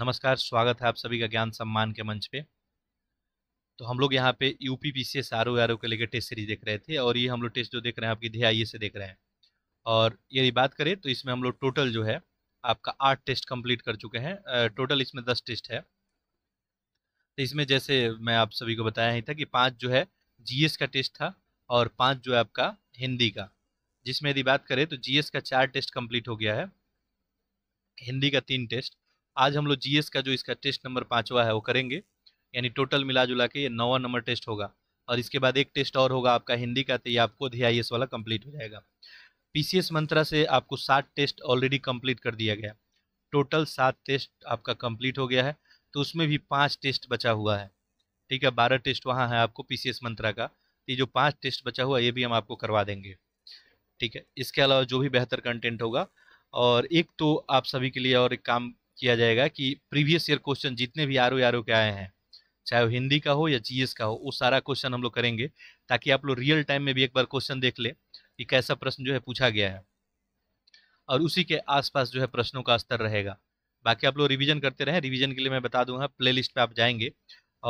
नमस्कार स्वागत है आप सभी का ज्ञान सम्मान के मंच पे तो हम लोग यहाँ पे U P P C S R O R O के लेकर टेस्ट सीरीज देख रहे थे और ये हम लोग टेस्ट जो देख रहे हैं आपकी धी से देख रहे हैं और यदि बात करें तो इसमें हम लोग टोटल जो है आपका आठ टेस्ट कंप्लीट कर चुके हैं टोटल इसमें दस टेस्ट है तो इसमें जैसे मैं आप सभी को बताया ही था कि पाँच जो है जी एस का टेस्ट था और पाँच जो है आपका हिंदी का जिसमें यदि बात करें तो जी एस का चार टेस्ट कम्प्लीट हो गया है हिंदी का तीन टेस्ट आज हम लोग जीएस का जो इसका टेस्ट नंबर पाँचवा है वो करेंगे यानी टोटल मिला जुला के ये नौवा नंबर टेस्ट होगा और इसके बाद एक टेस्ट और होगा आपका हिंदी का तो ये आपको धी वाला कंप्लीट हो जाएगा पीसीएस मंत्रा से आपको सात टेस्ट ऑलरेडी कंप्लीट कर दिया गया टोटल सात टेस्ट आपका कंप्लीट हो गया है तो उसमें भी पाँच टेस्ट बचा हुआ है ठीक है बारह टेस्ट वहाँ है आपको पीसीएस मंत्रा का तो ये जो पाँच टेस्ट बचा हुआ ये भी हम आपको करवा देंगे ठीक है इसके अलावा जो भी बेहतर कंटेंट होगा और एक तो आप सभी के लिए और एक काम किया जाएगा कि प्रीवियस ईयर क्वेश्चन जितने भी आर ओ आर ओ के आए हैं चाहे वो हिंदी का हो या एस का हो वो सारा क्वेश्चन हम लोग करेंगे ताकि आप लोग रियल टाइम में भी एक बार क्वेश्चन देख ले कि कैसा प्रश्न जो है पूछा गया है और उसी के आसपास जो है प्रश्नों का स्तर रहेगा बाकी आप लोग रिवीजन करते रहें रिवीजन के लिए मैं बता दूंगा प्लेलिस्ट पे आप जाएंगे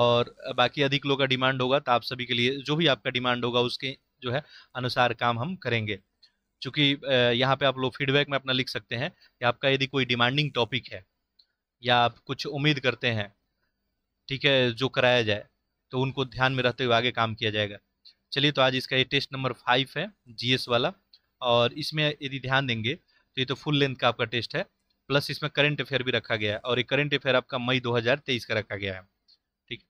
और बाकी अधिक लोगों का डिमांड होगा तो आप सभी के लिए जो भी आपका डिमांड होगा उसके जो है अनुसार काम हम करेंगे चूँकि यहाँ पे आप लोग फीडबैक में अपना लिख सकते हैं कि आपका यदि कोई डिमांडिंग टॉपिक है या आप कुछ उम्मीद करते हैं ठीक है जो कराया जाए तो उनको ध्यान में रहते हुए आगे काम किया जाएगा चलिए तो आज इसका ये टेस्ट नंबर फाइव है जीएस वाला और इसमें यदि ध्यान देंगे तो ये तो फुल लेंथ का आपका टेस्ट है प्लस इसमें करंट अफेयर भी रखा गया है और ये करंट अफेयर आपका मई 2023 का रखा गया है ठीक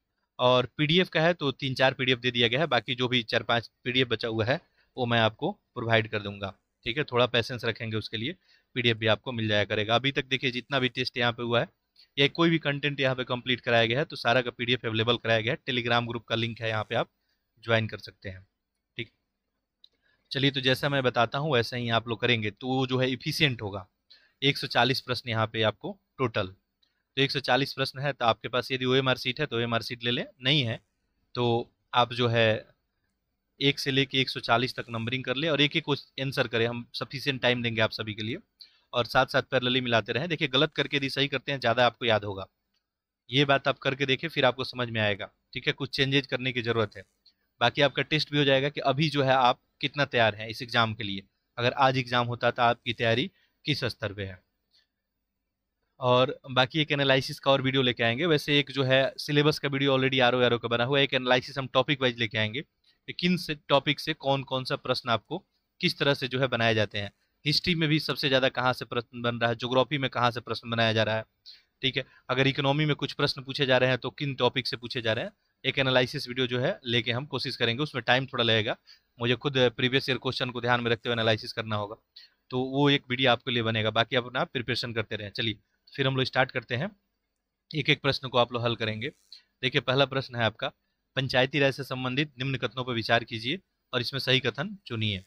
और पीडीएफ का है तो तीन चार पीडीएफ दे दिया गया है बाकी जो भी चार पाँच पीडीएफ बचा हुआ है वो मैं आपको प्रोवाइड कर दूंगा ठीक है थोड़ा पैसेंस रखेंगे उसके लिए पीडीएफ भी आपको मिल जाया करेगा अभी तक देखिए जितना भी टेस्ट यहाँ पे हुआ है या कोई भी कंटेंट यहाँ पे कंप्लीट कराया गया है तो सारा का पीडीएफ अवेलेबल कराया गया है टेलीग्राम ग्रुप का लिंक है यहाँ पे आप ज्वाइन कर सकते हैं ठीक चलिए तो जैसा मैं बताता हूँ वैसा ही आप लोग करेंगे तो वो जो है इफिशियंट होगा एक प्रश्न यहाँ पे आपको टोटल तो एक प्रश्न है तो आपके पास यदि ओ एम सीट है तो ओ एम सीट ले लें नहीं है तो आप जो है एक से लेके 140 तक नंबरिंग कर ले और एक एक आंसर करें हम सफिशियंट टाइम देंगे आप सभी के लिए और साथ साथ पैरलली मिलाते रहें देखिए गलत करके यदि सही करते हैं ज़्यादा आपको याद होगा ये बात आप करके देखिए फिर आपको समझ में आएगा ठीक है कुछ चेंजेज करने की ज़रूरत है बाकी आपका टेस्ट भी हो जाएगा कि अभी जो है आप कितना तैयार हैं इस एग्ज़ाम के लिए अगर आज एग्ज़ाम होता तो आपकी तैयारी किस स्तर पर है और बाकी एक एनालिसिस का और वीडियो लेके आएंगे वैसे एक जो है सिलेबस का वीडियो ऑलरेडी आर ओ का बना हुआ है एक एनालिसिस हम टॉपिक वाइज लेके आएंगे कि किन से टॉपिक से कौन कौन सा प्रश्न आपको किस तरह से जो है बनाए जाते हैं हिस्ट्री में भी सबसे ज़्यादा कहाँ से प्रश्न बन रहा है जोग्राफी में कहाँ से प्रश्न बनाया जा रहा है ठीक है अगर इकोनॉमी में कुछ प्रश्न पूछे जा रहे हैं तो किन टॉपिक से पूछे जा रहे हैं एक एनालिसिस वीडियो जो है लेके हम कोशिश करेंगे उसमें टाइम थोड़ा लगेगा मुझे खुद प्रीवियस ईयर क्वेश्चन को ध्यान में रखते हुए एनालिसिस करना होगा तो वो एक वीडियो आपके लिए बनेगा बाकी आप अपना प्रिपरेशन करते रहें चलिए फिर हम लोग स्टार्ट करते हैं एक एक प्रश्न को आप लोग हल करेंगे देखिए पहला प्रश्न है आपका पंचायती राज से संबंधित निम्न कथनों पर विचार कीजिए और इसमें सही कथन चुनिए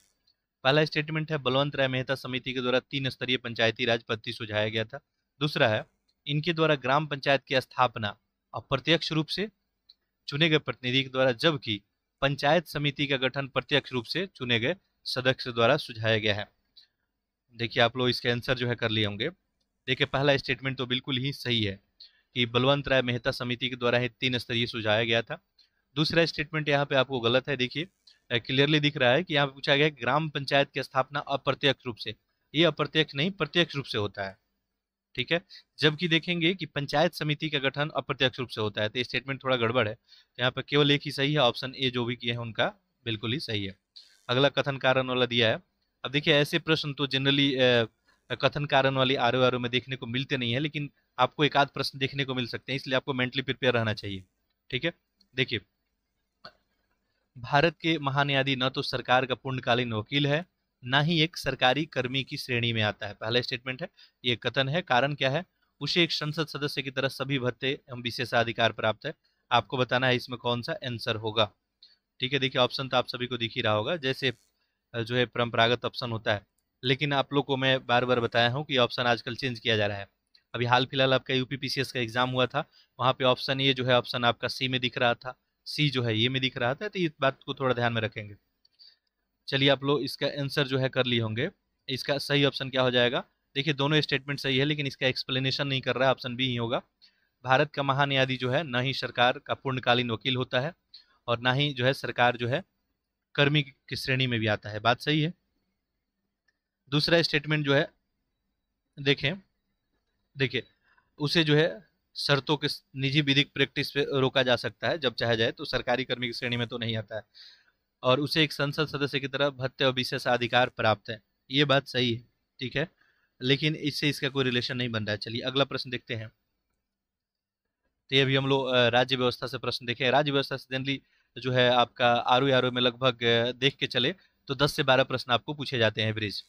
पहला स्टेटमेंट है बलवंत राय मेहता समिति के द्वारा तीन स्तरीय पंचायती राज पद्धति सुझाया गया था दूसरा है इनके द्वारा ग्राम पंचायत की स्थापना अप्रत्यक्ष रूप से चुने गए प्रतिनिधि के द्वारा जबकि पंचायत समिति का गठन प्रत्यक्ष रूप से चुने गए सदस्य द्वारा सुझाया गया है देखिए आप लोग इसके आंसर जो है कर लिए होंगे देखिए पहला स्टेटमेंट तो बिल्कुल ही सही है कि बलवंत राय मेहता समिति के द्वारा ही तीन स्तरीय सुझाया गया था दूसरा स्टेटमेंट यहाँ पे आपको गलत है देखिए क्लियरली दिख रहा है कि यहाँ पे पूछा गया ग्राम पंचायत की स्थापना अप्रत्यक्ष रूप से ये अप्रत्यक्ष नहीं प्रत्यक्ष रूप से होता है ठीक है जबकि देखेंगे कि पंचायत समिति का गठन अप्रत्यक्ष रूप से होता है तो स्टेटमेंट थोड़ा गड़बड़ है तो यहाँ पर केवल एक ही सही है ऑप्शन ए जो भी किए हैं उनका बिल्कुल ही सही है अगला कथन कारण वाला दिया है अब देखिए ऐसे प्रश्न तो जनरली कथन कारण वाली आर ओ में देखने को मिलते नहीं है लेकिन आपको एक आध प्रश्न देखने को मिल सकते हैं इसलिए आपको मेंटली प्रिपेयर रहना चाहिए ठीक है देखिए भारत के महान्यायाधी न तो सरकार का पूर्णकालीन वकील है ना ही एक सरकारी कर्मी की श्रेणी में आता है पहला स्टेटमेंट है ये कथन है कारण क्या है उसे एक संसद सदस्य की तरह सभी भत्ते एवं विशेषाधिकार प्राप्त है आपको बताना है इसमें कौन सा आंसर होगा ठीक है देखिए ऑप्शन तो आप सभी को दिख ही रहा होगा जैसे जो है परंपरागत ऑप्शन होता है लेकिन आप लोग को मैं बार बार बताया हूँ कि ऑप्शन आजकल चेंज किया जा रहा है अभी हाल फिलहाल आपका यूपीपीसीएस का एग्जाम हुआ था वहाँ पे ऑप्शन ये जो है ऑप्शन आपका सी में दिख रहा था सी जो है ये में दिख रहा था तो इस बात को थोड़ा ध्यान में रखेंगे चलिए आप लोग इसका आंसर जो है कर लिए होंगे इसका सही ऑप्शन क्या हो जाएगा देखिए दोनों स्टेटमेंट सही है लेकिन इसका एक्सप्लेनेशन नहीं कर रहा है ऑप्शन बी ही होगा भारत का महान्यायाधीश जो है न ही सरकार का पूर्णकालीन वकील होता है और ना ही जो है सरकार जो है कर्मी की श्रेणी में भी आता है बात सही है दूसरा स्टेटमेंट जो है देखें देखिए उसे जो है शर्तों के निजी विधिक प्रैक्टिस पे रोका जा सकता है जब चाहे जाए तो सरकारी कर्मी की श्रेणी में तो नहीं आता है और उसे एक संसद सदस्य की तरह भत्ते और विशेष अधिकार प्राप्त है ये बात सही है ठीक है लेकिन इससे इसका कोई रिलेशन नहीं बन रहा है चलिए अगला प्रश्न देखते हैं तो ये भी हम लोग राज्य व्यवस्था से प्रश्न देखे राज्य व्यवस्था से जनरली जो है आपका आरू आरू में लगभग देख के चले तो दस से बारह प्रश्न आपको पूछे जाते हैं एवरेज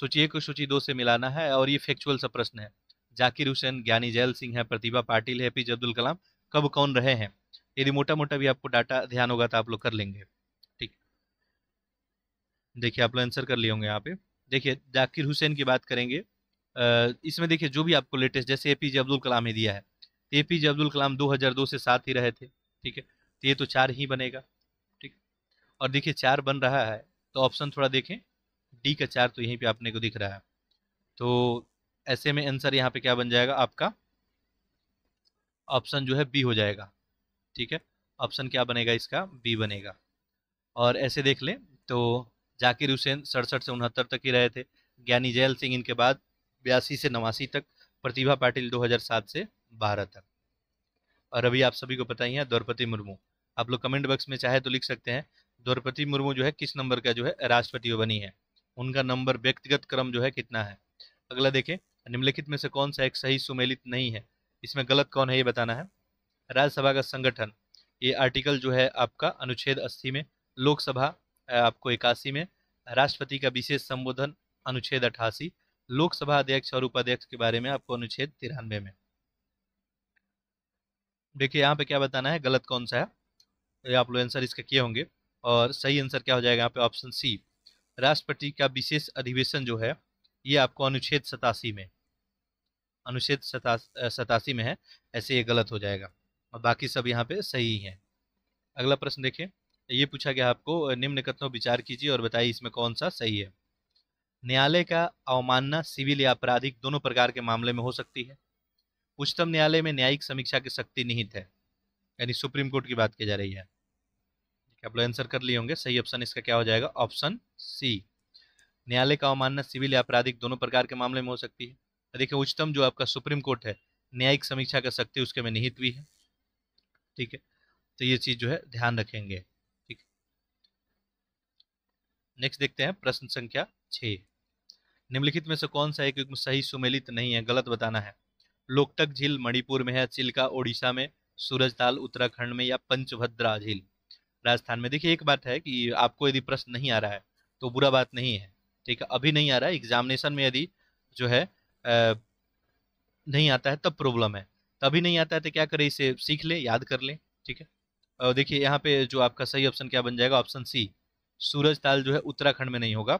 सूची एक और सूची दो से मिलाना है और ये फैक्चुअल सा प्रश्न है जाकिर हुसैन ज्ञानी जैल सिंह है प्रतिभा पाटिल है पीजे अब्दुल कलाम कब कौन रहे हैं यदि मोटा मोटा भी आपको डाटा ध्यान होगा तो आप लोग कर लेंगे ठीक देखिए आप लोग आंसर कर लिए होंगे यहाँ पे देखिए जाकिर हुसैन की बात करेंगे इसमें देखिए जो भी आपको लेटेस्ट जैसे एपीजे अब्दुल कलाम ने दिया है ए पी जे अब्दुल कलाम 2002 से सात ही रहे थे ठीक है तो ये तो चार ही बनेगा ठीक और देखिए चार बन रहा है तो ऑप्शन थोड़ा देखें डी का चार तो यहीं पर आपने को दिख रहा है तो ऐसे में आंसर यहाँ पे क्या बन जाएगा आपका ऑप्शन जो है बी हो जाएगा ठीक है ऑप्शन क्या बनेगा इसका बी बनेगा और ऐसे देख लें तो जाकिर हुसैन सड़सठ से उनहत्तर तक ही रहे थे ज्ञानी जयल सिंह इनके बाद बयासी से नवासी तक प्रतिभा पाटिल 2007 से 12 तक और अभी आप सभी को पता ही है द्रौपदी मुर्मू आप लोग कमेंट बॉक्स में चाहे तो लिख सकते हैं द्रौपदी मुर्मू जो है किस नंबर का जो है राष्ट्रपति बनी है उनका नंबर व्यक्तिगत क्रम जो है कितना है अगला देखें निम्नलिखित में से कौन सा एक सही सुमेलित नहीं है इसमें गलत कौन है ये बताना है राज्यसभा का संगठन ये आर्टिकल जो है आपका अनुच्छेद अस्सी में लोकसभा आपको इक्यासी में राष्ट्रपति का विशेष संबोधन अनुच्छेद अठासी लोकसभा अध्यक्ष और उपाध्यक्ष के बारे में आपको अनुच्छेद तिरानवे में देखिए यहाँ पे क्या बताना है गलत कौन सा है ये आप लोग आंसर इसके किए होंगे और सही आंसर क्या हो जाएगा यहाँ पे ऑप्शन सी राष्ट्रपति का विशेष अधिवेशन जो है ये आपको अनुच्छेद सतासी में अनुच्छेद सतासी में है ऐसे ये गलत हो जाएगा और बाकी सब यहाँ पे सही है अगला प्रश्न देखिए ये पूछा गया आपको निम्न कथनों विचार कीजिए और बताइए इसमें कौन सा सही है न्यायालय का अवमानना सिविल या आपराधिक दोनों प्रकार के मामले में हो सकती है उच्चतम न्यायालय में न्यायिक समीक्षा की शक्ति निहित है यानी सुप्रीम कोर्ट की बात की जा रही है आप लोग आंसर कर लिए होंगे सही ऑप्शन इसका क्या हो जाएगा ऑप्शन सी न्यायालय का अवमानना सिविल या आपराधिक दोनों प्रकार के मामले में हो सकती है देखिए उच्चतम जो आपका सुप्रीम कोर्ट है न्यायिक समीक्षा कर सकते उसके में निहित भी है ठीक है तो ये चीज जो है ध्यान रखेंगे ठीक नेक्स्ट देखते हैं प्रश्न संख्या छ निम्नलिखित में से कौन सा एक सही सुमेलित नहीं है गलत बताना है लोकटक झील मणिपुर में है चिल्का ओडिशा में सूरजताल उत्तराखंड में या पंचभद्रा झील राजस्थान में देखिए एक बात है कि आपको यदि प्रश्न नहीं आ रहा है तो बुरा बात नहीं है ठीक है अभी नहीं आ रहा है एग्जामिनेशन में यदि जो है नहीं आता है तब प्रॉब्लम है तभी नहीं आता है तो क्या करें इसे सीख ले याद कर लें ठीक है और देखिए यहाँ पे जो आपका सही ऑप्शन क्या बन जाएगा ऑप्शन सी सूरज ताल जो है उत्तराखंड में नहीं होगा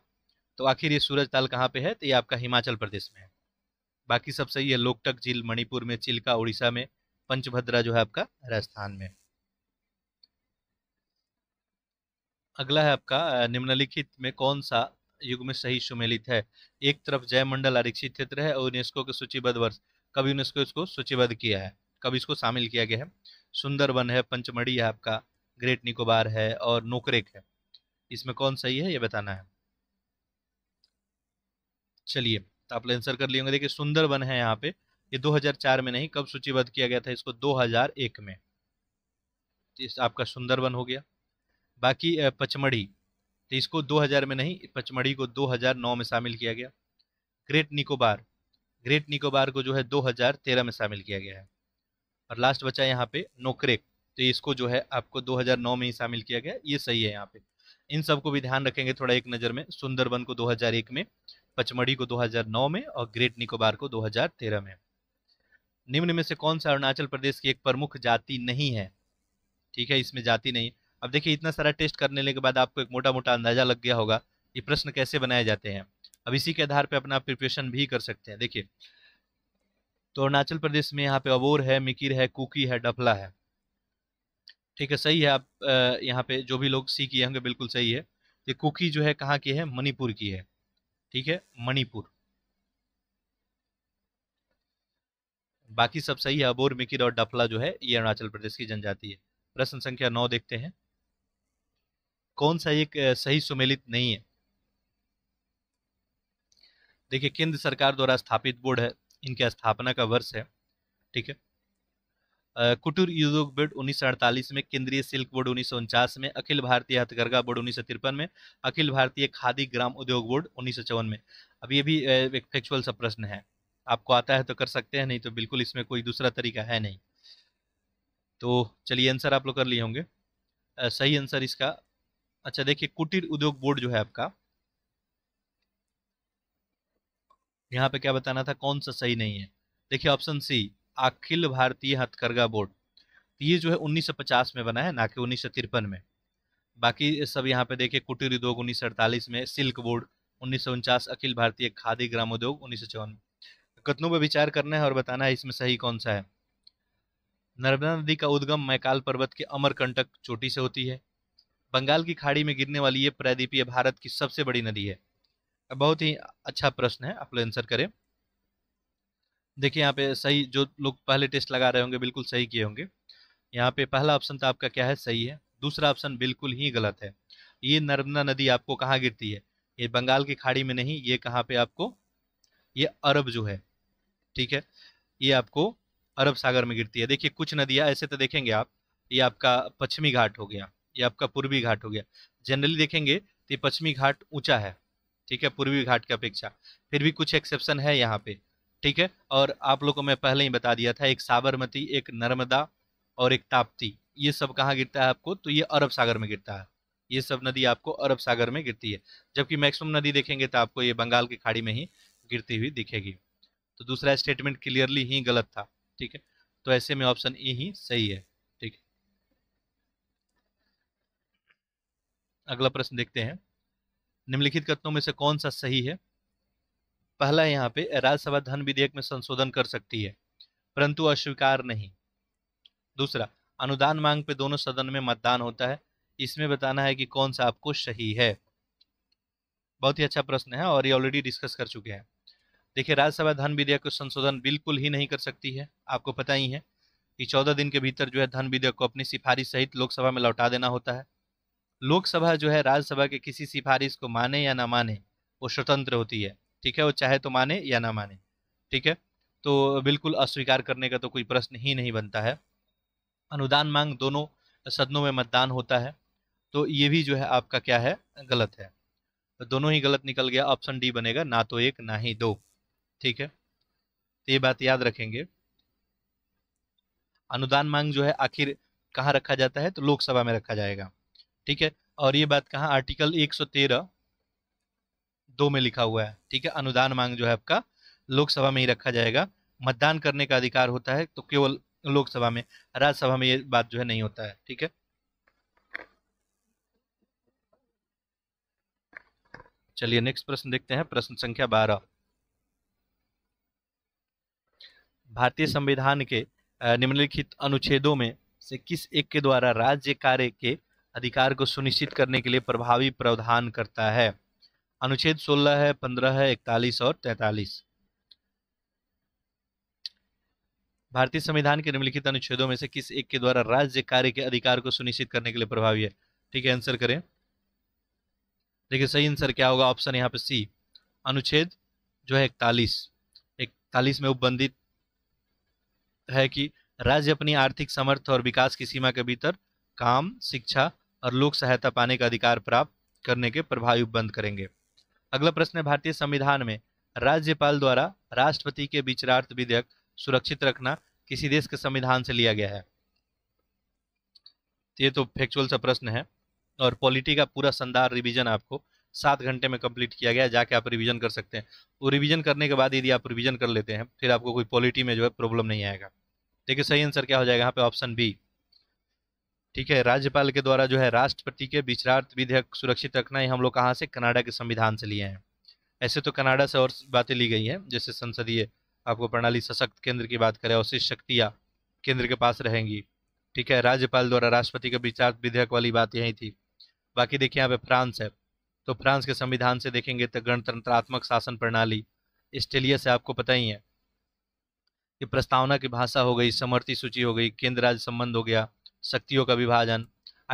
तो आखिर ये सूरज ताल कहाँ पे है तो ये आपका हिमाचल प्रदेश में है बाकी सब सही है लोकटक झील मणिपुर में चिल्का उड़ीसा में पंचभद्रा जो है आपका राजस्थान में अगला है आपका निम्नलिखित में कौन सा युग में सही सुमेलित है एक तरफ जयमंडल आरक्षित क्षेत्र है और यूनेस्को के सूचीबद्ध वर्ष कब यूनेस्को इसको सूचीबद्ध किया है कब इसको शामिल किया गया है सुंदर वन है पंचमढ़ी है आपका ग्रेट निकोबार है और नोकरेक है इसमें कौन सही है ये बताना है चलिए तो आप आंसर कर लिए देखिए सुंदर वन है यहाँ पे ये 2004 में नहीं कब सूचीबद्ध किया गया था इसको 2001 में तो इस आपका सुंदर वन हो गया बाकी पचमढ़ी तो इसको 2000 में नहीं पचमढ़ी को 2009 में शामिल किया गया ग्रेट निकोबार ग्रेट निकोबार को जो है 2013 में शामिल किया गया है और लास्ट बचा है यहाँ पे नोक्रेक तो इसको जो है आपको 2009 में ही शामिल किया गया ये सही है यहाँ पे इन सबको भी ध्यान रखेंगे थोड़ा एक नज़र में सुंदरबन को 2001 में पचमढ़ी को 2009 में और ग्रेट निकोबार को 2013 में निम्न में से कौन सा अरुणाचल प्रदेश की एक प्रमुख जाति नहीं है ठीक है इसमें जाति नहीं है अब देखिए इतना सारा टेस्ट करने के बाद आपको एक मोटा मोटा अंदाजा लग गया होगा कि प्रश्न कैसे बनाए जाते हैं अब इसी के आधार पर अपना प्रिपरेशन भी कर सकते हैं देखिए तो अरुणाचल प्रदेश में यहाँ पे अबोर है मिकिर है कुकी है डफला है ठीक है सही है आप यहाँ पे जो भी लोग सी किए होंगे बिल्कुल सही है ये कुकी जो है कहाँ की है मणिपुर की है ठीक है मणिपुर बाकी सब सही है अबोर मिकिर और डफला जो है ये अरुणाचल प्रदेश की जनजाति है प्रश्न संख्या नौ देखते हैं कौन सा एक सही सुमेलित नहीं है देखिए केंद्र सरकार द्वारा स्थापित बोर्ड है इनके स्थापना का वर्ष है ठीक है कुटुर उद्योग बोर्ड उन्नीस में केंद्रीय सिल्क बोर्ड उन्नीस में अखिल भारतीय हथकरघा बोर्ड उन्नीस में अखिल भारतीय खादी ग्राम उद्योग बोर्ड उन्नीस में अब ये भी एक फैक्चुअल सा प्रश्न है आपको आता है तो कर सकते हैं नहीं तो बिल्कुल इसमें कोई दूसरा तरीका है नहीं तो चलिए आंसर आप लोग कर लिए होंगे सही आंसर इसका अच्छा देखिए कुटीर उद्योग बोर्ड जो है आपका यहाँ पे क्या बताना था कौन सा सही नहीं है देखिए ऑप्शन सी अखिल भारतीय हथकरघा बोर्ड तो ये जो है 1950 में बना है ना कि उन्नीस में बाकी सब यहाँ पे देखिए कुटीर उद्योग उन्नीस में सिल्क बोर्ड उन्नीस अखिल भारतीय खादी ग्रामोद्योग उन्नीस सौ चौवन कथनों पर विचार करना है और बताना है इसमें सही कौन सा है नर्मदा नदी का उद्गम मैकाल पर्वत के अमरकंटक चोटी से होती है बंगाल की खाड़ी में गिरने वाली ये प्रायद्वीपीय भारत की सबसे बड़ी नदी है बहुत ही अच्छा प्रश्न है आप लोग आंसर करें देखिए यहाँ पे सही जो लोग पहले टेस्ट लगा रहे होंगे बिल्कुल सही किए होंगे यहाँ पे पहला ऑप्शन तो आपका क्या है सही है दूसरा ऑप्शन बिल्कुल ही गलत है ये नर्मदा नदी आपको कहाँ गिरती है ये बंगाल की खाड़ी में नहीं ये कहाँ पे आपको ये अरब जो है ठीक है ये आपको अरब सागर में गिरती है देखिए कुछ नदियाँ ऐसे तो देखेंगे आप ये आपका पश्चिमी घाट हो गया ये आपका पूर्वी घाट हो गया जनरली देखेंगे तो पश्चिमी घाट ऊंचा है ठीक है पूर्वी घाट की अपेक्षा फिर भी कुछ एक्सेप्शन है यहाँ पे ठीक है और आप लोगों को मैं पहले ही बता दिया था एक साबरमती एक नर्मदा और एक ताप्ती ये सब कहाँ गिरता है आपको तो ये अरब सागर में गिरता है ये सब नदी आपको अरब सागर में गिरती है जबकि मैक्सिमम नदी देखेंगे तो आपको ये बंगाल की खाड़ी में ही गिरती हुई दिखेगी तो दूसरा स्टेटमेंट क्लियरली ही गलत था ठीक है तो ऐसे में ऑप्शन ए ही सही है अगला प्रश्न देखते हैं निम्नलिखित कथनों में से कौन सा सही है पहला यहाँ पे राज्यसभा धन विधेयक में संशोधन कर सकती है परंतु अस्वीकार नहीं दूसरा अनुदान मांग पे दोनों सदन में मतदान होता है इसमें बताना है कि कौन सा आपको सही है बहुत ही अच्छा प्रश्न है और ये ऑलरेडी डिस्कस कर चुके हैं देखिए राज्यसभा धन विधेयक को संशोधन बिल्कुल ही नहीं कर सकती है आपको पता ही है कि चौदह दिन के भीतर जो है धन विधेयक को अपनी सिफारिश सहित लोकसभा में लौटा देना होता है लोकसभा जो है राज्यसभा के किसी सिफारिश को माने या ना माने वो स्वतंत्र होती है ठीक है वो चाहे तो माने या ना माने ठीक है तो बिल्कुल अस्वीकार करने का तो कोई प्रश्न ही नहीं बनता है अनुदान मांग दोनों सदनों में मतदान होता है तो ये भी जो है आपका क्या है गलत है तो दोनों ही गलत निकल गया ऑप्शन डी बनेगा ना तो एक ना ही दो ठीक है तो ये बात याद रखेंगे अनुदान मांग जो है आखिर कहाँ रखा जाता है तो लोकसभा में रखा जाएगा ठीक है और ये बात कहा आर्टिकल 113 दो में लिखा हुआ है ठीक है अनुदान मांग जो है आपका लोकसभा में ही रखा जाएगा मतदान करने का अधिकार होता है तो केवल लोकसभा में राज्यसभा में ये बात जो है नहीं होता है ठीक है चलिए नेक्स्ट प्रश्न देखते हैं प्रश्न संख्या बारह भारतीय संविधान के निम्नलिखित अनुच्छेदों में से किस एक के द्वारा राज्य कार्य के अधिकार को सुनिश्चित करने के लिए प्रभावी प्रावधान करता है अनुच्छेद 16 है 15 है 41 और 43 भारतीय संविधान के निम्नलिखित अनुच्छेदों में से किस एक के द्वारा राज्य कार्य के अधिकार को सुनिश्चित करने के लिए प्रभावी है ठीक है आंसर करें देखिए सही आंसर क्या होगा ऑप्शन यहाँ पे सी अनुच्छेद जो है इकतालीस इकतालीस में उपबंधित है कि राज्य अपनी आर्थिक समर्थ और विकास की सीमा के भीतर काम शिक्षा और लोक सहायता पाने का अधिकार प्राप्त करने के प्रभाव बंद करेंगे अगला प्रश्न है भारतीय संविधान में राज्यपाल द्वारा राष्ट्रपति के विचरार्थ विधेयक सुरक्षित रखना किसी देश के संविधान से लिया गया है तो ये तो फैक्चुअल सा प्रश्न है और पॉलिटी का पूरा संदार रिवीजन आपको सात घंटे में कंप्लीट किया गया जाके आप रिवीजन कर सकते हैं वो रिवीजन करने के बाद यदि आप रिवीजन कर लेते हैं फिर आपको कोई पॉलिटी में जो है प्रॉब्लम नहीं आएगा देखिए सही आंसर क्या हो जाएगा यहाँ पे ऑप्शन बी ठीक है राज्यपाल के द्वारा जो है राष्ट्रपति के विचारार्थ विधेयक सुरक्षित रखना ही हम लोग कहाँ से कनाडा के संविधान से लिए हैं ऐसे तो कनाडा से और बातें ली गई हैं जैसे संसदीय आपको प्रणाली सशक्त केंद्र की बात करें और शिष्य शक्तियाँ केंद्र के पास रहेंगी ठीक है राज्यपाल द्वारा राष्ट्रपति के विचार विधेयक वाली बात यही थी बाकी देखिए यहाँ पे फ्रांस है तो फ्रांस के संविधान से देखेंगे तो गणतंत्रात्मक शासन प्रणाली ऑस्ट्रेलिया से आपको पता ही है कि प्रस्तावना की भाषा हो गई समर्थी सूची हो गई केंद्र राज्य संबंध हो गया शक्तियों का विभाजन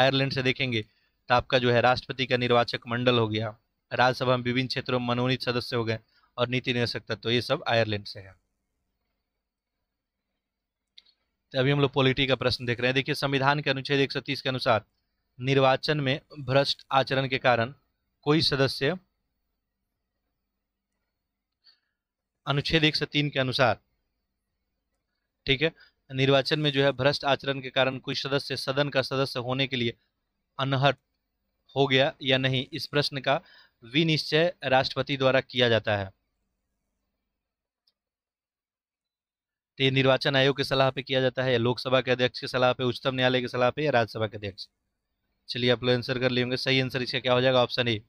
आयरलैंड से देखेंगे तो आपका जो है राष्ट्रपति का निर्वाचक मंडल हो गया राज्यसभा में विभिन्न क्षेत्रों में मनोनीत सदस्य हो गए और नीति निर्देशक तत्व ये सब आयरलैंड से है तो अभी हम लोग पॉलिटी का प्रश्न देख रहे हैं देखिए संविधान के अनुच्छेद एक के अनुसार निर्वाचन में भ्रष्ट आचरण के कारण कोई सदस्य अनुच्छेद एक के अनुसार ठीक है निर्वाचन में जो है भ्रष्ट आचरण के कारण कोई सदस्य सदन का सदस्य होने के लिए अनहट हो गया या नहीं इस प्रश्न का विनिश्चय राष्ट्रपति द्वारा किया जाता है तो ये निर्वाचन आयोग की सलाह पे किया जाता है या लोकसभा के अध्यक्ष की सलाह पे उच्चतम न्यायालय की सलाह पे या राज्यसभा के अध्यक्ष चलिए आप लोग आंसर कर लेंगे सही आंसर इसका क्या हो जाएगा ऑप्शन ए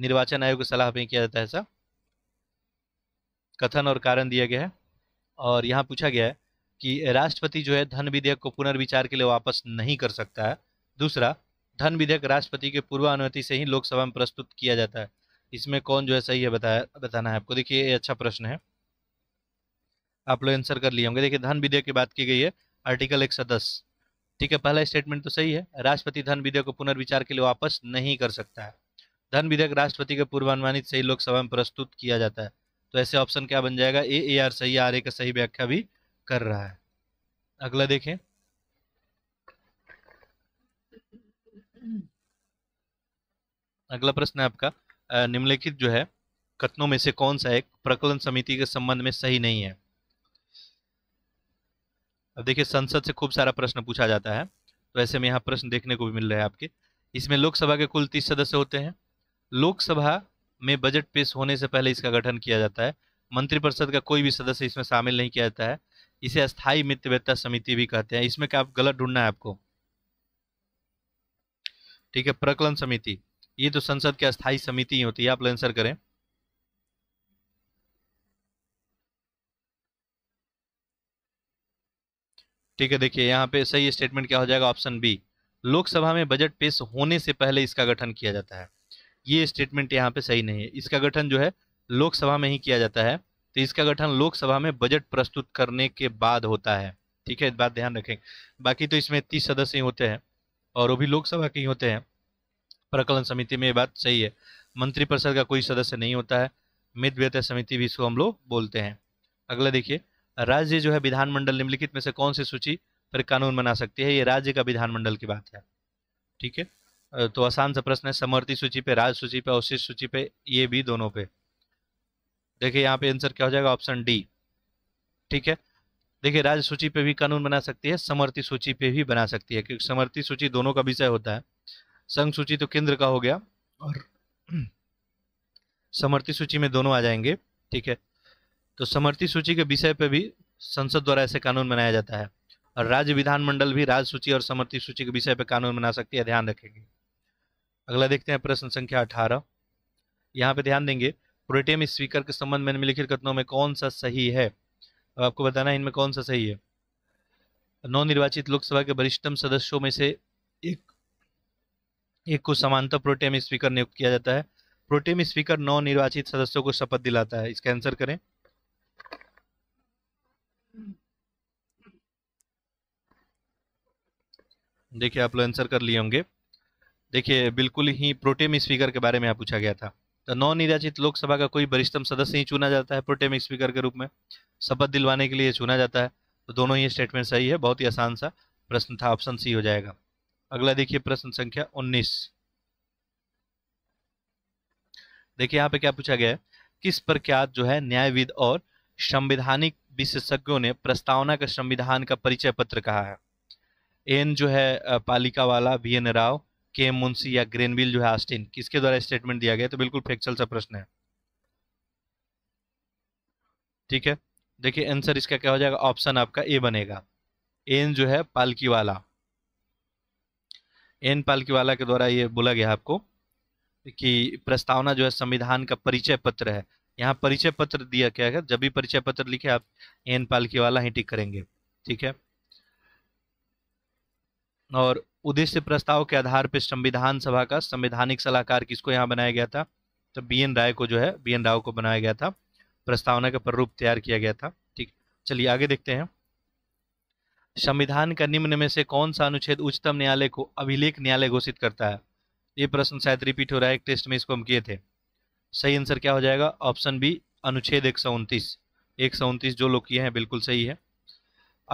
निर्वाचन आयोग की सलाह पे किया जाता है ऐसा कथन और कारण दिया गया है और यहाँ पूछा गया है कि राष्ट्रपति जो है धन विधेयक को पुनर्विचार के लिए वापस नहीं कर सकता है दूसरा धन विधेयक राष्ट्रपति के पूर्व अनुमति से ही लोकसभा में प्रस्तुत किया जाता है इसमें कौन जो है सही है बताया बताना है आपको देखिए ये अच्छा प्रश्न है आप लोग आंसर कर लिए होंगे देखिए धन विधेयक की बात की गई है आर्टिकल एक ठीक है पहला स्टेटमेंट तो सही है राष्ट्रपति धन विधेयक को पुनर्विचार के लिए वापस नहीं कर सकता है धन विधेयक राष्ट्रपति के पूर्वानुमानित सही लोकसभा में प्रस्तुत किया जाता है तो ऐसे ऑप्शन क्या बन जाएगा ए ए आर सही आर ए का सही व्याख्या भी कर रहा है अगला देखें अगला प्रश्न है आपका निम्नलिखित जो है कथनों में से कौन सा एक प्रकलन समिति के संबंध में सही नहीं है अब देखिए संसद से खूब सारा प्रश्न पूछा जाता है तो ऐसे में यहाँ प्रश्न देखने को भी मिल रहा है आपके इसमें लोकसभा के कुल तीस सदस्य होते हैं लोकसभा में बजट पेश होने से पहले इसका गठन किया जाता है मंत्रिपरिषद का कोई भी सदस्य इसमें शामिल नहीं किया जाता है इसे अस्थायी मित्रवेत्ता समिति भी कहते हैं इसमें क्या आप गलत ढूंढना है आपको ठीक है प्रकलन समिति ये तो संसद की अस्थायी समिति ही होती है आप आंसर करें ठीक है देखिए यहाँ पे सही स्टेटमेंट क्या हो जाएगा ऑप्शन बी लोकसभा में बजट पेश होने से पहले इसका गठन किया जाता है ये स्टेटमेंट यहाँ पे सही नहीं है इसका गठन जो है लोकसभा में ही किया जाता है तो इसका गठन लोकसभा में बजट प्रस्तुत करने के बाद होता है ठीक है बात ध्यान रखें बाकी तो इसमें तीस सदस्य ही होते हैं और वो भी लोकसभा के ही होते हैं प्रकलन समिति में ये बात सही है मंत्रिपरिषद का कोई सदस्य नहीं होता है मित व्यता समिति भी इसको हम लोग बोलते हैं अगला देखिए राज्य जो है विधानमंडल निम्नलिखित में से कौन सी सूची पर कानून बना सकती है ये राज्य का विधानमंडल की बात है ठीक है तो आसान सा प्रश्न है समर्थी सूची पे राज सूची पे अवशिष्ट सूची पे ये भी दोनों पे देखिए यहाँ पे आंसर क्या हो जाएगा ऑप्शन डी ठीक है देखिए राज्य सूची पे भी कानून बना सकती है समर्थी सूची पे भी बना सकती है क्योंकि समर्थी सूची दोनों का विषय होता है संघ सूची तो केंद्र का हो गया और समर्थी सूची में दोनों आ जाएंगे ठीक है तो समर्थी सूची के विषय पे भी संसद द्वारा ऐसे कानून बनाया जाता है और राज्य विधानमंडल भी राज्य सूची और समर्थी सूची के विषय पर कानून बना सकती है ध्यान रखेंगे अगला देखते हैं प्रश्न संख्या अठारह यहाँ पे ध्यान देंगे प्रोटेम स्पीकर के संबंध में निम्नलिखित कथनों में कौन सा सही है अब आपको बताना है इनमें कौन सा सही है नवनिर्वाचित लोकसभा के वरिष्ठतम सदस्यों में से एक एक को समानता प्रोटेम स्पीकर नियुक्त किया जाता है प्रोटेम स्पीकर नवनिर्वाचित सदस्यों को शपथ दिलाता है इसका आंसर करें देखिए आप लोग आंसर कर लिए होंगे देखिए बिल्कुल ही प्रोटेम स्पीकर के बारे में यहाँ पूछा गया था तो नवनिर्वाचित लोकसभा का कोई वरिष्ठतम सदस्य ही चुना जाता है प्रोटेम स्पीकर के रूप में शपथ दिलवाने के लिए चुना जाता है तो दोनों ही स्टेटमेंट सही है बहुत ही आसान सा प्रश्न था ऑप्शन सी हो जाएगा अगला देखिए प्रश्न संख्या उन्नीस देखिए यहाँ पे क्या पूछा गया है किस प्रख्यात जो है न्यायविद और संविधानिक विशेषज्ञों ने प्रस्तावना का संविधान का परिचय पत्र कहा है एन जो है पालिका वाला बी एन राव के मुंशी या ग्रेनविल जो है आस्टिन किसके द्वारा स्टेटमेंट दिया गया तो बिल्कुल फैक्चुअल सा प्रश्न है ठीक है देखिए आंसर इसका क्या हो जाएगा ऑप्शन आपका ए बनेगा एन जो है पालकी वाला एन पालकी वाला के द्वारा ये बोला गया आपको कि प्रस्तावना जो है संविधान का परिचय पत्र है यहाँ परिचय पत्र दिया क्या है जब भी परिचय पत्र लिखे आप एन पालकी वाला ही टिक करेंगे ठीक है और उद्देश्य प्रस्ताव के आधार पर संविधान सभा का संवैधानिक सलाहकार किसको यहाँ बनाया गया था तो बी एन राय को जो है बी एन राव को बनाया गया था प्रस्तावना का प्ररूप तैयार किया गया था ठीक चलिए आगे देखते हैं संविधान का निम्न में से कौन सा अनुच्छेद उच्चतम न्यायालय को अभिलेख न्यायालय घोषित करता है ये प्रश्न शायद रिपीट हो रहा है एक टेस्ट में इसको हम किए थे सही आंसर क्या हो जाएगा ऑप्शन बी अनुच्छेद एक सौ उनतीस एक सौ उनतीस जो लोग किए हैं बिल्कुल सही है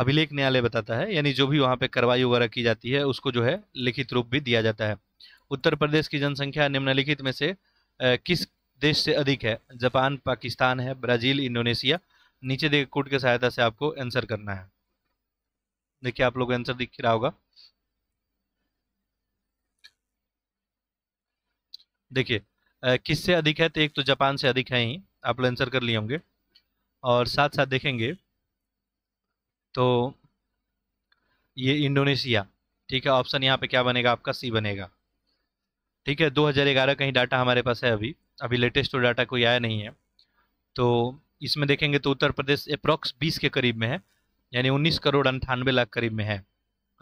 अभिलेख न्यायालय बताता है यानी जो भी वहाँ पे कार्रवाई वगैरह की जाती है उसको जो है लिखित रूप भी दिया जाता है उत्तर प्रदेश की जनसंख्या निम्नलिखित में से किस देश से अधिक है जापान पाकिस्तान है ब्राजील इंडोनेशिया नीचे देख कोड की सहायता से आपको आंसर करना है देखिए आप लोग आंसर दिख रहा होगा देखिए किससे अधिक है तो एक तो जापान से अधिक है ही आप लोग आंसर कर लिए होंगे और साथ साथ देखेंगे तो ये इंडोनेशिया ठीक है ऑप्शन यहाँ पे क्या बनेगा आपका सी बनेगा ठीक है 2011 का ही डाटा हमारे पास है अभी अभी लेटेस्ट तो डाटा कोई आया नहीं है तो इसमें देखेंगे तो उत्तर प्रदेश अप्रॉक्स 20 के करीब में है यानी 19 करोड़ अंठानवे लाख करीब में है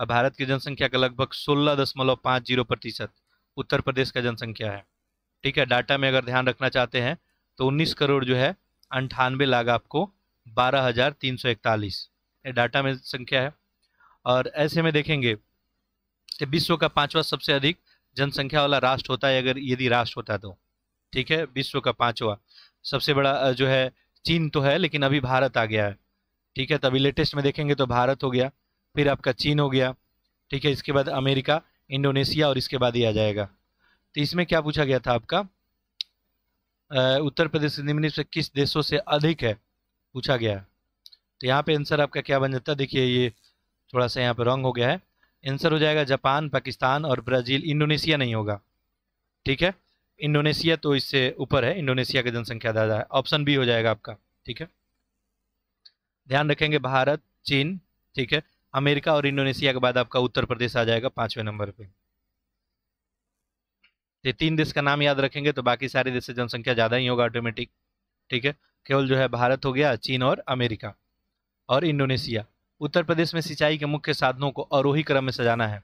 और भारत की जनसंख्या का लगभग सोलह दशमलव पाँच जीरो प्रतिशत उत्तर प्रदेश का जनसंख्या है ठीक है डाटा में अगर ध्यान रखना चाहते हैं तो 19 करोड़ जो है अंठानवे लाख आपको बारह हज़ार तीन सौ इकतालीस डाटा में संख्या है और ऐसे में देखेंगे कि विश्व का पांचवा सबसे अधिक जनसंख्या वाला राष्ट्र होता है अगर यदि राष्ट्र होता तो ठीक है विश्व का पांचवा सबसे बड़ा जो है चीन तो है लेकिन अभी भारत आ गया है ठीक है तभी लेटेस्ट में देखेंगे तो भारत हो गया फिर आपका चीन हो गया ठीक है इसके बाद अमेरिका इंडोनेशिया और इसके बाद ही आ जाएगा तो इसमें क्या पूछा गया था आपका उत्तर प्रदेश निम्न से किस देशों से अधिक है पूछा गया है तो यहाँ पे आंसर आपका क्या बन जाता है देखिए ये थोड़ा सा यहाँ पे रॉन्ग हो गया है आंसर हो जाएगा जापान पाकिस्तान और ब्राज़ील इंडोनेशिया नहीं होगा ठीक है इंडोनेशिया तो इससे ऊपर है इंडोनेशिया की जनसंख्या ज़्यादा है ऑप्शन बी हो जाएगा आपका ठीक है ध्यान रखेंगे भारत चीन ठीक है अमेरिका और इंडोनेशिया के बाद आपका उत्तर प्रदेश आ जाएगा पांचवें नंबर पर तो ये तीन देश का नाम याद रखेंगे तो बाकी सारे देश से जनसंख्या ज़्यादा ही होगा ऑटोमेटिक ठीक है केवल जो है भारत हो गया चीन और अमेरिका और इंडोनेशिया उत्तर प्रदेश में सिंचाई के मुख्य साधनों को आरोही क्रम में सजाना है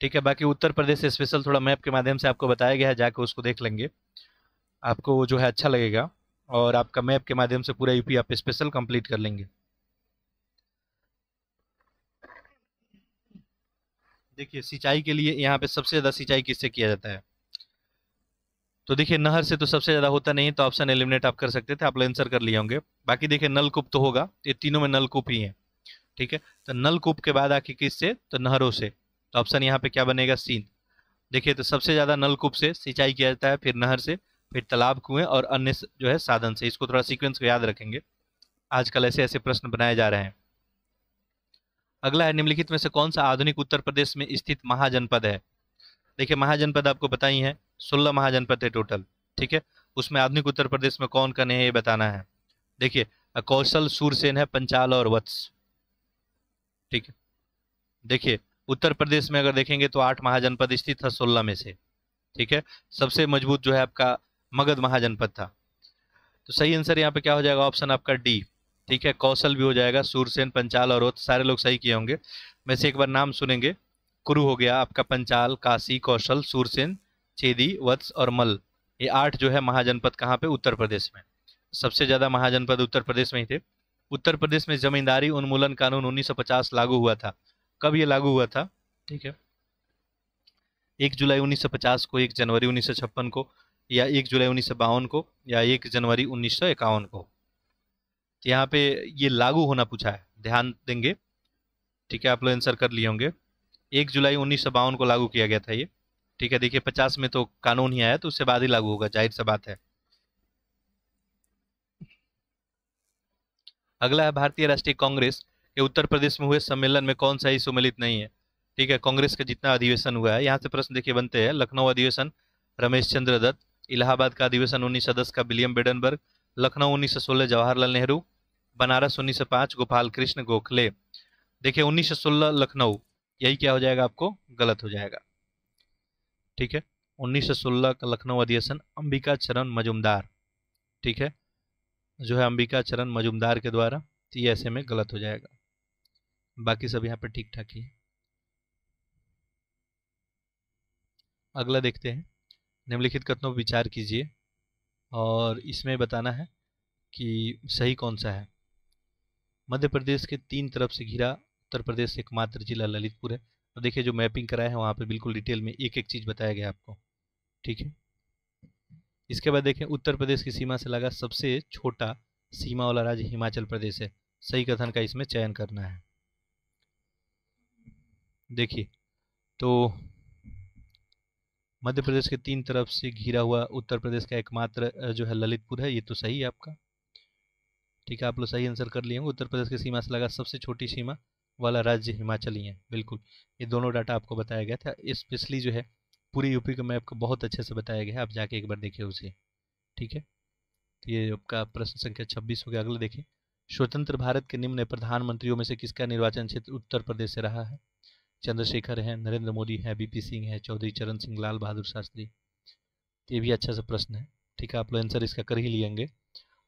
ठीक है बाकी उत्तर प्रदेश से स्पेशल थोड़ा मैप के माध्यम से आपको बताया गया है जाके उसको देख लेंगे आपको जो है अच्छा लगेगा और आपका मैप के माध्यम से पूरा यूपी आप स्पेशल कंप्लीट कर लेंगे देखिए सिंचाई के लिए यहाँ पे सबसे ज़्यादा सिंचाई किससे किया जाता है तो देखिए नहर से तो सबसे ज्यादा होता नहीं तो ऑप्शन एलिमिनेट आप कर सकते थे आप आंसर कर लिए होंगे बाकी देखिए नलकूप तो होगा ये तीनों में नलकूप ही है ठीक है तो नलकूप के बाद आके किससे तो नहरों से तो ऑप्शन यहाँ पे क्या बनेगा सीन देखिए तो सबसे ज्यादा नलकूप से सिंचाई किया जाता है फिर नहर से फिर तालाब कुएं और अन्य जो है साधन से इसको थोड़ा सीक्वेंस को याद रखेंगे आजकल ऐसे ऐसे प्रश्न बनाए जा रहे हैं अगला है निम्नलिखित में से कौन सा आधुनिक उत्तर प्रदेश में स्थित महाजनपद है देखिए महाजनपद आपको बताई है सोलह महाजनपद है टोटल ठीक है उसमें आधुनिक उत्तर प्रदेश में कौन कने है ये बताना है देखिए कौशल सूरसेन है पंचाल और वत्स ठीक है देखिए उत्तर प्रदेश में अगर देखेंगे तो आठ महाजनपद स्थित था सोलह में से ठीक है सबसे मजबूत जो है आपका मगध महाजनपद था तो सही आंसर यहाँ पे क्या हो जाएगा ऑप्शन आपका डी ठीक है कौशल भी हो जाएगा सूरसेन पंचाल और वत्स सारे लोग सही किए होंगे वैसे एक बार नाम सुनेंगे कुरु हो गया आपका पंचाल काशी कौशल सूरसेन छेदी वत्स और मल ये आठ जो है महाजनपद कहाँ पे उत्तर प्रदेश में सबसे ज्यादा महाजनपद उत्तर प्रदेश में ही थे उत्तर प्रदेश में जमींदारी उन्मूलन कानून 1950 लागू हुआ था कब ये लागू हुआ था ठीक है एक जुलाई 1950 को एक जनवरी 1956 को या एक जुलाई उन्नीस को या एक जनवरी उन्नीस को तो यहाँ पे ये लागू होना पूछा है ध्यान देंगे ठीक है आप लोग आंसर कर लिए होंगे एक जुलाई उन्नीस को लागू किया गया था ये ठीक है देखिए पचास में तो कानून ही आया तो उससे बाद ही लागू होगा जाहिर सा बात है अगला है भारतीय राष्ट्रीय कांग्रेस के उत्तर प्रदेश में हुए सम्मेलन में कौन सा ही सम्मिलित नहीं है ठीक है कांग्रेस का जितना अधिवेशन हुआ है यहाँ से प्रश्न देखिए बनते हैं लखनऊ अधिवेशन रमेश चंद्र दत्त इलाहाबाद का अधिवेशन उन्नीस का विलियम बेडनबर्ग लखनऊ उन्नीस जवाहरलाल नेहरू बनारस उन्नीस गोपाल कृष्ण गोखले देखिए उन्नीस लखनऊ यही क्या हो जाएगा आपको गलत हो जाएगा ठीक है 1916 का लखनऊ अधिवेशन अंबिका चरण मजुमदार ठीक है जो है अंबिका चरण मजुमदार के द्वारा तो ये ऐसे में गलत हो जाएगा बाकी सब यहाँ पर ठीक ठाक ही है अगला देखते हैं निम्नलिखित कथनों पर विचार कीजिए और इसमें बताना है कि सही कौन सा है मध्य प्रदेश के तीन तरफ से घिरा उत्तर प्रदेश एकमात्र जिला ललितपुर है तो देखिए जो मैपिंग कराया है वहाँ पर बिल्कुल डिटेल में एक एक चीज़ बताया गया आपको ठीक है इसके बाद देखें उत्तर प्रदेश की सीमा से लगा सबसे छोटा सीमा वाला राज्य हिमाचल प्रदेश है सही कथन का इसमें चयन करना है देखिए तो मध्य प्रदेश के तीन तरफ से घिरा हुआ उत्तर प्रदेश का एकमात्र जो है ललितपुर है ये तो सही है आपका ठीक है आप लोग सही आंसर कर लिए होंगे उत्तर प्रदेश की सीमा से लगा सबसे छोटी सीमा वाला राज्य हिमाचली है बिल्कुल ये दोनों डाटा आपको बताया गया था स्पेशली जो है पूरे यूपी का मैप को बहुत अच्छे से बताया गया है आप जाके एक बार देखिए उसे ठीक है तो ये आपका प्रश्न संख्या छब्बीस हो गया अगला देखिए स्वतंत्र भारत के निम्न प्रधानमंत्रियों में से किसका निर्वाचन क्षेत्र उत्तर प्रदेश से रहा है चंद्रशेखर हैं नरेंद्र मोदी हैं बीपी सिंह हैं चौधरी चरण सिंह लाल बहादुर शास्त्री ये भी अच्छा सा प्रश्न है ठीक है आप लोग आंसर इसका कर ही लेंगे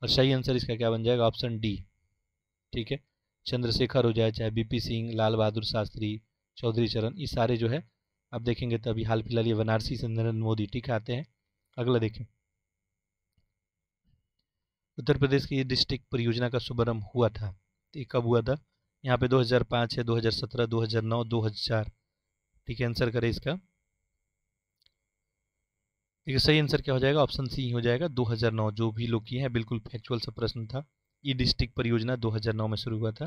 और सही आंसर इसका क्या बन जाएगा ऑप्शन डी ठीक है चंद्रशेखर हो जाए चाहे बीपी सिंह लाल बहादुर शास्त्री चौधरी चरण ये सारे जो है आप देखेंगे तो अभी हाल फिलहाल ये बनारसी से नरेंद्र मोदी ठीक आते हैं अगला देखें उत्तर प्रदेश की डिस्ट्रिक्ट परियोजना का शुभारंभ हुआ था तो कब हुआ था यहाँ पे 2005 है 2017 2009 2000 ठीक है आंसर करें इसका देखिए सही आंसर क्या हो जाएगा ऑप्शन सी हो जाएगा 2009 जो भी लोग किए हैं बिल्कुल फैक्चुअल सा प्रश्न था ई डिस्ट्रिक्ट परियोजना 2009 में शुरू हुआ था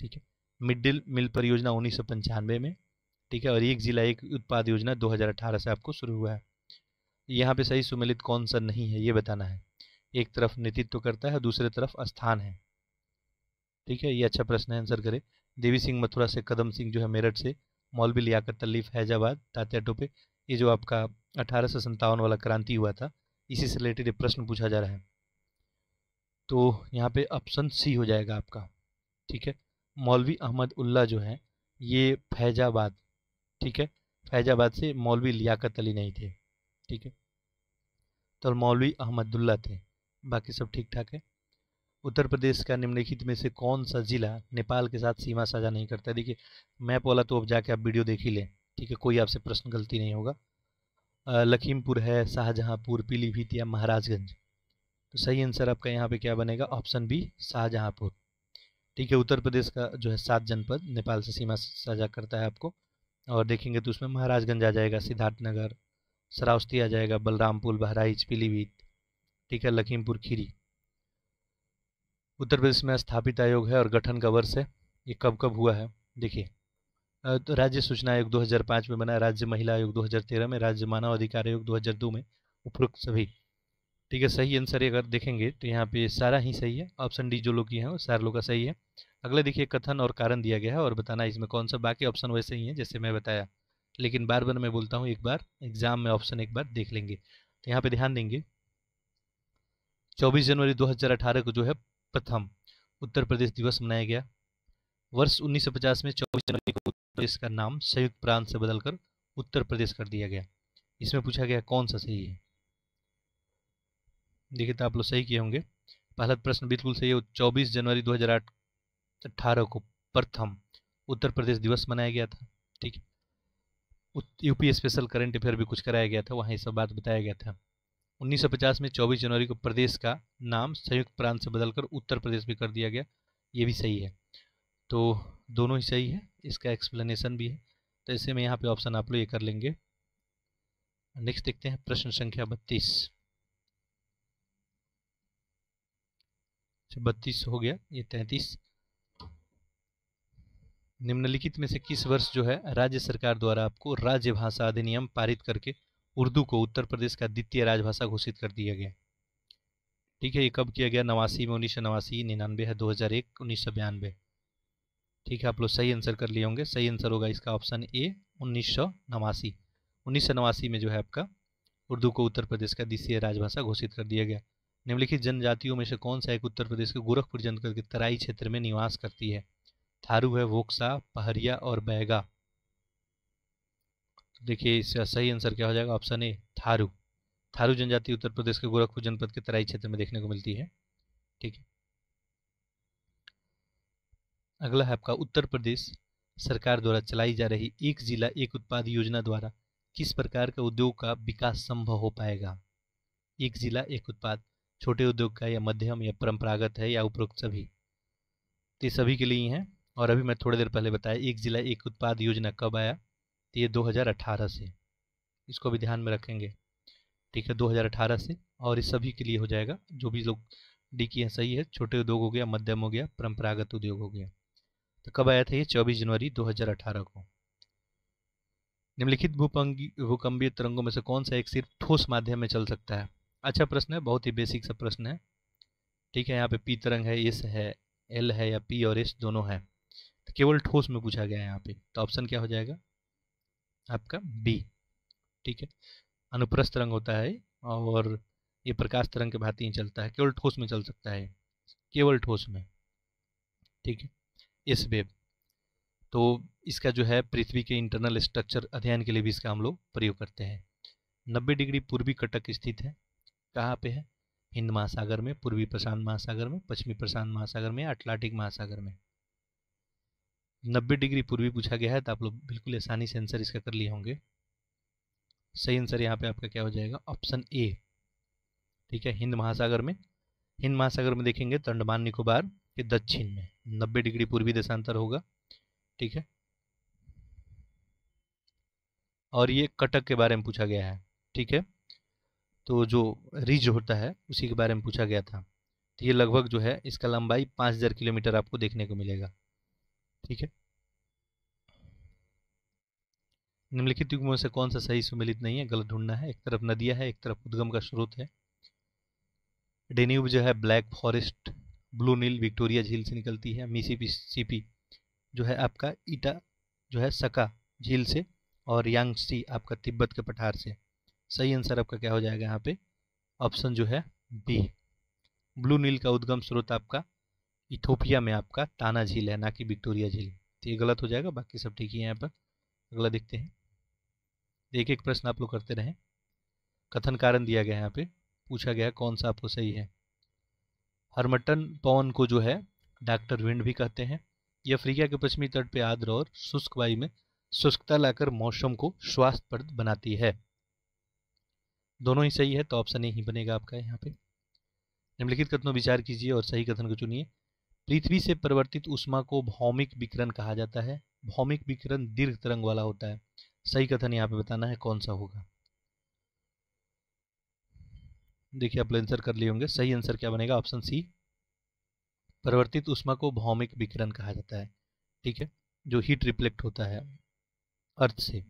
ठीक है मिड डे मिल परियोजना उन्नीस सौ पंचानवे में ठीक है और एक जिला एक उत्पाद योजना 2018 से आपको शुरू हुआ है यहाँ पे सही सुमेलित कौन सा नहीं है ये बताना है एक तरफ नेतृत्व तो करता है दूसरे तरफ स्थान है ठीक है ये अच्छा प्रश्न है आंसर करे देवी सिंह मथुरा से कदम सिंह जो है मेरठ से मौलवी लियाकत तलीफ हैजाबाद तात्या टोपे ये जो आपका अठारह वाला क्रांति हुआ था इसी से रिलेटेड प्रश्न पूछा जा रहा है तो यहाँ पे ऑप्शन सी हो जाएगा आपका ठीक है मौलवी अहमद उल्ला जो है ये फैजाबाद ठीक है फैजाबाद से मौलवी लियाकत अली नहीं थे ठीक है तो मौलवी अहमदुल्ला थे बाकी सब ठीक ठाक है उत्तर प्रदेश का निम्नलिखित में से कौन सा ज़िला नेपाल के साथ सीमा साझा नहीं करता देखिए मैप वाला तो अब जाके आप वीडियो देख ही लें ठीक है कोई आपसे प्रश्न गलती नहीं होगा लखीमपुर है शाहजहाँपुर पीलीभीत या महाराजगंज तो सही आंसर आपका यहाँ पे क्या बनेगा ऑप्शन बी शाहजहांपुर ठीक है उत्तर प्रदेश का जो है सात जनपद नेपाल से सीमा साझा करता है आपको और देखेंगे तो उसमें महाराजगंज आ जाएगा सिद्धार्थनगर सरावस्ती आ जाएगा बलरामपुर बहराइच पीलीभीत ठीक है लखीमपुर खीरी उत्तर प्रदेश में स्थापित आयोग है और गठन का वर्ष है ये कब कब हुआ है देखिए तो राज्य सूचना आयोग 2005 में बना राज्य महिला आयोग 2013 में राज्य मानव अधिकार आयोग 2002 में उपरोक्त सभी ठीक है सही आंसर अगर देखेंगे तो यहाँ पे सारा ही सही है ऑप्शन डी जो लोग की है वो सारे लोग का सही है अगला देखिए कथन और कारण दिया गया है और बताना इसमें कौन सा बाकी ऑप्शन वैसे ही है जैसे मैं बताया लेकिन बार बार मैं बोलता हूँ एक बार एग्जाम में ऑप्शन एक बार देख लेंगे तो यहाँ पे ध्यान देंगे 24 जनवरी 2018 को जो है प्रथम उत्तर प्रदेश दिवस मनाया गया वर्ष 1950 में 24 जनवरी को उत्तर प्रदेश का नाम संयुक्त प्रांत से बदलकर उत्तर प्रदेश कर दिया गया इसमें पूछा गया कौन सा सही है देखिए तो आप लोग सही किए होंगे पहला तो प्रश्न बिल्कुल सही है चौबीस जनवरी दो हज़ार अठारह को प्रथम उत्तर प्रदेश दिवस मनाया गया था ठीक है यूपी स्पेशल करंट अफेयर भी कुछ कराया गया था वहाँ ये सब बात बताया गया था 1950 में 24 जनवरी को प्रदेश का नाम संयुक्त प्रांत से बदलकर उत्तर प्रदेश भी कर दिया गया ये भी सही है तो दोनों ही सही है इसका एक्सप्लेनेशन भी है तो ऐसे में यहाँ पे ऑप्शन आप लोग ये कर लेंगे नेक्स्ट देखते हैं प्रश्न संख्या बत्तीस बत्तीस हो गया ये तैंतीस निम्नलिखित में से किस वर्ष जो है राज्य सरकार द्वारा आपको राज्य भाषा अधिनियम पारित करके उर्दू को उत्तर प्रदेश का द्वितीय राजभाषा घोषित कर दिया गया ठीक है ये कब किया गया नवासी में उन्नीस सौ नवासी निन्यानवे है दो हज़ार एक उन्नीस सौ बयानवे ठीक है आप लोग सही आंसर कर लिए होंगे सही आंसर होगा इसका ऑप्शन ए उन्नीस सौ नवासी उन्नीस सौ नवासी में जो है आपका उर्दू को उत्तर प्रदेश का द्वितीय राजभाषा घोषित कर दिया गया निम्नलिखित जनजातियों में से कौन सा एक उत्तर प्रदेश के गोरखपुर जनपद के तराई क्षेत्र में निवास करती है थारू है वोक्सा पहरिया और बैगा तो देखिए इसका सही आंसर क्या हो जाएगा ऑप्शन ए थारू थारू जनजाति उत्तर प्रदेश के गोरखपुर जनपद के तराई क्षेत्र में देखने को मिलती है ठीक है अगला है आपका उत्तर प्रदेश सरकार द्वारा चलाई जा रही एक जिला एक उत्पाद योजना द्वारा किस प्रकार के उद्योग का विकास संभव हो पाएगा एक जिला एक उत्पाद छोटे उद्योग का या मध्यम या परंपरागत है या उपरोक्त सभी तो ये सभी के लिए हैं और अभी मैं थोड़ी देर पहले बताया एक ज़िला एक उत्पाद योजना कब आया तो ये 2018 से इसको भी ध्यान में रखेंगे ठीक है 2018 से और ये सभी के लिए हो जाएगा जो भी लोग डी की है सही है छोटे उद्योग हो गया मध्यम हो गया परंपरागत उद्योग हो गया तो कब आया था ये 24 जनवरी 2018 को निम्नलिखित भूपंगी भूकंपीय तरंगों में से कौन सा एक सिर्फ ठोस माध्यम में चल सकता है अच्छा प्रश्न है बहुत ही बेसिक सा प्रश्न है ठीक है यहाँ पे पी तरंग है एस है एल है या पी और एस दोनों है तो केवल ठोस में पूछा गया है यहाँ पे तो ऑप्शन क्या हो जाएगा आपका बी ठीक है अनुप्रस्थ तरंग होता है और ये प्रकाश तरंग के भांति ही चलता है केवल ठोस में चल सकता है केवल ठोस में ठीक है एस वेब तो इसका जो है पृथ्वी के इंटरनल स्ट्रक्चर अध्ययन के लिए भी इसका हम लोग प्रयोग करते हैं नब्बे डिग्री पूर्वी कटक स्थित है कहाँ पे है हिंद महासागर में पूर्वी प्रशांत महासागर में पश्चिमी प्रशांत महासागर में अटलांटिक महासागर में नब्बे डिग्री पूर्वी पूछा गया है तो आप लोग बिल्कुल आसानी से आंसर इसका कर लिए होंगे सही आंसर यहाँ पे आपका क्या हो जाएगा ऑप्शन ए ठीक है हिंद महासागर में हिंद महासागर में देखेंगे तो अंडमान निकोबार के दक्षिण में नब्बे डिग्री पूर्वी देशांतर होगा ठीक है और ये कटक के बारे में पूछा गया है ठीक है तो जो रिज होता है उसी के बारे में पूछा गया था तो ये लगभग जो है इसका लंबाई पाँच हज़ार किलोमीटर आपको देखने को मिलेगा ठीक है निम्नलिखित युग्मों से कौन सा सही सुमिलित नहीं है गलत ढूंढना है एक तरफ नदियाँ है एक तरफ उद्गम का स्रोत है डेन्यूब जो है black forest blue Nile Victoria झील से निकलती है मिसिसिपी जो है आपका ईटा जो है सका झील से और यांगसी आपका तिब्बत के पठार से सही आंसर आपका क्या हो जाएगा यहाँ पे ऑप्शन जो है बी ब्लू नील का उद्गम स्रोत आपका इथोपिया में आपका ताना झील है ना कि विक्टोरिया झील तो ये गलत हो जाएगा बाकी सब ठीक है यहाँ पर अगला देखते हैं एक एक प्रश्न आप लोग करते रहें कथन कारण दिया गया है यहाँ पे पूछा गया कौन सा आपको सही है हरमटन पवन को जो है डॉक्टर विंड भी कहते हैं यह अफ्रीका के पश्चिमी तट पे आद्र और शुष्क वायु में शुष्कता लाकर मौसम को स्वास्थ्यप्रद बनाती है दोनों ही सही है तो ऑप्शन ए ही बनेगा आपका यहाँ पे निम्नलिखित कथनों विचार कीजिए और सही कथन को चुनिए पृथ्वी से परिवर्तित उष्मा को भौमिक विकरण कहा जाता है भौमिक विकरण दीर्घ तरंग वाला होता है सही कथन यहाँ पे बताना है कौन सा होगा देखिए आप आंसर कर लिए होंगे सही आंसर क्या बनेगा ऑप्शन सी परिवर्तित उष्मा को भौमिक विकरण कहा जाता है ठीक है जो हीट रिफ्लेक्ट होता है अर्थ से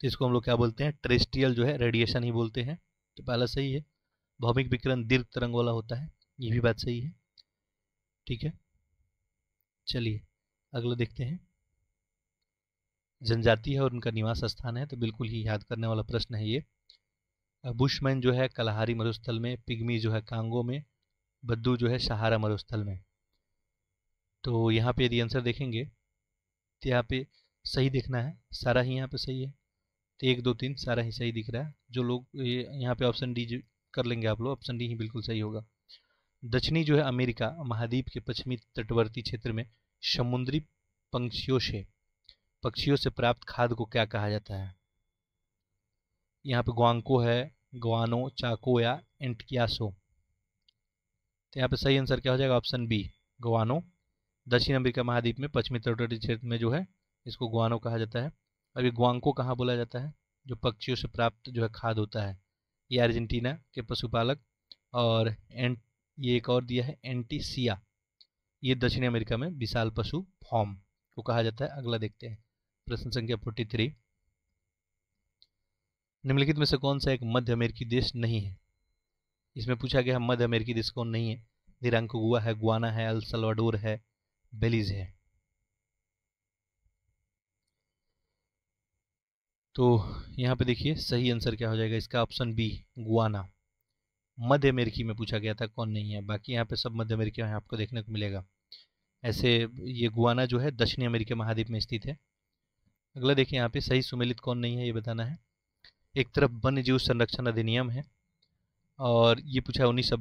तो इसको हम लोग क्या बोलते हैं ट्रेस्टियल जो है रेडिएशन ही बोलते हैं तो पहला सही है भौमिक विकिरण दीर्घ तरंग वाला होता है ये भी बात सही है ठीक है चलिए अगला देखते हैं जनजाति है और उनका निवास स्थान है तो बिल्कुल ही याद करने वाला प्रश्न है ये बुशमैन जो है कलाहारी मरुस्थल में पिग्मी जो है कांगो में बद्दू जो है सहारा मरुस्थल में तो यहाँ पे यदि आंसर देखेंगे तो यहाँ पे सही देखना है सारा ही यहाँ पे सही है तो एक दो तीन सारा ही सही दिख रहा है जो लोग यहाँ पे ऑप्शन डी कर लेंगे आप लोग ऑप्शन डी ही बिल्कुल सही होगा दक्षिणी जो है अमेरिका महाद्वीप के पश्चिमी तटवर्ती क्षेत्र में समुद्री पंक्षियों से पक्षियों से प्राप्त खाद को क्या कहा जाता है यहाँ पे ग्वांको है ग्वानो चाको या एंटकियासो तो यहाँ पे सही आंसर क्या हो जाएगा ऑप्शन बी ग्वानो दक्षिण अमेरिका महाद्वीप में पश्चिमी तटवर्ती क्षेत्र में जो है इसको ग्वानो कहा जाता है ये ग्वांको कहाँ बोला जाता है जो पक्षियों से प्राप्त जो है खाद होता है ये अर्जेंटीना के पशुपालक और एं ये एक और दिया है एंटीसिया ये दक्षिण अमेरिका में विशाल पशु फॉर्म को कहा जाता है अगला देखते हैं प्रश्न संख्या फोर्टी थ्री निम्नलिखित में से कौन सा एक मध्य अमेरिकी देश नहीं है इसमें पूछा गया मध्य अमेरिकी देश कौन नहीं है गुआ है गुआना है अल्सलवाडोर है बेलीज है तो यहाँ पे देखिए सही आंसर क्या हो जाएगा इसका ऑप्शन बी गुआना मध्य अमेरिकी में पूछा गया था कौन नहीं है बाकी यहाँ पे सब मध्य अमेरिकी में आपको देखने को मिलेगा ऐसे ये गुआना जो है दक्षिणी अमेरिका महाद्वीप में स्थित है अगला देखिए यहाँ पे सही सुमेलित कौन नहीं है ये बताना है एक तरफ वन्य जीव संरक्षण अधिनियम है और ये पूछा है उन्नीस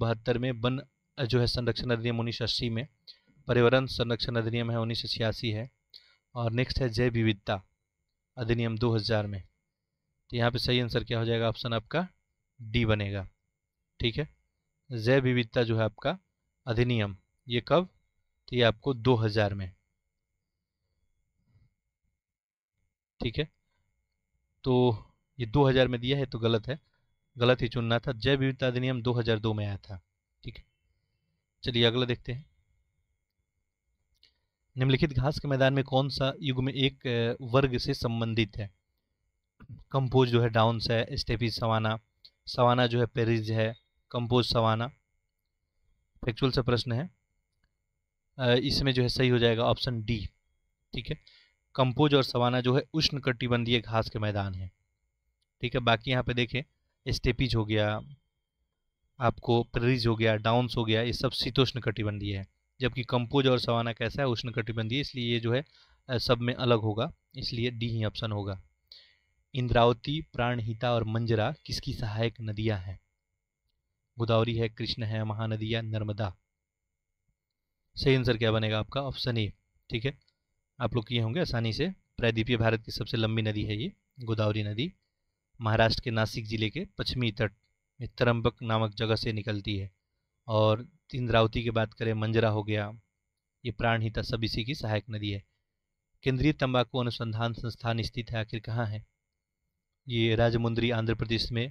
में वन जो है संरक्षण अधिनियम उन्नीस में पर्यावरण संरक्षण अधिनियम है उन्नीस है और नेक्स्ट है जैव विविधता अधिनियम 2000 में तो यहाँ पे सही आंसर क्या हो जाएगा ऑप्शन आपका डी बनेगा ठीक है जैव विविधता जो है आपका अधिनियम ये कब तो ये आपको 2000 में ठीक है तो ये 2000 में दिया है तो गलत है गलत ही चुनना था जैव विविधता अधिनियम 2002 में आया था ठीक है चलिए अगला देखते हैं निम्नलिखित घास के मैदान में कौन सा युग में एक वर्ग से संबंधित है कंपोज जो है डाउन्स है स्टेपी सवाना सवाना जो है पेरिज है कंपोज सवाना फैक्चुअल से प्रश्न है इसमें जो है सही हो जाएगा ऑप्शन डी ठीक है कंपोज और सवाना जो है उष्ण कटिबंधीय घास के मैदान है ठीक है बाकी यहाँ पे देखें स्टेपीज हो गया आपको प्रेरिज हो गया डाउन्स हो गया ये सब शीतोष्ण कटिबंधीय है जबकि कंपोज और सवाना कैसा है उष्ण कटिबंधीय इसलिए ये जो है सब में अलग होगा इसलिए डी ही ऑप्शन होगा इंद्रावती प्राणहिता और मंजरा किसकी सहायक नदियां हैं गोदावरी है कृष्ण है महानदिया नर्मदा सही आंसर क्या बनेगा आपका ऑप्शन ए ठीक है आप लोग किए होंगे आसानी से प्रायद्वीपीय भारत की सबसे लंबी नदी है ये गोदावरी नदी महाराष्ट्र के नासिक जिले के पश्चिमी तट में तरम्बक नामक जगह से निकलती है और इंद्रावती की बात करें मंजरा हो गया ये प्राणहिता सब इसी की सहायक नदी है केंद्रीय तंबाकू अनुसंधान संस्थान स्थित है आखिर कहाँ है ये राजमुंद्री आंध्र प्रदेश में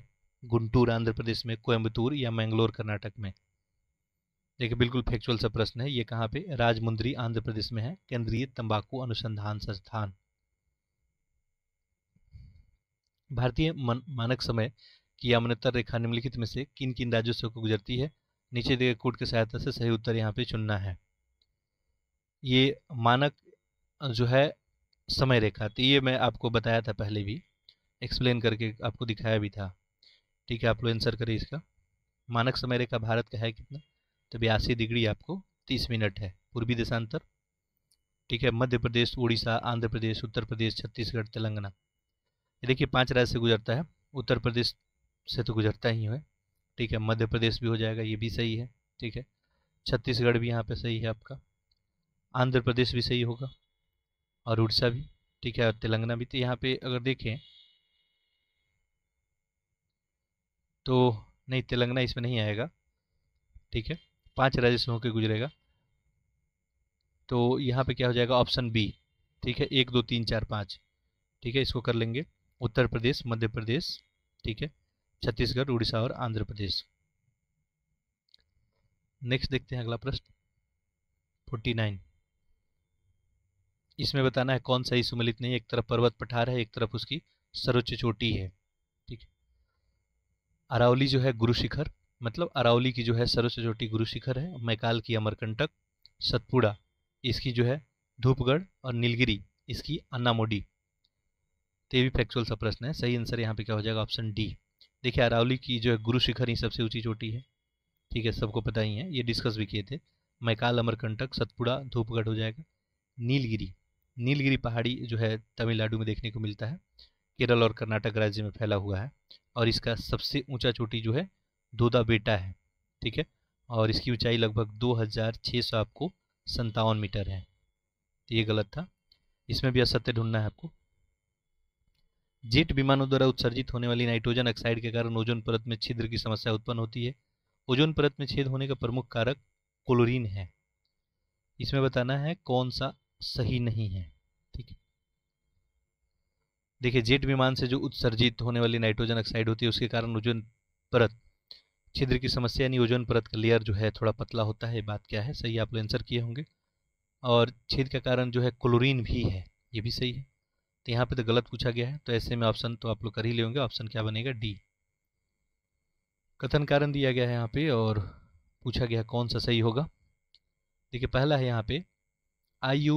गुंटूर आंध्र प्रदेश में कोयम्बतूर या मैंगलोर कर्नाटक में देखिए बिल्कुल फैक्चुअल सा प्रश्न है ये कहाँ पे राजमुंद्री आंध्र प्रदेश में है केंद्रीय तंबाकू अनुसंधान संस्थान भारतीय मानक समय की अमनतर रेखा निम्नलिखित में से किन किन राज्यों से गुजरती है नीचे दिए कोड की सहायता से सही उत्तर यहाँ पे चुनना है ये मानक जो है समय रेखा तो ये मैं आपको बताया था पहले भी एक्सप्लेन करके आपको दिखाया भी था ठीक है आप लोग आंसर करें इसका मानक समय रेखा भारत का है कितना तो बयासी डिग्री आपको तीस मिनट है पूर्वी देशांतर ठीक है मध्य प्रदेश उड़ीसा आंध्र प्रदेश उत्तर प्रदेश छत्तीसगढ़ तेलंगाना ये देखिए पांच राज्य से गुजरता है उत्तर प्रदेश से तो गुजरता ही है ठीक है मध्य प्रदेश भी हो जाएगा ये भी सही है ठीक है छत्तीसगढ़ भी यहाँ पे सही है आपका आंध्र प्रदेश भी सही होगा और उड़ीसा भी ठीक है और तेलंगाना भी तो यहाँ पे अगर देखें तो नहीं तेलंगाना इसमें नहीं आएगा ठीक है पांच राज्य से होकर गुजरेगा तो यहाँ पे क्या हो जाएगा ऑप्शन बी ठीक है एक दो तीन चार पाँच ठीक है इसको कर लेंगे उत्तर प्रदेश मध्य प्रदेश ठीक है छत्तीसगढ़ उड़ीसा और आंध्र प्रदेश नेक्स्ट देखते हैं अगला प्रश्न फोर्टी नाइन इसमें बताना है कौन सा ही सुमिलित नहीं एक तरफ पर्वत पठार है एक तरफ उसकी सर्वोच्च चोटी है अरावली जो है गुरु शिखर मतलब अरावली की जो है चोटी गुरु शिखर है मैकाल की अमरकंटक सतपुड़ा इसकी जो है धूपगढ़ और नीलगिरी इसकी अन्नामोडी तो ये भी फैक्चुअल सा प्रश्न है सही आंसर यहाँ पे क्या हो जाएगा ऑप्शन डी देखिए अरावली की जो है गुरु शिखर ही सबसे ऊंची चोटी है ठीक है सबको पता ही है ये डिस्कस भी किए थे मैकाल अमरकंटक सतपुड़ा धूपगढ़ हो जाएगा नीलगिरी नीलगिरी पहाड़ी जो है तमिलनाडु में देखने को मिलता है केरल और कर्नाटक राज्य में फैला हुआ है और इसका सबसे ऊंचा चोटी जो है दोदा बेटा है ठीक है और इसकी ऊंचाई लगभग दो हज़ार छः सौ आपको संतावन मीटर है तो ये गलत था इसमें भी असत्य ढूंढना है आपको जेट विमानों द्वारा उत्सर्जित होने वाली नाइट्रोजन ऑक्साइड के कारण ओजोन परत में छिद्र की समस्या उत्पन्न होती है ओजोन परत में छेद होने का प्रमुख कारक क्लोरीन है इसमें बताना है कौन सा सही नहीं है देखिए जेट विमान से जो उत्सर्जित होने वाली नाइट्रोजन ऑक्साइड होती है उसके कारण ओजोन परत छिद्र की समस्या यानी ओजोन परत का लेयर जो है थोड़ा पतला होता है बात क्या है सही आप लोग आंसर किए होंगे और छेद का कारण जो है क्लोरीन भी है ये भी सही है तो यहाँ पे तो गलत पूछा गया है तो ऐसे में ऑप्शन तो आप लोग कर ही लेंगे ऑप्शन क्या बनेगा डी कथन कारण दिया गया है यहाँ पे और पूछा गया कौन सा सही होगा देखिए पहला है यहाँ पे आई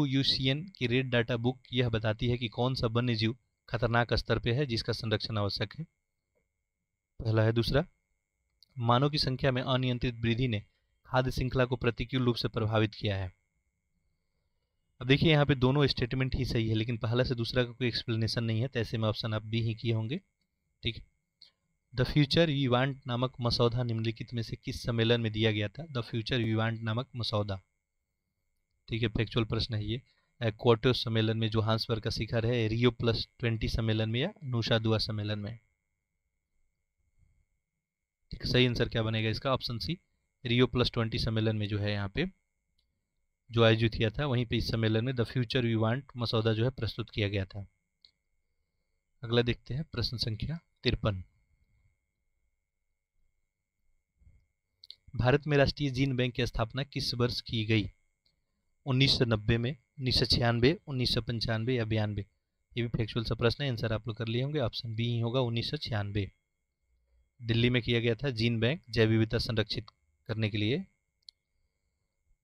की रेड डाटा बुक यह बताती है कि कौन सा वन्य जीव खतरनाक स्तर पे है जिसका संरक्षण आवश्यक है पहला है दूसरा मानव की संख्या में अनियंत्रित वृद्धि ने खाद्य श्रृंखला को प्रतिकूल रूप से प्रभावित किया है अब देखिए यहाँ पे दोनों स्टेटमेंट ही सही है लेकिन पहला से दूसरा का कोई एक्सप्लेनेशन नहीं है तो ऐसे में ऑप्शन आप बी ही किए होंगे ठीक है द फ्यूचर वी वांट नामक मसौदा निम्नलिखित में से किस सम्मेलन में दिया गया था द फ्यूचर वी वांट नामक मसौदा ठीक है फैक्चुअल प्रश्न है ये क्वार्टर सम्मेलन में जो हांसवर का शिखर है रियो प्लस ट्वेंटी सम्मेलन में या नूशा दुआ सम्मेलन में ठीक सही आंसर क्या बनेगा इसका option C Rio plus twenty सम्मेलन में जो है यहाँ पे जो आयोजित किया था वहीं पे इस सम्मेलन में द फ्यूचर वी वांट मसौदा जो है प्रस्तुत किया गया था अगला देखते हैं प्रश्न संख्या तिरपन भारत में राष्ट्रीय जीन बैंक की स्थापना किस वर्ष की गई 1990 में उन्नीस सौ छियानवे उन्नीस सौ पंचानवे या बयानवे ये भी फैक्चुअल सा प्रश्न है आंसर आप लोग कर लिए होंगे ऑप्शन बी ही होगा उन्नीस सौ छियानवे दिल्ली में किया गया था जीन बैंक जैव विविधता संरक्षित करने के लिए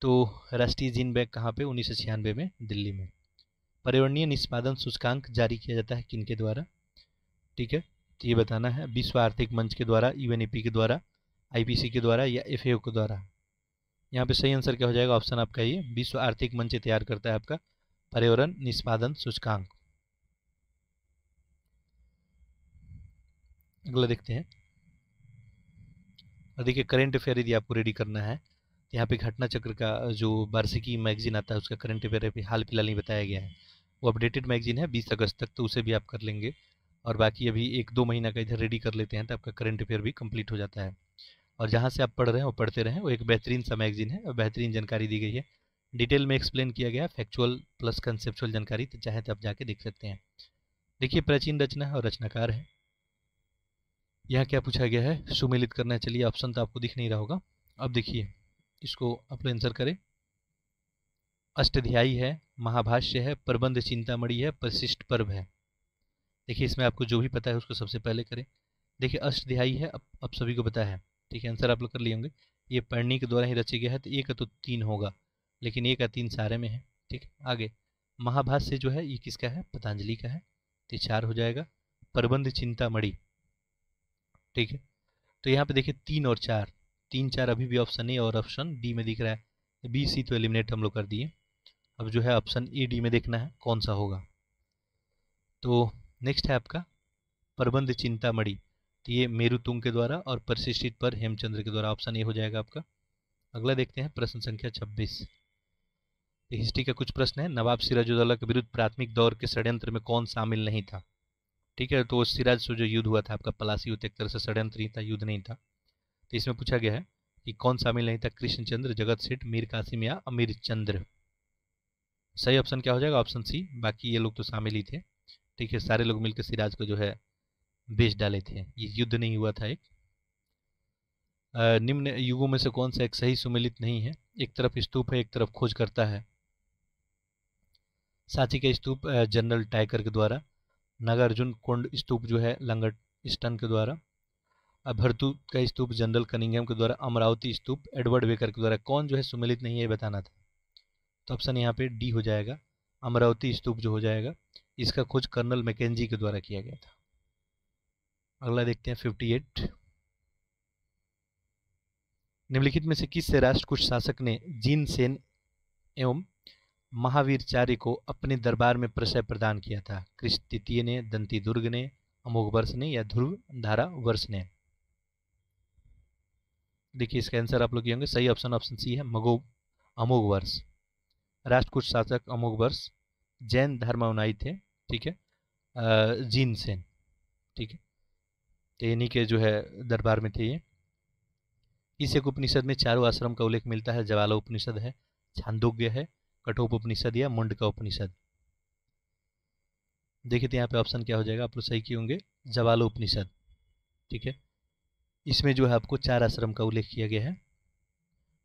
तो राष्ट्रीय जीन बैंक कहाँ पे उन्नीस सौ छियानवे में दिल्ली में पर्यावरणीय निष्पादन सूचकांक जारी किया जाता है किन के द्वारा ठीक है तो ये बताना है विश्व आर्थिक मंच के द्वारा यू के द्वारा आईपीसी के द्वारा या एफ के द्वारा यहाँ पे सही आंसर क्या हो जाएगा ऑप्शन आपका ये विश्व आर्थिक मंच तैयार करता है आपका पर्यावरण निष्पादन सूचकांक अगला देखते हैं और देखिए करेंट अफेयर यदि आपको रेडी करना है तो यहाँ पे घटना चक्र का जो वार्षिकी मैगजीन आता है उसका करंट अफेयर अभी हाल फिलहाल नहीं बताया गया है वो अपडेटेड मैगजीन है बीस अगस्त तक तो उसे भी आप कर लेंगे और बाकी अभी एक दो महीना का इधर रेडी कर लेते हैं तो आपका करंट अफेयर भी कंप्लीट हो जाता है और जहाँ से आप पढ़ रहे हैं वो पढ़ते रहें वो एक बेहतरीन सा मैगजीन है और बेहतरीन जानकारी दी गई है डिटेल में एक्सप्लेन किया गया फैक्चुअल प्लस कंसेप्चुअल जानकारी तो चाहे तो आप जाके देख सकते हैं देखिए प्राचीन रचना और रचनाकार है यहाँ क्या पूछा गया है सुमिलित करना चलिए ऑप्शन तो आपको दिख नहीं रहा होगा अब देखिए इसको अपना आंसर करें अष्टध्यायी है महाभाष्य है प्रबंध चिंतामढ़ी है परिशिष्ट पर्व है देखिए इसमें आपको जो भी पता है उसको सबसे पहले करें देखिए अष्टध्यायी है अब आप सभी को पता है ठीक है आंसर आप लोग कर लिए होंगे ये पढ़ने के द्वारा ही रचे गया है तो एक तो तीन होगा लेकिन एक का तीन सारे में है ठीक आगे महाभाष्य जो है ये किसका है पतंजलि का है तो चार हो जाएगा प्रबंध चिंतामणि ठीक है तो यहाँ पे देखिए तीन और चार तीन चार अभी भी ऑप्शन ए और ऑप्शन डी में दिख रहा है बी सी तो एलिमिनेट तो हम लोग कर दिए अब जो है ऑप्शन ए डी में देखना है कौन सा होगा तो नेक्स्ट है आपका प्रबंध चिंतामढ़ी तो ये मेरुतुंग के द्वारा और परिशिष्टित पर हेमचंद्र के द्वारा ऑप्शन ए हो जाएगा आपका अगला देखते हैं प्रश्न संख्या छब्बीस तो हिस्ट्री का कुछ प्रश्न है नवाब सिराजुद्दौला के विरुद्ध प्राथमिक दौर के षड्यंत्र में कौन शामिल नहीं था ठीक है तो सिराज से जो युद्ध हुआ था आपका पलासी युद्ध एक तरह से षड्यंत्र ही था युद्ध नहीं था तो इसमें पूछा गया है कि कौन शामिल नहीं था कृष्णचंद्र जगत सेठ मीर कासिम या अमीर चंद्र सही ऑप्शन क्या हो जाएगा ऑप्शन सी बाकी ये लोग तो शामिल ही थे ठीक है सारे लोग मिलकर सिराज को जो है बेच डाले थे ये युद्ध नहीं हुआ था एक निम्न युगों में से कौन सा एक सही सुमेलित नहीं है एक तरफ स्तूप है एक तरफ खोज करता है साथी का स्तूप जनरल टाइकर के द्वारा नागार्जुन कोंड स्तूप जो है लंगट स्टन के द्वारा भरतू का स्तूप जनरल कनिंगम के द्वारा अमरावती स्तूप एडवर्ड वेकर के द्वारा कौन जो है सुमेलित नहीं है बताना था तो ऑप्शन यहाँ पे डी हो जाएगा अमरावती स्तूप जो हो जाएगा इसका खोज कर्नल मैकेजी के द्वारा किया गया था अगला देखते हैं 58 निम्नलिखित में से किस कुछ शासक ने जीन सेन एवं महावीरचार्य को अपने दरबार में प्रशय प्रदान किया था कृष्ण तृतीय ने दंती दुर्ग ने अमोघ वर्ष ने या ध्रुव धारा वर्ष ने देखिए इसका आंसर आप लोग होंगे सही ऑप्शन ऑप्शन सी है मगो अमोघ वर्ष राष्ट्रकूट शासक अमोघ वर्ष जैन धर्मानुयायी थे ठीक है जीन सेन ठीक है इन्हीं के जो है दरबार में थे ये इस एक उपनिषद में चारों आश्रम का उल्लेख मिलता है जवाला उपनिषद है छांदोग्य है कठोप उपनिषद या मुंड का उपनिषद देखिए तो यहाँ पे ऑप्शन क्या हो जाएगा आप लोग सही किए होंगे जवालो उपनिषद ठीक है इसमें जो है आपको चार आश्रम का उल्लेख किया गया है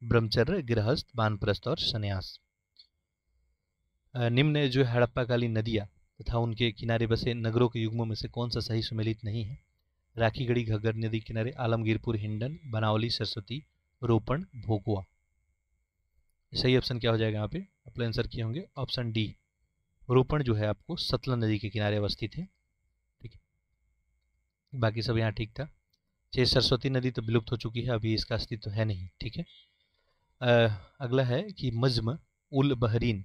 ब्रह्मचर्य गृहस्थ बानप्रस्थ और संन्यास निम्न जो है हड़प्पाकालीन नदियाँ तथा उनके किनारे बसे नगरों के युग्मों में से कौन सा सही सुमेलित नहीं है राखीगढ़ी घग्गर नदी किनारे आलमगीरपुर हिंडन बनावली सरस्वती रोपण भोगुआ सही ऑप्शन क्या हो जाएगा यहाँ पे अपने आंसर किए होंगे ऑप्शन डी रोपण जो है आपको सतलन नदी के किनारे अवस्थित है ठीक है बाकी सब यहाँ ठीक था चाहे सरस्वती नदी तो विलुप्त हो चुकी है अभी इसका अस्तित्व तो है नहीं ठीक है आ, अगला है कि मजम उल बहरीन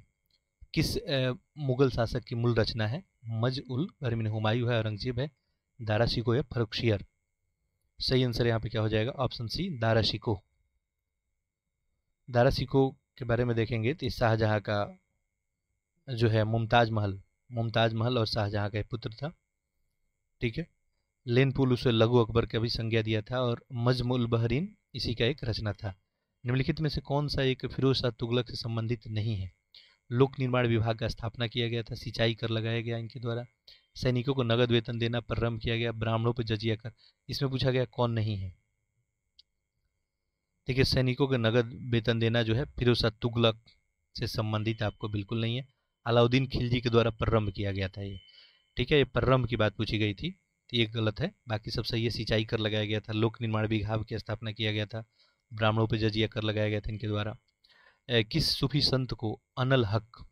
किस आ, मुगल शासक की मूल रचना है मज उल बहरीन हुमायूं है औरंगजेब है दारा शिको या फरुक्शियर सही आंसर यहाँ पे क्या हो जाएगा ऑप्शन सी दारा शिको दारा शिको के बारे में देखेंगे तो शाहजहाँ का जो है मुमताज महल मुमताज महल और शाहजहाँ का पुत्र था ठीक है लेन पुल उसे लघु अकबर का भी संज्ञा दिया था और मजमुल बहरीन इसी का एक रचना था निम्नलिखित में से कौन सा एक फिरोज शाह तुगलक से संबंधित नहीं है लोक निर्माण विभाग का स्थापना किया गया था सिंचाई कर लगाया गया इनके द्वारा सैनिकों को नगद वेतन देना प्रारंभ किया गया ब्राह्मणों पर जजिया कर इसमें पूछा गया कौन नहीं है देखिए सैनिकों को नगद वेतन देना जो है फिरोसा तुगलक से संबंधित आपको बिल्कुल नहीं है अलाउद्दीन खिलजी के द्वारा प्रारंभ किया गया था ये ठीक है ये प्रारंभ की बात पूछी गई थी तो ये गलत है बाकी सब सही है सिंचाई कर लगाया गया था लोक निर्माण विभाग की स्थापना किया गया था ब्राह्मणों पर जजिया कर लगाया गया था इनके द्वारा किस सूफी संत को अनल हक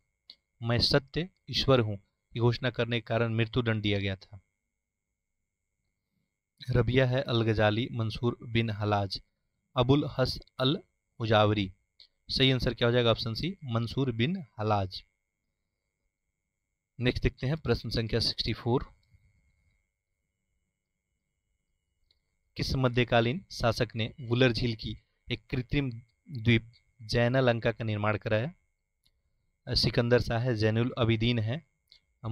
मैं सत्य ईश्वर हूँ की घोषणा करने के कारण मृत्युदंड दिया गया था रबिया है अल गजाली मंसूर बिन हलाज अबुल हस अल मुजावरी सही आंसर क्या हो जाएगा option C Mansur bin Hallaj next देखते हैं प्रश्न संख्या 64 किस मध्यकालीन शासक ने गुलर झील की एक कृत्रिम द्वीप जैना लंका का निर्माण कराया सिकंदर शाह है जैनुल अबिदीन है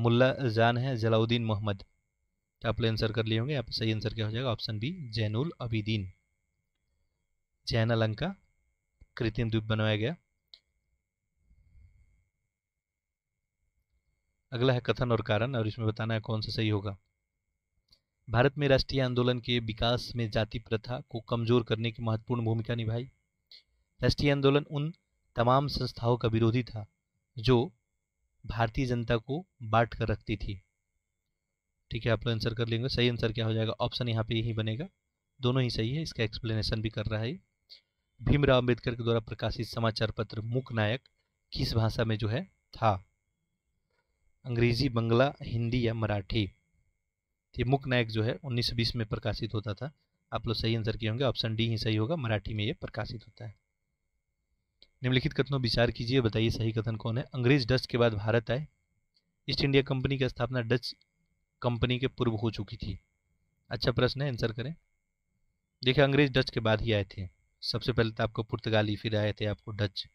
मुल्ला जान है जलाउद्दीन मोहम्मद आप आपने आंसर कर लिए होंगे आप सही आंसर क्या हो जाएगा ऑप्शन बी जैनुल अबीदीन जैन अलंका कृत्रिम द्वीप बनवाया गया अगला है कथन और कारण और इसमें बताना है कौन सा सही होगा भारत में राष्ट्रीय आंदोलन के विकास में जाति प्रथा को कमजोर करने की महत्वपूर्ण भूमिका निभाई राष्ट्रीय आंदोलन उन तमाम संस्थाओं का विरोधी था जो भारतीय जनता को बांट कर रखती थी ठीक है आप लोग आंसर कर लेंगे सही आंसर क्या हो जाएगा ऑप्शन यहाँ पे यही बनेगा दोनों ही सही है इसका एक्सप्लेनेशन भी कर रहा है भीमराव अम्बेडकर के द्वारा प्रकाशित समाचार पत्र मुख नायक किस भाषा में जो है था अंग्रेजी बंगला हिंदी या मराठी ये मुख नायक जो है उन्नीस में प्रकाशित होता था आप लोग सही आंसर किए होंगे ऑप्शन डी ही सही होगा मराठी में ये प्रकाशित होता है निम्नलिखित कथनों विचार कीजिए बताइए सही कथन कौन है अंग्रेज डच के बाद भारत आए ईस्ट इंडिया कंपनी की स्थापना डच कंपनी के पूर्व हो चुकी थी अच्छा प्रश्न है आंसर करें देखिए अंग्रेज डच के बाद ही आए थे सबसे पहले तो आपको पुर्तगाली फिर आए थे आपको डच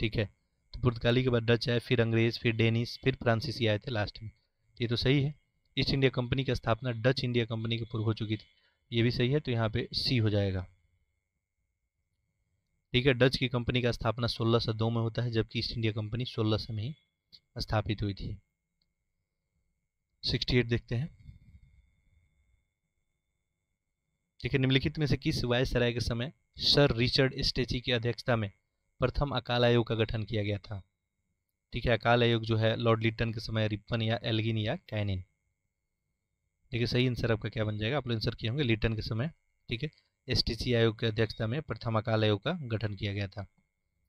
ठीक है तो पुर्तगाली के बाद डच आए फिर अंग्रेज फिर डेनिस फिर फ्रांसीसी आए थे लास्ट में तो ये तो सही है ईस्ट इंडिया कंपनी की स्थापना डच इंडिया कंपनी के पूर्व हो चुकी थी ये भी सही है तो यहाँ पे सी हो जाएगा ठीक है डच की कंपनी का स्थापना सोलह सौ दो में होता है जबकि ईस्ट इंडिया कंपनी सोलह सौ में ही स्थापित हुई थी एट देखते हैं ठीक है निम्नलिखित में से किस वायसराय के समय सर रिचर्ड स्टेची की अध्यक्षता में प्रथम अकाल आयोग का गठन किया गया था ठीक है अकाल आयोग जो है लॉर्ड लिटन के समय रिपन या एल्गिन या कैनिन ठीक है सही आंसर आपका क्या बन जाएगा आप लोग आंसर किए होंगे लिटन के समय ठीक है एसटीसी आयोग की अध्यक्षता में प्रथम अकाल आयोग का गठन किया गया था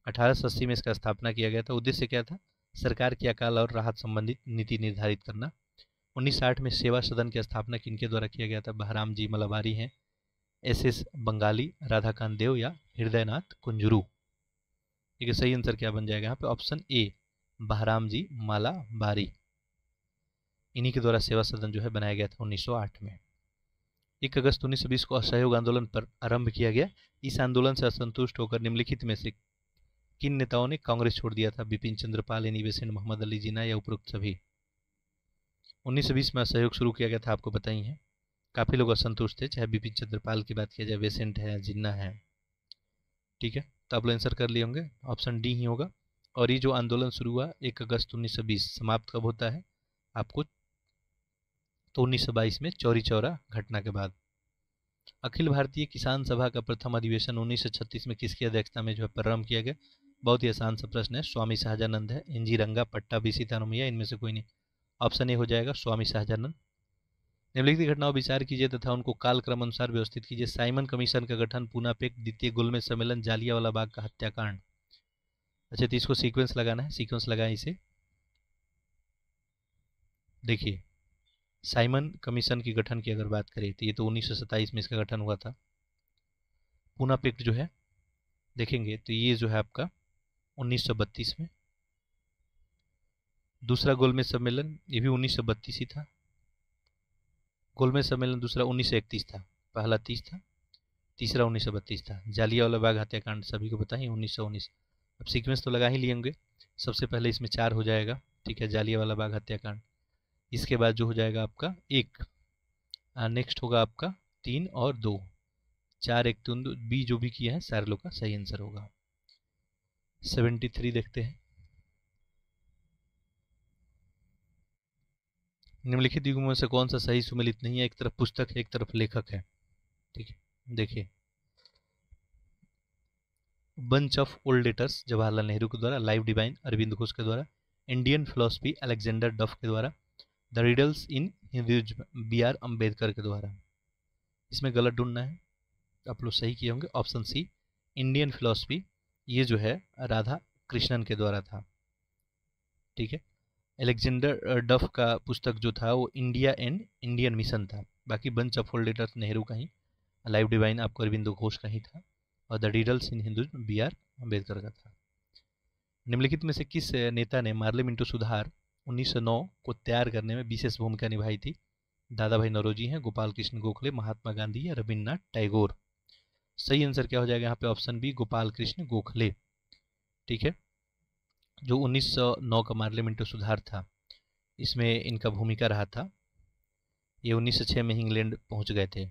अठारह में इसका स्थापना किया गया था उद्देश्य क्या था सरकार की अकाल और राहत संबंधित नीति निर्धारित करना उन्नीस में सेवा सदन की स्थापना किनके द्वारा किया गया था बहराम जी मलाबारी हैं एस एस बंगाली राधाकांत देव या हृदयनाथ कुंजरू ठीक है सही आंसर क्या बन जाएगा यहाँ पे ऑप्शन ए बहराम जी मालाबारी इन्हीं के द्वारा सेवा सदन जो है बनाया गया था 1908 में एक अगस्त 1920 को असहयोग आंदोलन पर आरंभ किया गया इस आंदोलन से असंतुष्ट होकर निम्नलिखित में से किन नेताओं ने कांग्रेस छोड़ दिया था बिपिन चंद्र पाल एनी बेसेंट मोहम्मद अली जिना या उपरोक्त सभी 1920 में असहयोग शुरू किया गया था आपको बताई है काफ़ी लोग असंतुष्ट थे चाहे बिपिन चंद्र पाल की बात किया जाए वेसेंट है जिन्ना है ठीक है तो आप लोग आंसर कर लिए होंगे ऑप्शन डी ही होगा और ये जो आंदोलन शुरू हुआ एक अगस्त 1920 समाप्त कब होता है आपको तो उन्नीस में चौरी चौरा घटना के बाद अखिल भारतीय किसान सभा का प्रथम अधिवेशन 1936 में किसकी अध्यक्षता में जो है प्रारंभ किया गया बहुत ही आसान सा प्रश्न है स्वामी शाहजानंद है एन रंगा पट्टा बी सीतारमैया इनमें से कोई नहीं ऑप्शन ए हो जाएगा स्वामी शाहजानंद निम्नलिखित घटनाओं विचार कीजिए तथा उनको कालक्रम अनुसार व्यवस्थित कीजिए साइमन कमीशन का गठन पूना पेक द्वितीय गुलमे सम्मेलन जालियावाला बाग का हत्याकांड अच्छा तो इसको सीक्वेंस लगाना है सीक्वेंस लगाएं इसे देखिए साइमन कमीशन की गठन की अगर बात करें तो ये तो उन्नीस में इसका गठन हुआ था पूना पिक्ट जो है देखेंगे तो ये जो है आपका 1932 में दूसरा गोलमेज सम्मेलन ये भी बत्तीस ही था गोलमेज सम्मेलन दूसरा 1931 था पहला 30 था तीसरा 1932 था जालियावाला बाग हत्याकांड सभी को पता ही उन्नीस अब सीक्वेंस तो लगा ही लिए होंगे सबसे पहले इसमें चार हो जाएगा ठीक है जालियावाला बाग हत्याकांड इसके बाद जो हो जाएगा आपका एक नेक्स्ट होगा आपका तीन और दो चार एक तीन दो बी जो भी किया है सारे लोग का सही आंसर होगा सेवेंटी थ्री देखते हैं निम्नलिखित युग में से कौन सा सही सुमिलित नहीं है एक तरफ पुस्तक है एक तरफ लेखक है ठीक है देखिए bunch of old letters Jawaharlal Nehru के द्वारा लाइव डिवाइन अरविंद घोष के द्वारा इंडियन फिलोसफी अलेक्जेंडर डफ के द्वारा the riddles in Hindi B R Ambedkar के द्वारा इसमें गलत ढूंढना है आप लोग सही किए होंगे ऑप्शन सी इंडियन फिलोसफी ये जो है राधा कृष्णन के द्वारा था ठीक है एलेक्जेंडर डफ का पुस्तक जो था वो इंडिया एंड इंडियन मिशन था बाकी bunch of old letters Nehru का ही लाइव डिवाइन आपको अरविंद घोष का ही था और the riddles in Hindu B R Ambedkar का था निम्नलिखित में से किस नेता ने मार्लिमिंटो सुधार 1909 को तैयार करने में विशेष भूमिका निभाई थी दादा भाई नरोजी हैं गोपाल कृष्ण गोखले महात्मा गांधी या रविन्द्रनाथ टैगोर सही आंसर क्या हो जाएगा यहाँ पे ऑप्शन बी गोपाल कृष्ण गोखले ठीक है जो 1909 का पार्लियामेंट्री सुधार था इसमें इनका भूमिका रहा था ये 1906 में इंग्लैंड पहुंच गए थे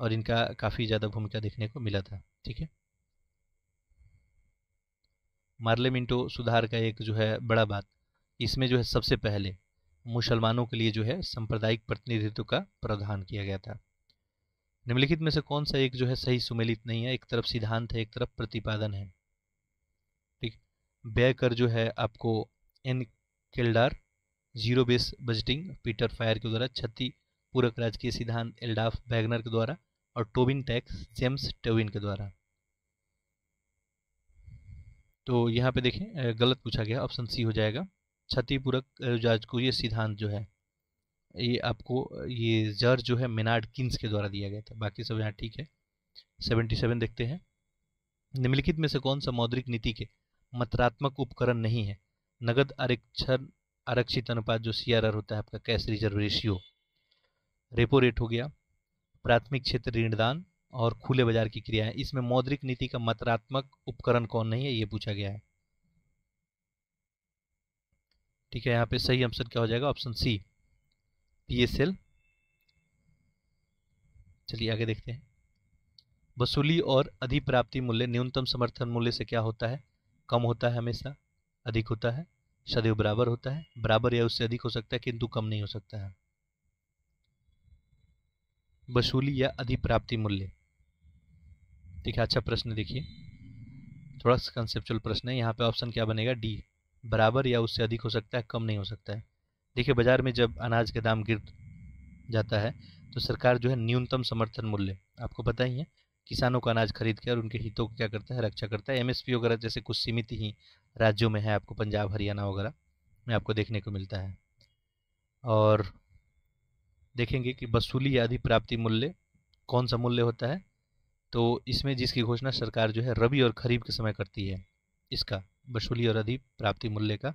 और इनका काफ़ी ज़्यादा भूमिका देखने को मिला था ठीक है मार्लेमिंटो सुधार का एक जो है बड़ा बात इसमें जो है सबसे पहले मुसलमानों के लिए जो है सांप्रदायिक प्रतिनिधित्व का प्रावधान किया गया था निम्नलिखित में से कौन सा एक जो है सही सुमेलित नहीं है एक तरफ सिद्धांत है एक तरफ प्रतिपादन है ठीक व्यय कर जो है आपको N Kaldor zero base budgeting Peter Pyhrr के द्वारा छत्ती पूरक राजकीय सिद्धांत एल्डाफ बैगनर के द्वारा और टोबिन टैक्स जेम्स टेविन के द्वारा तो यहाँ पे देखें गलत पूछा गया ऑप्शन सी हो जाएगा क्षतिपूरक जार्ज ये सिद्धांत जो है ये आपको ये जर जो है मेनार्ड किन्स के द्वारा दिया गया था बाकी सब यहाँ ठीक है सेवेंटी सेवन देखते हैं निम्नलिखित में से कौन सा मौद्रिक नीति के मात्रात्मक उपकरण नहीं है नगद आरक्षण आरक्षित अनुपात जो सी होता है आपका cash reserve ratio repo rate हो गया प्राथमिक क्षेत्र ऋणदान और खुले बाजार की क्रियाएं इसमें मौद्रिक नीति का मात्रात्मक उपकरण कौन नहीं है ये पूछा गया है ठीक है यहाँ पे सही आंसर क्या हो जाएगा ऑप्शन सी पीएसएल चलिए आगे देखते हैं वसूली और अधिप्राप्ति मूल्य न्यूनतम समर्थन मूल्य से क्या होता है कम होता है हमेशा अधिक होता है सदैव बराबर होता है बराबर या उससे अधिक हो सकता है किंतु कम नहीं हो सकता है वसूली या अधिप्राप्ति मूल्य ठीक है अच्छा प्रश्न देखिए थोड़ा सा कंसेप्चुअल प्रश्न है यहाँ पे ऑप्शन क्या बनेगा डी बराबर या उससे अधिक हो सकता है कम नहीं हो सकता है देखिए बाज़ार में जब अनाज का दाम गिर जाता है तो सरकार जो है न्यूनतम समर्थन मूल्य आपको पता ही है किसानों का अनाज खरीद के और उनके हितों को क्या करता है रक्षा करता है एमएसपी वगैरह जैसे कुछ सीमित ही राज्यों में है आपको पंजाब हरियाणा वगैरह में आपको देखने को मिलता है और देखेंगे कि वसूली या अधिप्राप्ति मूल्य कौन सा मूल्य होता है तो इसमें जिसकी घोषणा सरकार जो है रबी और खरीफ के समय करती है इसका वसूली और अधिक प्राप्ति मूल्य का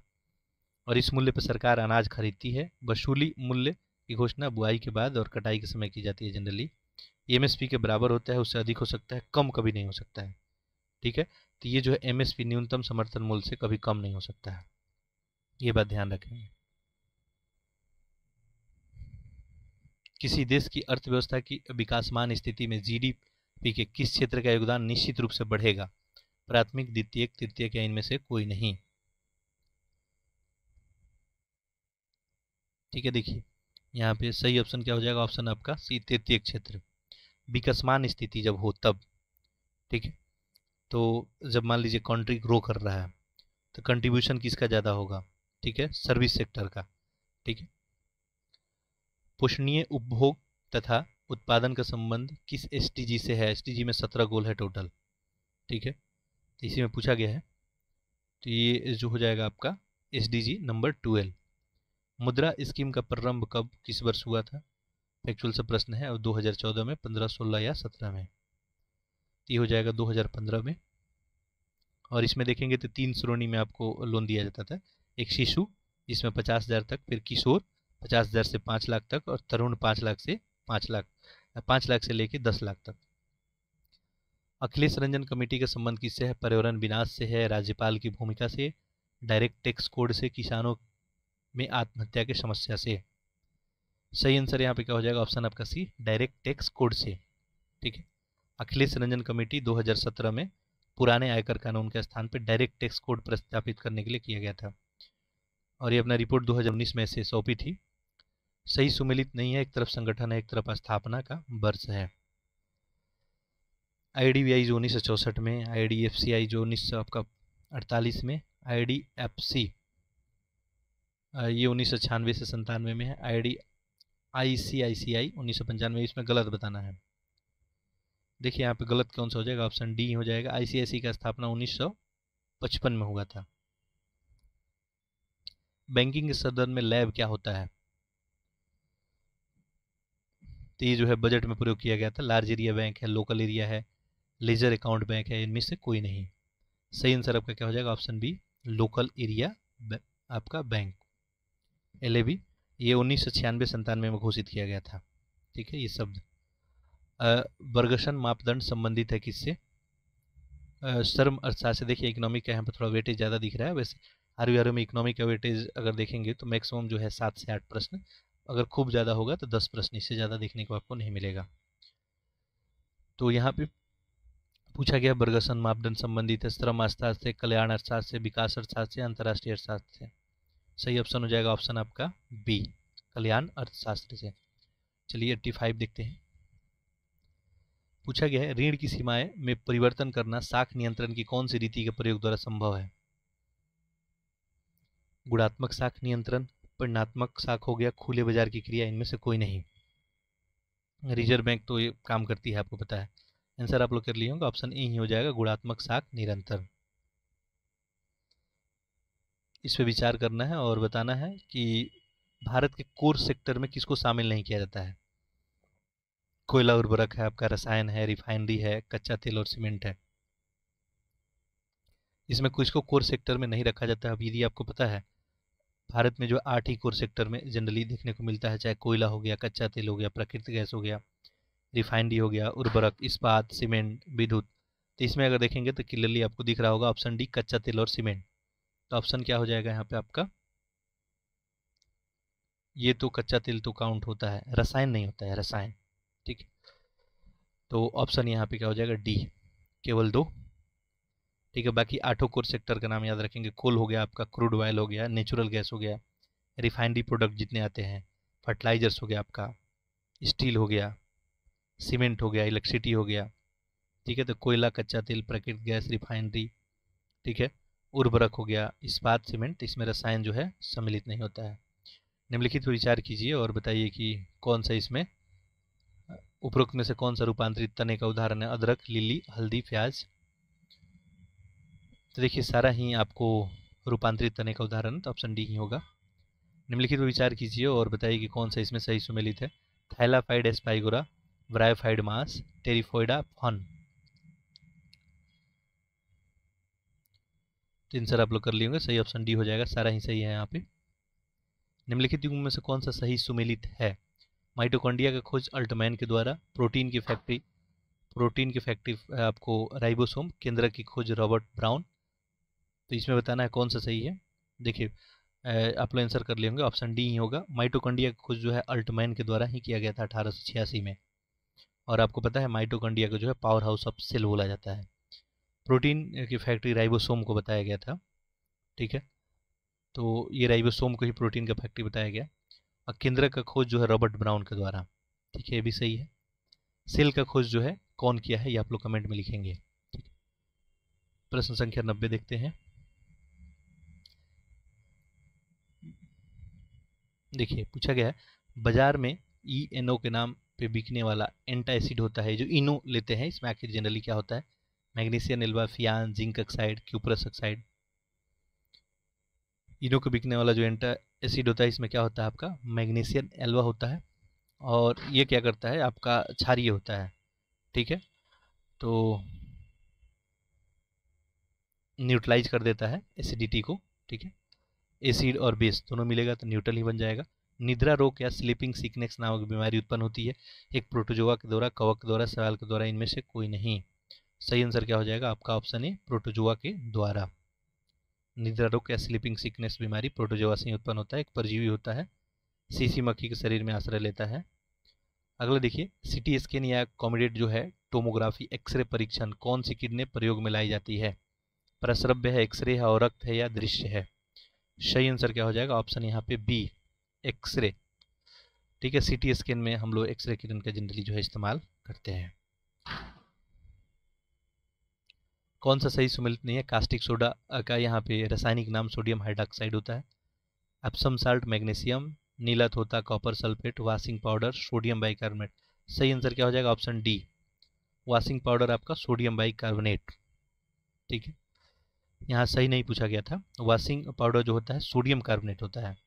और इस मूल्य पर सरकार अनाज खरीदती है वसूली मूल्य की घोषणा बुआई के बाद और कटाई के समय की जाती है जनरली एमएसपी के बराबर होता है उससे अधिक हो सकता है कम कभी नहीं हो सकता है ठीक है तो ये जो है एमएसपी न्यूनतम समर्थन मूल्य से कभी कम नहीं हो सकता है ये बात ध्यान रखेंगे किसी देश की अर्थव्यवस्था की विकासमान स्थिति में जीडीपी के किस क्षेत्र का योगदान निश्चित रूप से बढ़ेगा प्राथमिक द्वितीय तृतीय या इनमें से कोई नहीं ठीक है देखिए यहाँ पे सही ऑप्शन क्या हो जाएगा ऑप्शन आपका सी तृतीय क्षेत्र विकसमान स्थिति जब हो तब ठीक है तो जब मान लीजिए कंट्री ग्रो कर रहा है तो कंट्रीब्यूशन किसका ज़्यादा होगा ठीक है सर्विस सेक्टर का ठीक है पोषणीय उपभोग तथा उत्पादन का संबंध किस एसटीजी से है एसटीजी में सत्रह गोल है टोटल ठीक है इसी में पूछा गया है तो ये जो हो जाएगा आपका एस नंबर ट्वेल्व मुद्रा स्कीम का प्रारंभ कब किस वर्ष हुआ था फैक्चुअल सा प्रश्न है और 2014 में 15, 16 या 17 में तो ये हो जाएगा 2015 में और इसमें देखेंगे तो तीन श्रेणी में आपको लोन दिया जाता था एक शिशु जिसमें पचास हज़ार तक फिर किशोर पचास हज़ार से पाँच लाख तक और तरुण पाँच लाख से पाँच लाख पाँच लाख से लेके दस लाख तक अखिलेश रंजन कमेटी के संबंध किससे है पर्यावरण विनाश से है राज्यपाल की भूमिका से डायरेक्ट टैक्स कोड से किसानों में आत्महत्या की समस्या से सही आंसर यहाँ पे क्या हो जाएगा ऑप्शन आपका सी डायरेक्ट टैक्स कोड से ठीक है अखिलेश रंजन कमेटी 2017 में पुराने आयकर कानून के स्थान पर डायरेक्ट टैक्स कोड प्रस्थापित करने के लिए किया गया था और ये अपना रिपोर्ट 2019 में से सौंपी थी सही सुमिलित नहीं है एक तरफ संगठन है एक तरफ स्थापना का वर्ष है आई डी वी आई जो उन्नीस सौ चौंसठ में आई डी एफ सी आई जो उन्नीस सौ आपका अड़तालीस में आई डी एफ सी ये उन्नीस सौ छियानवे से संतानवे में है आई डी आई सी आई सी आई उन्नीस सौ पंचानवे इसमें गलत बताना है देखिए यहाँ पे गलत कौन सा हो जाएगा ऑप्शन डी हो जाएगा आई सी आई सी का स्थापना उन्नीस सौ पचपन में हुआ था बैंकिंग के सदन में लैब क्या होता है तो ये जो है बजट में प्रयोग किया गया था लार्ज एरिया बैंक है लोकल एरिया है लेजर अकाउंट बैंक है इनमें से कोई नहीं सही आंसर आपका क्या हो जाएगा ऑप्शन बी लोकल एरिया आपका बैंक एल ये उन्नीस सौ छियानवे संतानवे में घोषित किया गया था ठीक है ये शब्द वर्गसन मापदंड संबंधित है किससे श्रम अर्थशास्त्र देखिए इकोनॉमिक का यहाँ पर थोड़ा वेटेज ज़्यादा दिख रहा है वैसे आरवी आरवी में इकोनॉमिक का वेटेज अगर देखेंगे तो मैक्सिमम जो है सात से आठ प्रश्न अगर खूब ज़्यादा होगा तो दस प्रश्न इससे ज़्यादा देखने को आपको नहीं मिलेगा तो यहाँ पे पूछा गया बर्गसन मापदंड संबंधित है श्रम अर्थशास्त्र से कल्याण अर्थशास्त्र से विकास अर्थशास्त्र से अंतर्राष्ट्रीय अर्थशास्त्र से सही ऑप्शन हो जाएगा ऑप्शन आपका बी कल्याण अर्थशास्त्र से चलिए एट्टी फाइव देखते हैं पूछा गया है ऋण की सीमाएं में परिवर्तन करना साख नियंत्रण की कौन सी रीति के प्रयोग द्वारा संभव है गुणात्मक साख नियंत्रण परिणात्मक साख हो गया खुले बाजार की क्रिया इनमें से कोई नहीं रिजर्व बैंक तो ये काम करती है आपको पता है आंसर आप लोग कर लिए होंगे ऑप्शन ए ही हो जाएगा गुणात्मक साख निरंतर इस पर विचार करना है और बताना है कि भारत के कोर सेक्टर में किसको शामिल नहीं किया जाता है कोयला उर्वरक है आपका रसायन है रिफाइनरी है कच्चा तेल और सीमेंट है इसमें कुछ को कोर सेक्टर में नहीं रखा जाता है अब यदि आपको पता है भारत में जो आठ ही कोर सेक्टर में जनरली देखने को मिलता है चाहे कोयला हो गया कच्चा तेल हो गया प्राकृतिक गैस हो गया रिफाइनरी हो गया उर्वरक इस्पात सीमेंट विद्युत तो इसमें अगर देखेंगे तो क्लियरली आपको दिख रहा होगा ऑप्शन डी कच्चा तेल और सीमेंट तो ऑप्शन क्या हो जाएगा यहाँ पे आपका ये तो कच्चा तेल तो काउंट होता है रसायन नहीं होता है रसायन ठीक है तो ऑप्शन यहाँ पे क्या हो जाएगा डी केवल दो ठीक है बाकी आठों कोर सेक्टर का नाम याद रखेंगे कोल हो गया आपका क्रूड ऑयल हो गया नेचुरल गैस हो गया रिफाइनरी प्रोडक्ट जितने आते हैं फर्टिलाइजर्स हो गया आपका स्टील हो गया सीमेंट हो गया इलेक्ट्रिसिटी हो गया ठीक है तो कोयला कच्चा तेल प्रकृत गैस रिफाइनरी ठीक है उर्वरक हो गया इस्पात सीमेंट इसमें रसायन जो है सम्मिलित नहीं होता है निम्नलिखित पर विचार कीजिए और बताइए कि कौन सा इसमें उपरोक्त में से कौन सा रूपांतरित तने का उदाहरण है अदरक लिली हल्दी प्याज तो देखिए सारा ही आपको रूपांतरित तने का उदाहरण तो ऑप्शन डी ही होगा निम्नलिखित पर विचार कीजिए और बताइए कि कौन सा इसमें सही सुमेलित है थैलाफाइड एस्पाइगोरा ब्रायोफाइड मास टेरिफोइडा फन तीन सर आप लोग कर लिए सही ऑप्शन डी हो जाएगा सारा ही सही है यहाँ पे निम्नलिखित युग में से कौन सा सही सुमेलित है माइटोकॉन्डिया का खोज अल्टमैन के द्वारा प्रोटीन की फैक्ट्री प्रोटीन की फैक्ट्री आपको राइबोसोम केंद्र की खोज रॉबर्ट ब्राउन तो इसमें बताना है कौन सा सही है देखिए आप लोग आंसर कर लिए होंगे ऑप्शन डी ही होगा माइटोकॉन्ड्रिया का खोज जो है अल्टमैन के द्वारा ही किया गया था अठारह में और आपको पता है माइटोकंडिया को जो है पावर हाउस ऑफ सेल बोला जाता है प्रोटीन की फैक्ट्री राइबोसोम को बताया गया था ठीक है तो ये राइबोसोम को ही प्रोटीन का फैक्ट्री बताया गया और केंद्र का खोज जो है रॉबर्ट ब्राउन के द्वारा ठीक है ये भी सही है सेल का खोज जो है कौन किया है ये आप लोग कमेंट में लिखेंगे प्रश्न संख्या नब्बे देखते हैं देखिए पूछा गया है बाजार में ई एन ओ के नाम पे बिकने वाला एंटा एसिड होता है जो इनो लेते हैं इसमें आखिर जनरली क्या होता है मैग्नीशियम एल्बाफियान zinc oxide cuprous oxide Eno को बिकने वाला जो एंटा एसिड होता है इसमें क्या होता है आपका मैग्नीशियम एल्वा होता है और ये क्या करता है आपका क्षारिय होता है ठीक है तो न्यूट्रलाइज कर देता है एसिडिटी को ठीक है एसिड और बेस दोनों मिलेगा तो न्यूट्रल ही बन जाएगा निद्रा रोग या स्लीपिंग सिकनेस नामक बीमारी उत्पन्न होती है एक प्रोटोजोआ के द्वारा कवक के द्वारा सवाल के द्वारा इनमें से कोई नहीं सही आंसर क्या हो जाएगा आपका ऑप्शन है प्रोटोजोआ के द्वारा निद्रा रोग या स्लीपिंग सिकनेस बीमारी प्रोटोजोआ से ही उत्पन्न होता है एक परजीवी होता है सीसी मक्खी के शरीर में आश्रय लेता है अगला देखिए सिटी स्कैन या कॉमिडेट जो है टोमोग्राफी एक्सरे परीक्षण कौन सी किडने प्रयोग में लाई जाती है प्रसरभ्य है एक्सरे है और रक्त है या दृश्य है सही आंसर क्या हो जाएगा ऑप्शन यहाँ पे बी एक्सरे ठीक है सीटी स्कैन में हम लोग एक्सरे किरण का जनरली जो है इस्तेमाल करते हैं कौन सा सही सुमिलित नहीं है कास्टिक सोडा का यहाँ पे रासायनिक नाम सोडियम हाइड्रोक्साइड होता है एप्सम साल्ट मैग्नीशियम नीला थोता copper sulphate washing powder sodium bicarbonate सही आंसर क्या हो जाएगा ऑप्शन डी वाशिंग पाउडर आपका सोडियम बाइकार्बोनेट ठीक है यहाँ सही नहीं पूछा गया था वाशिंग पाउडर जो होता है सोडियम कार्बोनेट होता है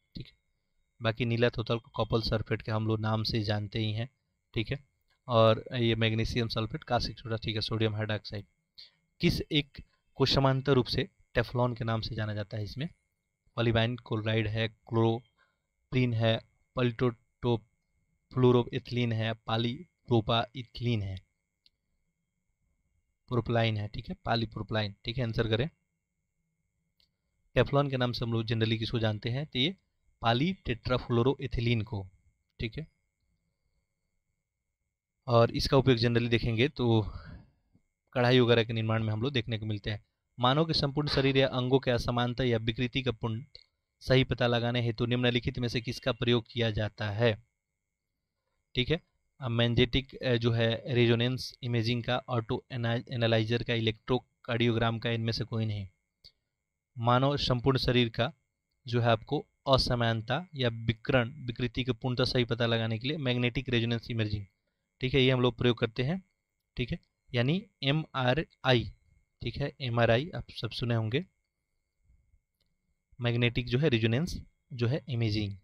बाकी नीला थोतल को कॉपर सल्फेट के हम लोग नाम से जानते ही हैं ठीक है और ये मैग्नीशियम सल्फेट का सिक्स ठीक है सोडियम हाइड्रोक्साइड किस एक को समांतर रूप से टेफलॉन के नाम से जाना जाता है इसमें पॉलीवाइन क्लोराइड है क्लोरोप्रीन है पल्टोटोप फ्लोरोइथिलीन है पालीप्रोपा इथिलीन है प्रोपलाइन है ठीक है पालीप्रोपलाइन ठीक है आंसर करें टेफलॉन के नाम से हम लोग जनरली किसको जानते हैं तो ये पाली टेट्राफ्लोरोएथिलीन को ठीक है और इसका उपयोग जनरली देखेंगे तो कढ़ाई वगैरह के निर्माण में हम लोग देखने को मिलते हैं मानव के संपूर्ण शरीर या अंगों के असमानता या विकृति का पुण्य सही पता लगाने हेतु निम्नलिखित में से किसका प्रयोग किया जाता है ठीक है मैंजेटिक जो है रेजोनेंस इमेजिंग का ऑटो एनालाइजर का इलेक्ट्रोकार्डियोग्राम का इनमें से कोई नहीं मानव संपूर्ण शरीर का जो है आपको असमानता या विकरण विकृति के पूर्णतः सही पता लगाने के लिए मैग्नेटिक रेजोनेंस इमेजिंग ठीक है ये हम लोग प्रयोग करते हैं ठीक है यानी एम आर आई ठीक है एम आर आई आप सब सुने होंगे मैग्नेटिक जो है रेजोनेंस जो है इमेजिंग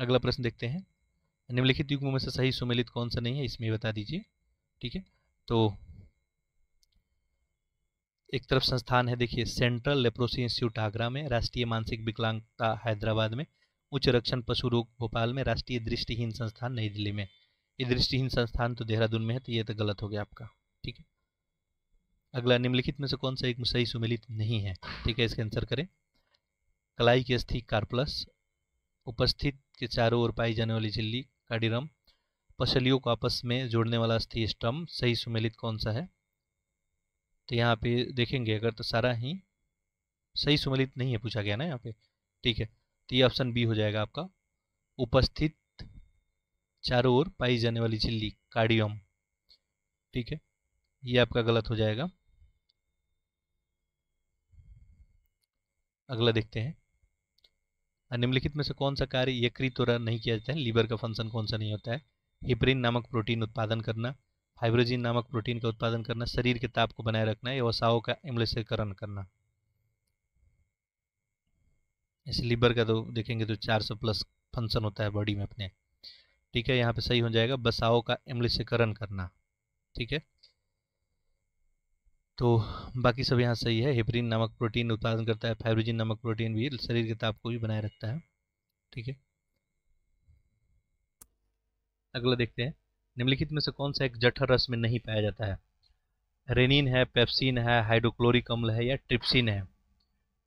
अगला प्रश्न देखते हैं निम्नलिखित युग्मों में से सही सुमेलित कौन सा नहीं है इसमें बता दीजिए ठीक है तो एक तरफ संस्थान है देखिए सेंट्रल लेप्रोसी इंस्टीट्यूट आगरा में राष्ट्रीय मानसिक विकलांगता हैदराबाद में उच्च रक्षण पशु रोग भोपाल में राष्ट्रीय दृष्टिहीन संस्थान नई दिल्ली में ये दृष्टिहीन संस्थान तो देहरादून में है तो ये तो गलत हो गया आपका ठीक है अगला निम्नलिखित में से कौन सा एक सही सुमिलित नहीं है ठीक है इसके आंसर करें कलाई की अस्थि कार्पलस उपस्थित के चारों ओर पाई जाने वाली झिल्ली काडिरम पसलियों को आपस में जोड़ने वाला अस्थि स्टम सही सुमिलित कौन सा है तो यहाँ पे देखेंगे अगर तो सारा ही सही सुमलित नहीं है पूछा गया ना यहाँ पे ठीक है तो ये ऑप्शन बी हो जाएगा आपका उपस्थित चारों ओर पाई जाने वाली झिल्ली कार्डियम ठीक है ये आपका गलत हो जाएगा अगला देखते हैं निम्नलिखित में से कौन सा कार्य यकृत द्वारा नहीं किया जाता है लीवर का फंक्शन कौन सा नहीं होता है हिपरिन नामक प्रोटीन उत्पादन करना हाइब्रोजिन नामक प्रोटीन का उत्पादन करना शरीर के ताप को बनाए रखना है वसाओं का इम्लेसकरण करना ऐसे लीवर का तो देखेंगे तो 400 प्लस फंक्शन होता है बॉडी में अपने ठीक है यहाँ पे सही हो जाएगा बसाओं का इम्लेसकरण करना ठीक है तो बाकी सब यहाँ सही है हेपरिन नामक प्रोटीन उत्पादन करता है फाइब्रोजिन नामक प्रोटीन भी शरीर के ताप को भी बनाए रखता है ठीक है अगला देखते हैं निम्नलिखित में से कौन सा एक जठर रस में नहीं पाया जाता है रेनिन है पेप्सिन है हाइड्रोक्लोरिक अम्ल है या ट्रिप्सिन है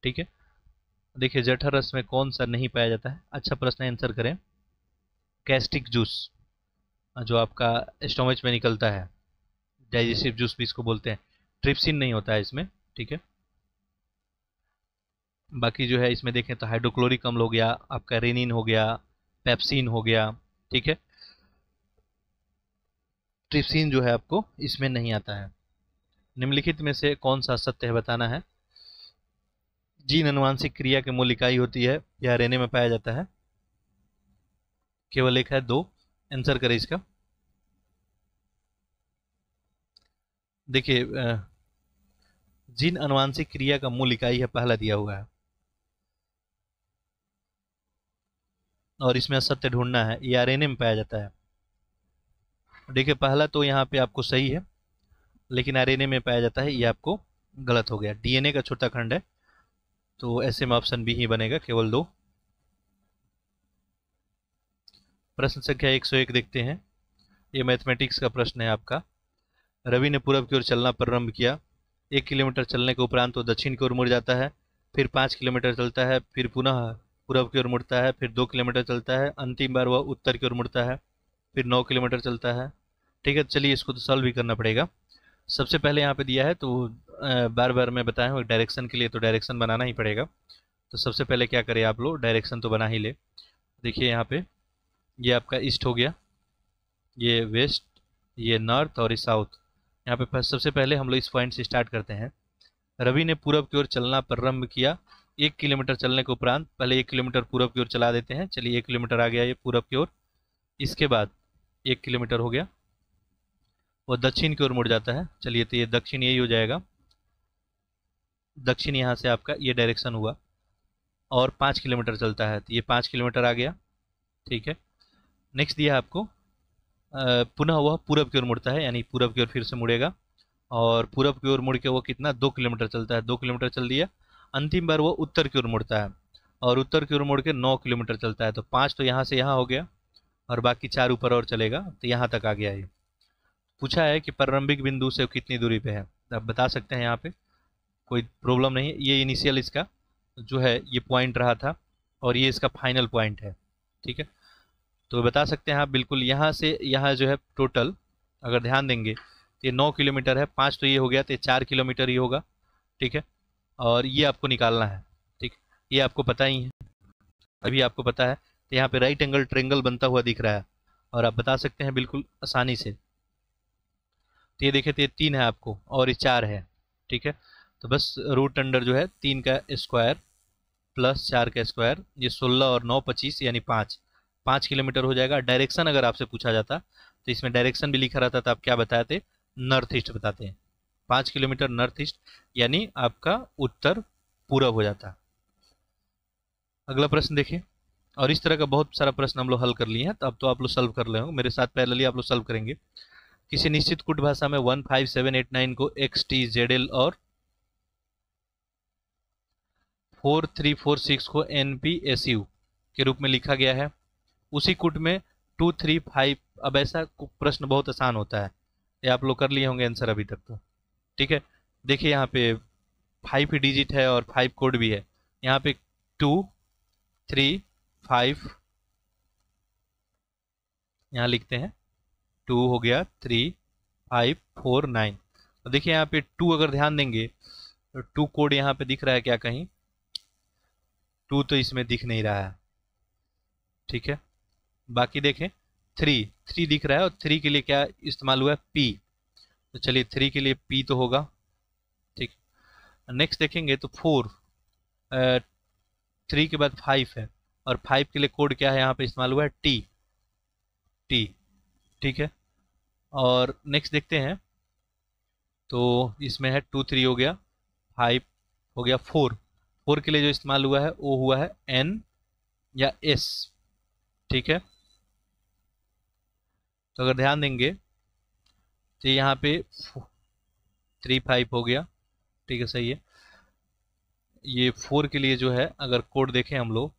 ठीक है देखिए जठर रस में कौन सा नहीं पाया जाता है अच्छा प्रश्न आंसर करें कैस्टिक जूस जो आपका स्टोमेज में निकलता है डाइजेस्टिव जूस भी इसको बोलते हैं ट्रिप्सिन नहीं होता है इसमें ठीक है बाकी जो है इसमें देखें तो हाइड्रोक्लोरिक अम्ल हो गया आपका रेनिन हो गया पेप्सिन हो गया ठीक है ट्रिप्सिन जो है आपको इसमें नहीं आता है निम्नलिखित में से कौन सा सत्य है बताना है जीन अनुवांशिक क्रिया की मूल इकाई होती है यह रहने में पाया जाता है केवल एक है दो आंसर करें इसका देखिए जीन अनुवांशिक क्रिया का मूल इकाई है पहला दिया हुआ है और इसमें असत्य ढूंढना है या आरएनए में पाया जाता है देखिए पहला तो यहाँ पे आपको सही है लेकिन आरएनए में पाया जाता है ये आपको गलत हो गया डीएनए का छोटा खंड है तो ऐसे में ऑप्शन बी ही बनेगा केवल दो प्रश्न संख्या 101 देखते हैं ये मैथमेटिक्स का प्रश्न है आपका रवि ने पूर्व की ओर चलना प्रारंभ किया एक किलोमीटर चलने के उपरांत वो दक्षिण की ओर मुड़ जाता है फिर पाँच किलोमीटर चलता है फिर पुनः पूर्व की ओर मुड़ता है फिर दो किलोमीटर चलता है अंतिम बार वह उत्तर की ओर मुड़ता है फिर नौ किलोमीटर चलता है ठीक है चलिए इसको तो सॉल्व भी करना पड़ेगा सबसे पहले यहाँ पे दिया है तो बार बार मैं बताया हूँ डायरेक्शन के लिए तो डायरेक्शन बनाना ही पड़ेगा तो सबसे पहले क्या करें आप लोग डायरेक्शन तो बना ही ले देखिए यहाँ पे ये आपका ईस्ट हो गया ये वेस्ट ये नॉर्थ और ये साउथ यहाँ पे सबसे पहले हम लोग इस पॉइंट से स्टार्ट करते हैं रवि ने पूरब की ओर चलना प्रारंभ किया एक किलोमीटर चलने के उपरांत पहले एक किलोमीटर पूरब की ओर चला देते हैं चलिए एक किलोमीटर आ गया ये पूरब की ओर इसके बाद एक किलोमीटर हो गया वो दक्षिण की ओर मुड़ जाता है चलिए तो ये दक्षिण यही हो जाएगा दक्षिण यहाँ से आपका ये डायरेक्शन हुआ और पाँच किलोमीटर चलता है तो ये पाँच किलोमीटर आ गया ठीक है नेक्स्ट दिया आपको पुनः वह पूरब की ओर मुड़ता है यानी पूरब की ओर फिर से मुड़ेगा और पूरब की ओर मुड़ के वो कितना दो किलोमीटर चलता है दो किलोमीटर चल दिया अंतिम बार वो उत्तर की ओर मुड़ता है और उत्तर की ओर मुड़ के नौ किलोमीटर चलता है तो पाँच तो यहाँ से यहाँ हो गया और बाकी चार ऊपर और चलेगा तो यहाँ तक आ गया ये पूछा है कि प्रारंभिक बिंदु से कितनी दूरी पे है आप बता सकते हैं यहाँ पे कोई प्रॉब्लम नहीं है ये इनिशियल इसका जो है ये पॉइंट रहा था और ये इसका फाइनल पॉइंट है ठीक है तो बता सकते हैं आप बिल्कुल यहाँ से यहाँ जो है टोटल अगर ध्यान देंगे तो ये नौ किलोमीटर है पाँच तो ये हो गया तो ये चार किलोमीटर ही होगा ठीक है और ये आपको निकालना है ठीक ये आपको पता ही है अभी आपको पता है तो यहाँ पे राइट एंगल ट्रेंगल बनता हुआ दिख रहा है और आप बता सकते हैं बिल्कुल आसानी से तो ये देखिए तो ये तीन है आपको और ये चार है ठीक है तो बस रूट अंडर जो है तीन का स्क्वायर प्लस चार का स्क्वायर ये सोलह और नौ पच्चीस यानी पाँच पाँच किलोमीटर हो जाएगा डायरेक्शन अगर आपसे पूछा जाता तो इसमें डायरेक्शन भी लिखा रहता तो आप क्या बताते नॉर्थ ईस्ट बताते हैं पाँच किलोमीटर नॉर्थ ईस्ट यानी आपका उत्तर पूरब हो जाता अगला प्रश्न देखिए और इस तरह का बहुत सारा प्रश्न हम लोग हल कर लिए हैं तो अब तो आप लोग सॉल्व कर रहे हो मेरे साथ पहले आप लोग सॉल्व करेंगे किसी निश्चित कुट भाषा में one five seven eight nine को एक्स टी जेड एल और फोर थ्री फोर सिक्स को एन पी एस यू के रूप में लिखा गया है उसी कुट में टू थ्री फाइव अब ऐसा प्रश्न बहुत आसान होता है ये आप लोग कर लिए होंगे आंसर अभी तक तो ठीक है देखिए यहाँ पे फाइव ही डिजिट है और फाइव कोड भी है यहाँ पे टू थ्री फाइव यहाँ लिखते हैं टू हो गया थ्री फाइव फोर नाइन तो देखिए यहाँ पे टू अगर ध्यान देंगे तो टू कोड यहाँ पे दिख रहा है क्या कहीं टू तो इसमें दिख नहीं रहा है ठीक है बाकी देखें थ्री थ्री दिख रहा है और थ्री के लिए क्या इस्तेमाल हुआ है पी तो चलिए थ्री के लिए पी तो होगा ठीक नेक्स्ट देखेंगे तो फोर थ्री के बाद फाइव है और फाइव के लिए कोड क्या है यहाँ पे इस्तेमाल हुआ है टी टी ठीक है और नेक्स्ट देखते हैं तो इसमें है टू थ्री हो गया फाइव हो गया फोर फोर के लिए जो इस्तेमाल हुआ है वो हुआ है एन या एस ठीक है तो अगर ध्यान देंगे तो यहाँ पे थ्री फाइव हो गया ठीक है सही है ये फोर के लिए जो है अगर कोड देखें हम लोग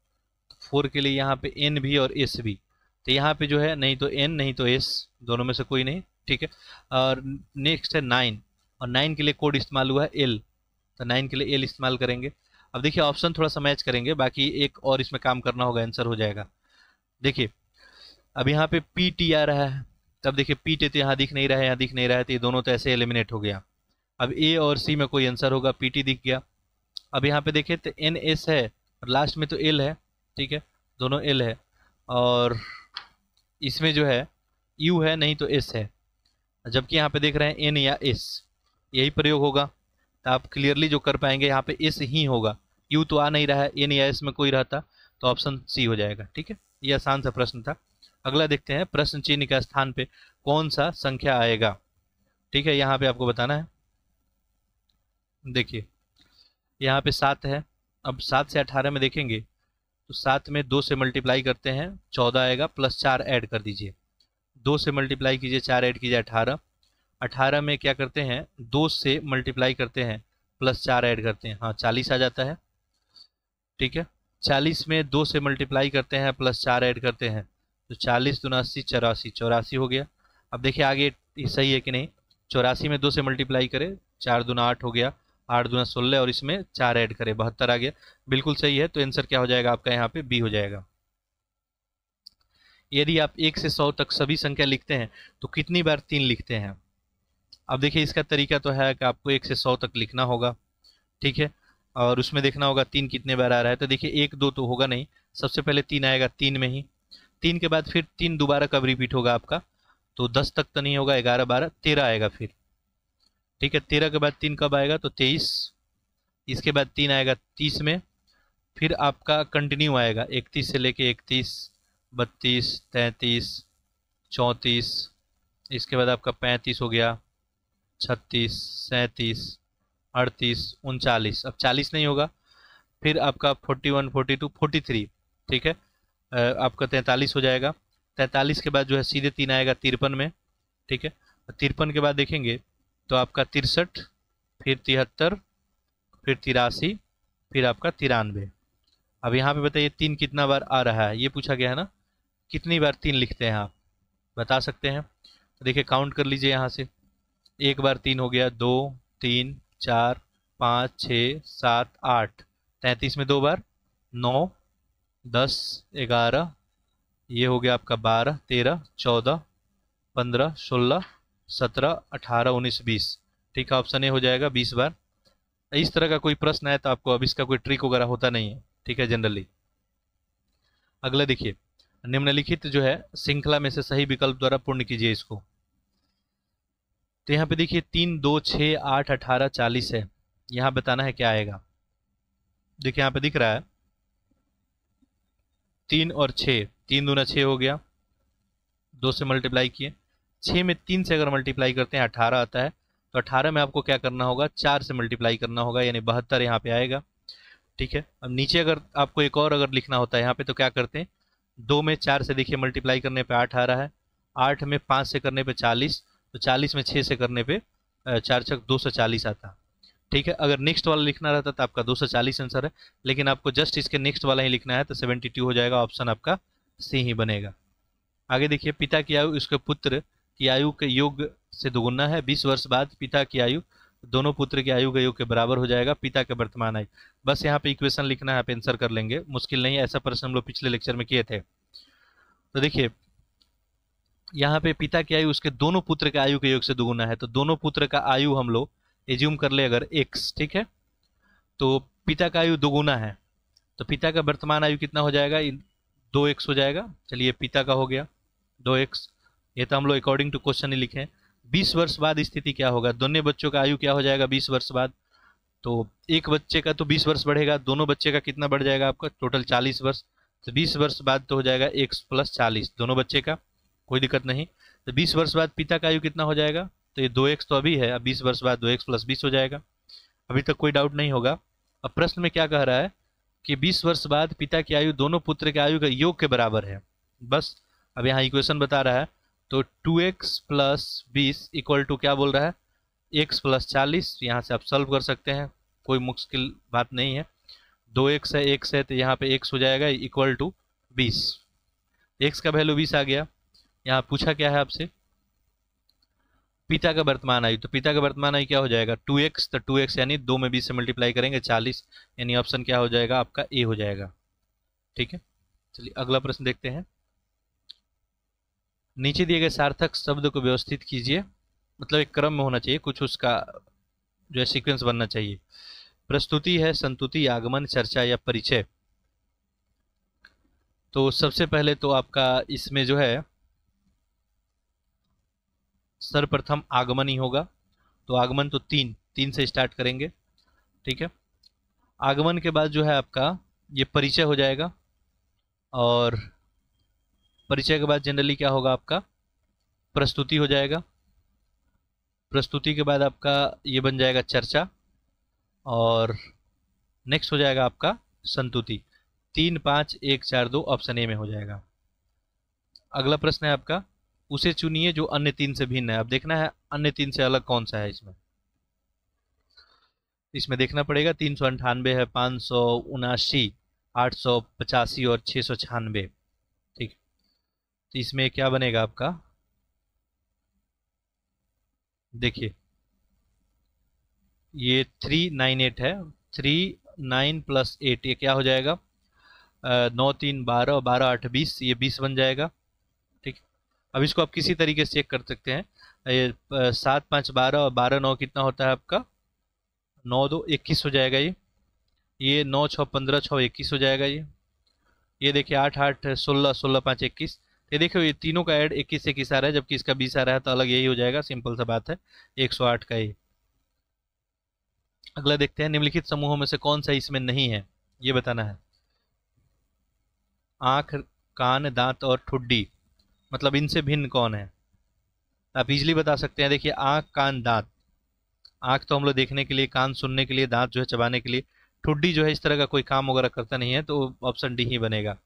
तो फोर के लिए यहाँ पे एन भी और एस भी तो यहाँ पे जो है नहीं तो एन नहीं तो एस दोनों में से कोई नहीं ठीक है और नेक्स्ट है नाइन और नाइन के लिए कोड इस्तेमाल हुआ है एल तो नाइन के लिए एल इस्तेमाल करेंगे अब देखिए ऑप्शन थोड़ा सा मैच करेंगे बाकी एक और इसमें काम करना होगा आंसर हो जाएगा देखिए अब यहाँ पे पी टी आ रहा है तब देखिए पी टी तो यहाँ दिख नहीं रहा है यहाँ दिख नहीं रहा है तो ये दोनों तो ऐसे एलिमिनेट हो गया अब ए और सी में कोई आंसर होगा पी टी दिख गया अब यहाँ पे देखिए तो एन एस है और लास्ट में तो एल है ठीक है दोनों एल है और इसमें जो है यू है नहीं तो एस है जबकि यहाँ पे देख रहे हैं एन या एस यही प्रयोग होगा तो आप क्लियरली जो कर पाएंगे यहाँ पे एस ही होगा यू तो आ नहीं रहा है एन या एस में कोई रहता तो ऑप्शन सी हो जाएगा ठीक है ये आसान सा प्रश्न था अगला देखते हैं प्रश्न चिन्ह के स्थान पे कौन सा संख्या आएगा ठीक है यहाँ पे आपको बताना है देखिए यहाँ पे सात है अब सात से अठारह में देखेंगे तो सात में दो से मल्टीप्लाई करते हैं चौदह आएगा प्लस चार ऐड कर दीजिए दो से मल्टीप्लाई कीजिए चार ऐड कीजिए अठारह अठारह में क्या करते हैं दो से मल्टीप्लाई करते हैं प्लस चार ऐड करते हैं हाँ चालीस आ जाता है ठीक है चालीस में दो से मल्टीप्लाई करते हैं प्लस चार ऐड करते हैं तो चालीस दुनासी चौरासी चौरासी हो गया अब देखिए आगे सही है कि नहीं चौरासी में दो से मल्टीप्लाई करें चार दुना आठ हो गया आठ दुना सोलह और इसमें चार ऐड करें बहत्तर आ गया बिल्कुल सही है तो आंसर क्या हो जाएगा आपका यहाँ पे बी हो जाएगा यदि आप एक से सौ तक सभी संख्या लिखते हैं तो कितनी बार तीन लिखते हैं अब देखिए इसका तरीका तो है कि आपको एक से सौ तक लिखना होगा ठीक है और उसमें देखना होगा तीन कितने बार आ रहा है तो देखिए एक दो तो होगा नहीं सबसे पहले तीन आएगा तीन में ही तीन के बाद फिर तीन दोबारा कब रिपीट होगा आपका तो दस तक तो नहीं होगा ग्यारह बारह तेरह आएगा फिर ठीक है तेरह के बाद तीन कब आएगा तो तेईस इसके बाद तीन आएगा तीस में फिर आपका कंटिन्यू आएगा इकतीस से लेके इकतीस बत्तीस तैंतीस चौंतीस इसके बाद आपका पैंतीस हो गया छत्तीस सैंतीस अड़तीस उनचालीस अब चालीस नहीं होगा फिर आपका forty one forty two forty three ठीक है आपका तैंतालीस हो जाएगा तैंतालीस के बाद जो है सीधे तीन आएगा तिरपन में ठीक है तो तिरपन के बाद देखेंगे तो आपका तिरसठ फिर तिहत्तर फिर तिरासी फिर आपका तिरानवे अब यहाँ पे बताइए तीन कितना बार आ रहा है ये पूछा गया है ना कितनी बार तीन लिखते हैं आप बता सकते हैं तो देखिए काउंट कर लीजिए यहाँ से एक बार तीन हो गया दो तीन चार पाँच छः सात आठ तैंतीस में दो बार नौ दस ग्यारह ये हो गया आपका बारह तेरह चौदह पंद्रह सोलह सत्रह अठारह उन्नीस बीस ठीक है ऑप्शन ए हो जाएगा बीस बार इस तरह का कोई प्रश्न है तो आपको अब इसका कोई ट्रिक वगैरह होता नहीं है ठीक है जनरली अगला देखिए निम्नलिखित जो है श्रृंखला में से सही विकल्प द्वारा पूर्ण कीजिए इसको तो यहाँ पे देखिए तीन दो छः आठ अठारह चालीस है यहाँ बताना है क्या आएगा देखिए यहाँ पे दिख रहा है तीन और छ तीन दूना छः हो गया दो से मल्टीप्लाई किए छः में तीन से अगर मल्टीप्लाई करते हैं अठारह आता है तो अठारह में आपको क्या करना होगा चार से मल्टीप्लाई करना होगा यानी बहत्तर यहाँ पे आएगा ठीक है अब नीचे अगर आपको एक और अगर लिखना होता है यहाँ पे तो क्या करते हैं दो में चार से देखिए मल्टीप्लाई करने पे आठ आ रहा है आठ में पाँच से करने पे चालीस तो चालीस में छः से करने पे चार छक दो सौ चालीस आता ठीक है अगर नेक्स्ट वाला लिखना रहता तो आपका दो सौ चालीस आंसर है लेकिन आपको जस्ट इसके नेक्स्ट वाला ही लिखना है तो सेवेंटी टू हो जाएगा ऑप्शन आपका सी ही बनेगा आगे देखिए पिता की आयु उसके पुत्र की आयु के योग से दोगुना है बीस वर्ष बाद पिता की आयु दोनों पुत्र की आयु के योग के बराबर हो जाएगा पिता के वर्तमान आयु बस यहाँ पे इक्वेशन लिखना है आप एंसर कर लेंगे मुश्किल नहीं ऐसा प्रश्न हम लोग पिछले लेक्चर में किए थे तो देखिए यहाँ पे पिता की आयु उसके दोनों पुत्र के आयु के योग से दोगुना है तो दोनों पुत्र का आयु हम लोग एज्यूम कर ले अगर एक्स ठीक है तो पिता का आयु दोगुना है तो पिता का वर्तमान आयु कितना हो जाएगा दो एक्स हो जाएगा चलिए पिता का हो गया दो एक्स ये तो हम लोग अकॉर्डिंग टू क्वेश्चन ही लिखे बीस वर्ष बाद स्थिति क्या होगा दोनों बच्चों का आयु क्या हो जाएगा बीस वर्ष बाद तो एक बच्चे का तो बीस वर्ष बढ़ेगा दोनों बच्चे का कितना बढ़ जाएगा आपका टोटल चालीस वर्ष तो बीस वर्ष बाद तो हो जाएगा एक प्लस चालीस दोनों बच्चे का कोई दिक्कत नहीं तो बीस वर्ष बाद पिता का आयु कितना हो जाएगा तो ये दो एक्स तो अभी है अब बीस वर्ष बाद दो एक्स प्लस बीस हो जाएगा अभी तक कोई डाउट नहीं होगा अब प्रश्न में क्या कह रहा है कि बीस वर्ष बाद पिता की आयु दोनों पुत्र के आयु का योग के बराबर है बस अब यहाँ इक्वेशन बता रहा है तो 2x एक्स प्लस बीस इक्वल टू क्या बोल रहा है x प्लस चालीस यहाँ से आप सॉल्व कर सकते हैं कोई मुश्किल बात नहीं है दो एक्स है x है तो यहाँ पे x हो जाएगा इक्वल टू बीस एक्स का वैल्यू बीस आ गया यहाँ पूछा क्या है आपसे पिता का वर्तमान आयु तो पिता का वर्तमान आयु क्या हो जाएगा टू एक्स तो टू एक्स यानी दो में बीस से मल्टीप्लाई करेंगे चालीस यानी ऑप्शन क्या हो जाएगा आपका ए हो जाएगा ठीक है चलिए अगला प्रश्न देखते हैं नीचे दिए गए सार्थक शब्द को व्यवस्थित कीजिए मतलब एक क्रम में होना चाहिए कुछ उसका जो है सीक्वेंस बनना चाहिए प्रस्तुति है संतुति आगमन चर्चा या परिचय तो सबसे पहले तो आपका इसमें जो है सर्वप्रथम आगमन ही होगा तो आगमन तो तीन तीन से स्टार्ट करेंगे ठीक है आगमन के बाद जो है आपका ये परिचय हो जाएगा और परिचय के बाद जनरली क्या होगा आपका प्रस्तुति हो जाएगा प्रस्तुति के बाद आपका ये बन जाएगा चर्चा और नेक्स्ट हो जाएगा आपका संतुति तीन पाँच एक चार दो ऑप्शन ए में हो जाएगा अगला प्रश्न है आपका उसे चुनिए जो अन्य तीन से भिन्न है अब देखना है अन्य तीन से अलग कौन सा है इसमें इसमें देखना पड़ेगा तीन सौ अंठानबे है पाँच सौ उनासी आठ सौ पचासी और छः सौ छियानबे तो इसमें क्या बनेगा आपका देखिए ये थ्री नाइन एट है थ्री नाइन प्लस एट ये क्या हो जाएगा नौ तीन बारह बारह आठ बीस ये बीस बन जाएगा ठीक अब इसको आप किसी तरीके से चेक कर सकते हैं ये सात पाँच बारह और बारह नौ कितना होता है आपका नौ दो इक्कीस हो जाएगा ये ये नौ छः पंद्रह छः इक्कीस हो जाएगा ये ये देखिए आठ आठ सोलह सोलह पाँच इक्कीस ये देखो ये तीनों का ऐड इक्कीस इक्कीस आ रहा है जबकि इसका बीस आ रहा है तो अलग यही हो जाएगा सिंपल सा बात है एक सौ आठ का ही अगला देखते हैं निम्नलिखित समूहों में से कौन सा इसमें नहीं है ये बताना है आंख कान दांत और ठुड्डी मतलब इनसे भिन्न कौन है आप इजली बता सकते हैं देखिए आंख कान दांत आंख तो हम लोग देखने के लिए कान सुनने के लिए दांत जो है चबाने के लिए ठुड्डी जो है इस तरह का कोई काम वगैरह करता नहीं है तो ऑप्शन डी ही बनेगा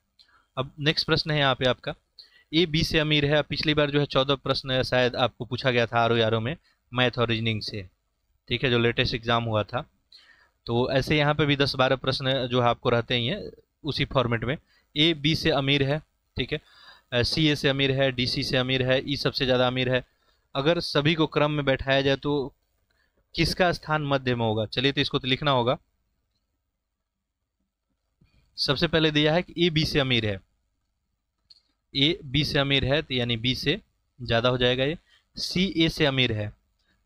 अब नेक्स्ट प्रश्न है यहाँ पे आपका ए बी से अमीर है पिछली बार जो है चौदह प्रश्न शायद आपको पूछा गया था आर ओ में मैथ और रीजनिंग से ठीक है जो लेटेस्ट एग्जाम हुआ था तो ऐसे यहाँ पे भी दस बारह प्रश्न जो है आपको रहते ही हैं उसी फॉर्मेट में ए बी से अमीर है ठीक है सी ए से अमीर है डी सी से अमीर है ई सबसे ज़्यादा अमीर है अगर सभी को क्रम में बैठाया जाए तो किसका स्थान मध्य में होगा चलिए तो इसको तो लिखना होगा सबसे पहले दिया है कि ए बी से अमीर है ए बी से अमीर है तो यानी बी से ज़्यादा हो जाएगा ये सी ए से अमीर है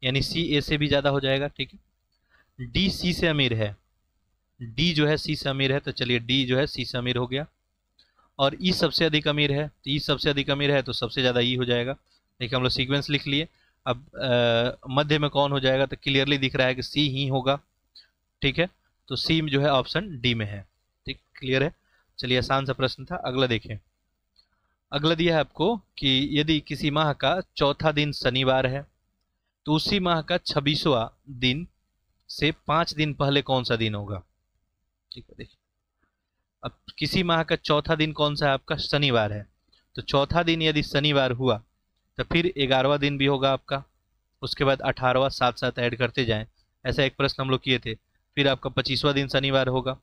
यानी सी ए से भी ज़्यादा हो जाएगा ठीक है डी सी से अमीर है डी जो है सी से अमीर है तो चलिए डी जो है सी से अमीर हो गया और ई सबसे अधिक अमीर है तो ई सबसे अधिक अमीर है तो सबसे ज़्यादा ई हो जाएगा देखिए हम लोग सीक्वेंस लिख लिए अब मध्य में कौन हो जाएगा तो क्लियरली दिख रहा है कि सी ही होगा ठीक है तो सी जो है ऑप्शन डी में है ठीक क्लियर है चलिए आसान सा प्रश्न था अगला देखें अगला दिया है आपको कि यदि किसी माह का चौथा दिन शनिवार है तो उसी माह का छब्बीसवा दिन से पाँच दिन पहले कौन सा दिन होगा ठीक है देखिए अब किसी माह का चौथा दिन कौन सा है आपका शनिवार है तो चौथा दिन यदि शनिवार हुआ तो फिर ग्यारहवा दिन भी होगा आपका उसके बाद अठारहवा साथ साथ ऐड करते जाएं ऐसा एक प्रश्न हम लोग किए थे फिर आपका पच्चीसवा दिन शनिवार होगा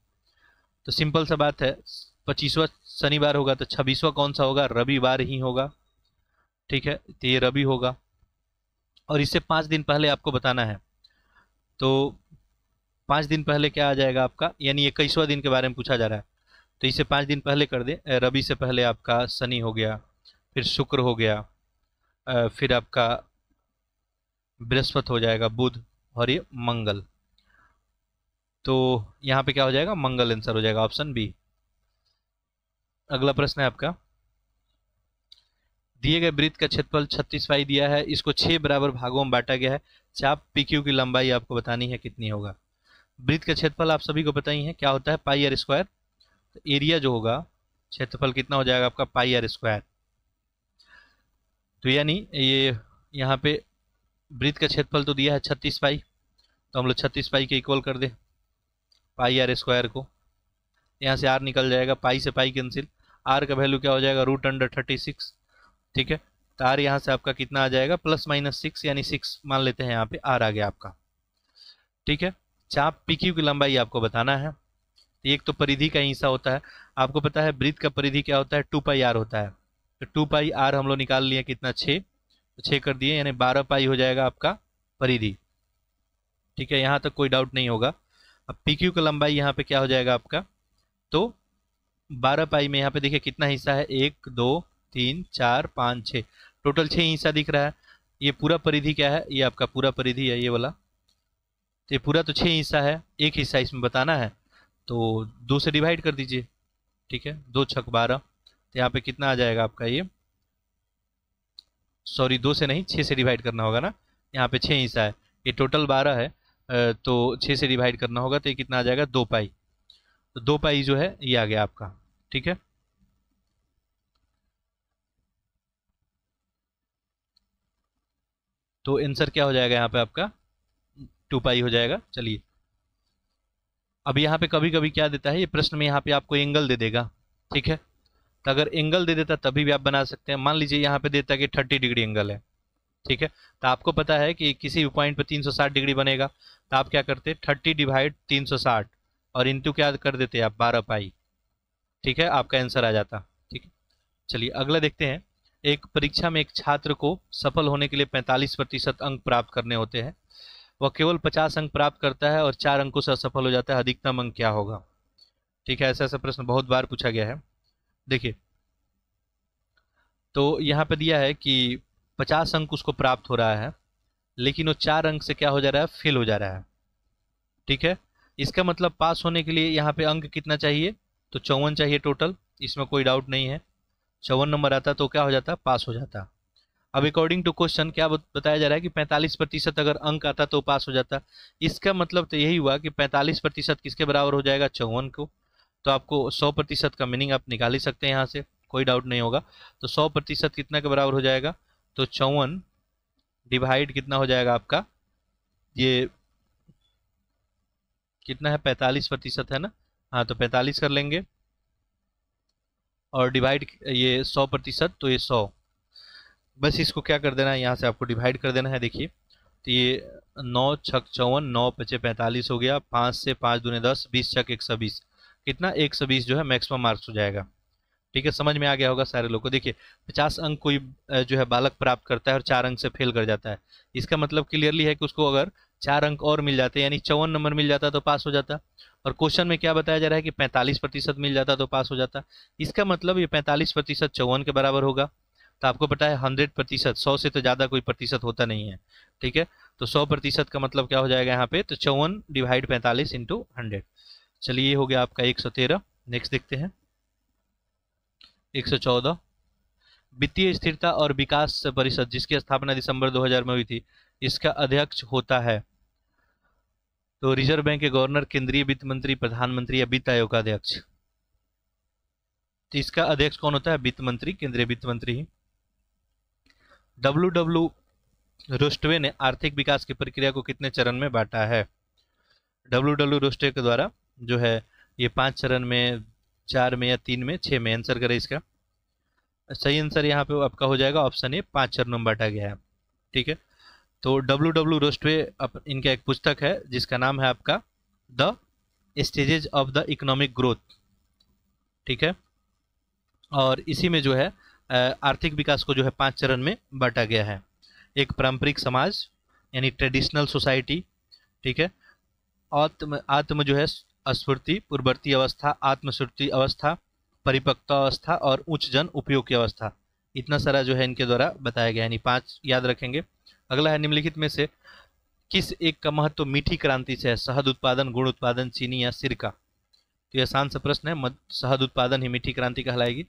तो सिंपल सा बात है पच्चीसवा शनिवार होगा तो छब्बीसवा कौन सा होगा रविवार ही होगा ठीक है तो ये रवि होगा और इससे पाँच दिन पहले आपको बताना है तो पाँच दिन पहले क्या आ जाएगा आपका यानी इक्कीसवा दिन के बारे में पूछा जा रहा है तो इसे पाँच दिन पहले कर दे रवि से पहले आपका शनि हो गया फिर शुक्र हो गया फिर आपका बृहस्पति हो जाएगा बुध और ये मंगल तो यहाँ पे क्या हो जाएगा मंगल आंसर हो जाएगा ऑप्शन बी अगला प्रश्न है आपका दिए गए वृत्त का क्षेत्रफल छत्तीस वाई दिया है इसको छह बराबर भागों में बांटा गया है चाप पीक्यू की लंबाई आपको बतानी है कितनी होगा वृत्त का क्षेत्रफल आप सभी को पता ही है क्या होता है पाई आर स्क्वायर तो एरिया जो होगा क्षेत्रफल कितना हो जाएगा आपका पाई आर स्क्वायर तो यानी ये यहाँ पे वृत्त का क्षेत्रफल तो दिया है छत्तीस पाई तो हम लोग छत्तीस पाई के इक्वल कर दे पाई आर स्क्वायर को यहाँ से आर निकल जाएगा पाई से पाई कैंसिल आर का वैल्यू क्या हो जाएगा रूट अंडर थर्टी सिक्स ठीक है तो आर यहाँ से आपका कितना आ जाएगा प्लस माइनस सिक्स यानी सिक्स मान लेते हैं यहाँ पे आर आ गया आपका ठीक है चाप पी क्यू की लंबाई आपको बताना है तो एक तो परिधि का हिस्सा होता है आपको पता है वृत्त का परिधि क्या होता है टू पाई आर होता है तो टू पाई आर हम लोग निकाल लिए कितना छः तो छः कर दिए यानी बारह पाई हो जाएगा आपका परिधि ठीक है यहाँ तक कोई डाउट नहीं होगा अब पी क्यू का लंबाई यहाँ पे क्या हो जाएगा आपका तो बारह पाई में यहाँ पे देखिए कितना हिस्सा है एक दो तीन चार पाँच छः टोटल छः हिस्सा दिख रहा है ये पूरा परिधि क्या है ये आपका पूरा परिधि है ये वाला तो ये पूरा तो छः हिस्सा है एक हिस्सा इसमें बताना है तो दो से डिवाइड कर दीजिए ठीक है दो छक बारह तो यहाँ पे कितना आ जाएगा आपका ये सॉरी दो से नहीं छः से डिवाइड करना होगा ना यहाँ पे छः हिस्सा है ये टोटल बारह है तो छः से डिवाइड करना होगा तो ये कितना आ जाएगा दो पाई तो दो पाई जो है ये आ गया आपका ठीक है तो आंसर क्या हो जाएगा यहाँ पे आपका टू पाई हो जाएगा चलिए अब यहाँ पे कभी कभी क्या देता है ये प्रश्न में यहाँ पे आपको एंगल दे देगा ठीक है तो अगर एंगल दे देता तभी भी आप बना सकते हैं मान लीजिए यहाँ पे देता कि थर्टी डिग्री एंगल है ठीक है तो आपको पता है कि किसी भी पॉइंट पे 360 डिग्री बनेगा तो आप क्या करते थर्टी डिवाइड 360 और इंटू क्या कर देते आप बारह पाई ठीक है आपका आंसर आ जाता ठीक है चलिए अगला देखते हैं एक परीक्षा में एक छात्र को सफल होने के लिए 45 प्रतिशत अंक प्राप्त करने होते हैं वह केवल 50 अंक प्राप्त करता है और चार अंकों से असफल हो जाता है अधिकतम अंक क्या होगा ठीक है ऐसा ऐसा प्रश्न बहुत बार पूछा गया है देखिए तो यहाँ पे दिया है कि 50 अंक उसको प्राप्त हो रहा है लेकिन वो चार अंक से क्या हो जा रहा है फेल हो जा रहा है ठीक है इसका मतलब पास होने के लिए यहाँ पे अंक कितना चाहिए तो चौवन चाहिए टोटल इसमें कोई डाउट नहीं है चौवन नंबर आता तो क्या हो जाता पास हो जाता अब अकॉर्डिंग टू क्वेश्चन क्या बताया जा रहा है कि 45 प्रतिशत अगर अंक आता तो पास हो जाता इसका मतलब तो यही हुआ कि 45 प्रतिशत किसके बराबर हो जाएगा चौवन को तो आपको 100 प्रतिशत का मीनिंग आप निकाल ही सकते हैं यहाँ से कोई डाउट नहीं होगा तो 100 प्रतिशत कितना के बराबर हो जाएगा तो चौवन डिवाइड कितना हो जाएगा आपका ये कितना है पैंतालीस प्रतिशत है ना हाँ तो पैंतालीस कर लेंगे और डिवाइड ये सौ प्रतिशत तो ये सौ बस इसको क्या कर देना है यहाँ से आपको डिवाइड कर देना है देखिए तो ये नौ छक चौवन नौ पचे पैंतालीस हो गया पाँच से पाँच दूने दस बीस छक एक सौ बीस कितना एक सौ बीस जो है मैक्सिमम मार्क्स हो जाएगा ठीक है समझ में आ गया होगा सारे लोग को देखिए पचास अंक कोई जो है बालक प्राप्त करता है और चार अंक से फेल कर जाता है इसका मतलब क्लियरली है कि उसको अगर चार अंक और मिल जाते यानी चौवन नंबर मिल जाता तो पास हो जाता और क्वेश्चन में क्या बताया जा रहा है कि पैंतालीस प्रतिशत मिल जाता तो पास हो जाता इसका मतलब ये पैंतालीस प्रतिशत चौवन के बराबर होगा तो आपको पता है हंड्रेड प्रतिशत सौ से तो ज़्यादा कोई प्रतिशत होता नहीं है ठीक है तो सौ प्रतिशत का मतलब क्या हो जाएगा यहाँ पे तो चौवन डिवाइड पैंतालीस इंटू हंड्रेड चलिए ये हो गया आपका एक सौ तेरह नेक्स्ट देखते हैं एक सौ चौदह वित्तीय स्थिरता और विकास परिषद जिसकी स्थापना दिसंबर हजार में हुई थी इसका अध्यक्ष होता है तो रिजर्व बैंक के गवर्नर केंद्रीय वित्त मंत्री प्रधानमंत्री या वित्त आयोग का अध्यक्ष तो इसका अध्यक्ष कौन होता है वित्त मंत्री केंद्रीय वित्त मंत्री डब्ल्यू डब्ल्यू रोस्टवे ने आर्थिक विकास की प्रक्रिया को कितने चरण में बांटा है डब्ल्यू डब्ल्यू रोस्टवे के द्वारा जो है ये पांच चरण में चार में या तीन में छः में आंसर करें इसका सही आंसर यहाँ पे आपका हो जाएगा ऑप्शन ए पांच चरणों में बांटा गया है ठीक है तो डब्ल्यू डब्ल्यू रोस्टवे इनका एक पुस्तक है जिसका नाम है आपका the stages of the economic growth ठीक है और इसी में जो है आर्थिक विकास को जो है पांच चरण में बांटा गया है एक पारंपरिक समाज यानी ट्रेडिशनल सोसाइटी ठीक है आत्म आत्म जो है स्फूर्ति पूर्ववर्ती अवस्था आत्मस्फूर्ति अवस्था परिपक्वता अवस्था और उच्च जन उपयोग की अवस्था इतना सारा जो है इनके द्वारा बताया गया यानी पांच याद रखेंगे अगला है निम्नलिखित में से किस एक का महत्व तो मीठी क्रांति से है शहद उत्पादन गुड़ उत्पादन चीनी या सिरका तो यह शांत सा प्रश्न है शहद उत्पादन ही मीठी क्रांति कहलाएगी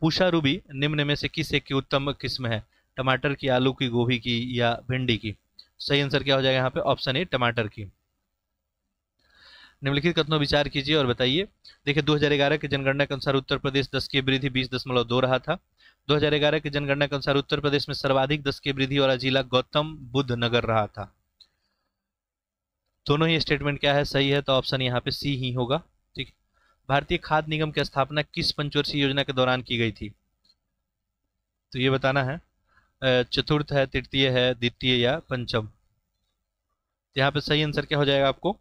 पूषा रूबी निम्न में से किस एक की उत्तम किस्म है टमाटर की आलू की गोभी की या भिंडी की सही आंसर क्या हो जाएगा यहाँ पे ऑप्शन ए टमाटर की निम्नलिखित कथनों विचार कीजिए और बताइए देखिए 2011 के जनगणना के अनुसार उत्तर प्रदेश दस की वृद्धि बीस दशमलव दो रहा था 2011 के जनगणना के अनुसार उत्तर प्रदेश में सर्वाधिक दस की वृद्धि वाला जिला गौतम बुद्ध नगर रहा था दोनों ही स्टेटमेंट क्या है सही है तो ऑप्शन यहाँ पे सी ही होगा ठीक भारतीय खाद्य निगम की स्थापना किस पंचवर्षीय योजना के दौरान की गई थी तो ये बताना है चतुर्थ है तृतीय है द्वितीय या पंचम तो यहाँ पे सही आंसर क्या हो जाएगा आपको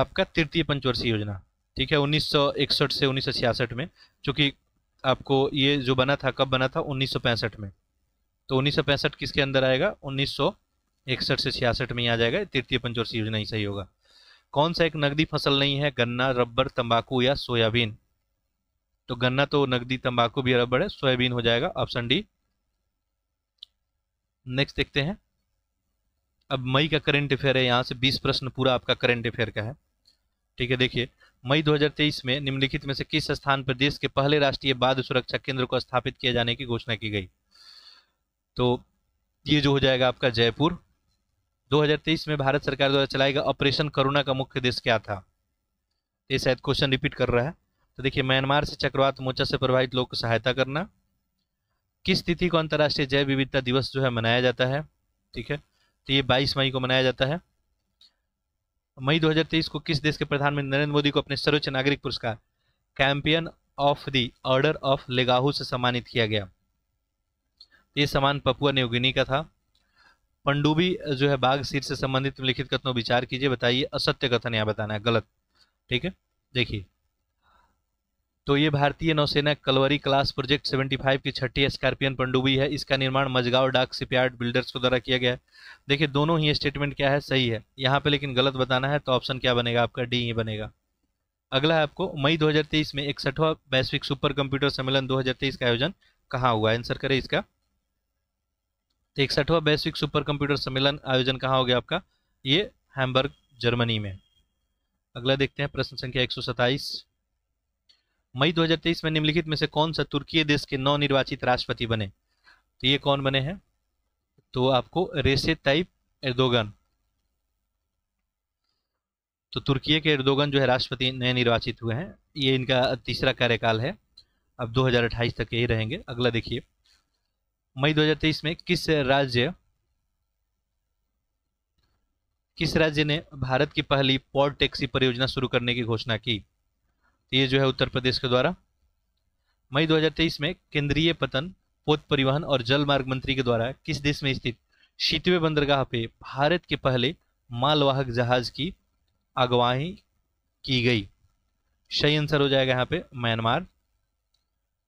आपका तृतीय पंचवर्षीय योजना ठीक है उन्नीस से उन्नीस में चूँकि आपको ये जो बना था कब बना था उन्नीस में तो उन्नीस किसके अंदर आएगा उन्नीस से छियासठ में ही आ जाएगा तृतीय पंचवर्षीय योजना ही सही होगा कौन सा एक नकदी फसल नहीं है गन्ना रबर तंबाकू या सोयाबीन तो गन्ना तो नकदी तंबाकू भी रबड़ है सोयाबीन हो जाएगा ऑप्शन डी नेक्स्ट देखते हैं अब मई का करंट अफेयर है यहाँ से 20 प्रश्न पूरा आपका करंट अफेयर का है ठीक है देखिए मई 2023 में निम्नलिखित में से किस स्थान पर देश के पहले राष्ट्रीय बाद सुरक्षा केंद्र को स्थापित किए जाने की घोषणा की गई तो ये जो हो जाएगा आपका जयपुर 2023 में भारत सरकार द्वारा चलाएगा ऑपरेशन करुणा का मुख्य देश क्या था ये शायद क्वेश्चन रिपीट कर रहा है तो देखिए म्यांमार से चक्रवात मोर्चा से प्रभावित लोग को सहायता करना किस तिथि को अंतर्राष्ट्रीय जैव विविधता दिवस जो है मनाया जाता है ठीक है तो ये 22 मई को मनाया जाता है मई 2023 को किस देश के प्रधानमंत्री नरेंद्र मोदी को अपने सर्वोच्च नागरिक पुरस्कार companion of the order of Logohu से सम्मानित किया गया ये सम्मान पपुआ न्यूगिनी का था पंडुबी जो है बाघ सीट से संबंधित लिखित कथनों विचार कीजिए बताइए असत्य कथन यहाँ बताना है गलत ठीक है देखिए तो ये भारतीय नौसेना कलवरी क्लास प्रोजेक्ट 75 की छठी स्कॉर्पियन पंडुबी है इसका निर्माण मजगांव डाक सिपयार्ड बिल्डर्स को द्वारा किया गया देखिए दोनों ही स्टेटमेंट क्या है सही है यहाँ पे लेकिन गलत बताना है तो ऑप्शन क्या बनेगा आपका डी ही बनेगा अगला है आपको मई 2023 में इकसठवा वैश्विक सुपर कंप्यूटर सम्मेलन दो का आयोजन कहाँ हुआ आंसर करें इसका तो इकसठवा वैश्विक सुपर कंप्यूटर सम्मेलन आयोजन कहाँ हो गया आपका ये हैम्बर्ग जर्मनी में अगला देखते हैं प्रश्न संख्या एक मई 2023 में निम्नलिखित में से कौन सा तुर्की देश के नवनिर्वाचित राष्ट्रपति बने तो ये कौन बने हैं तो आपको रेसे ताइप एर्दोगन तो तुर्की के एर्दोगन जो है राष्ट्रपति नए निर्वाचित हुए हैं ये इनका तीसरा कार्यकाल है अब 2028 तक यही रहेंगे अगला देखिए मई 2023 में किस राज्य किस राज्य ने भारत की पहली पोर्ट टैक्सी परियोजना शुरू करने की घोषणा की ये जो है उत्तर प्रदेश के द्वारा मई 2023 में केंद्रीय पतन पोत परिवहन और जल मार्ग मंत्री के द्वारा किस देश में स्थित शीतवे बंदरगाह पे भारत के पहले मालवाहक जहाज की अगवाही की गई सही आंसर हो जाएगा यहाँ पे म्यांमार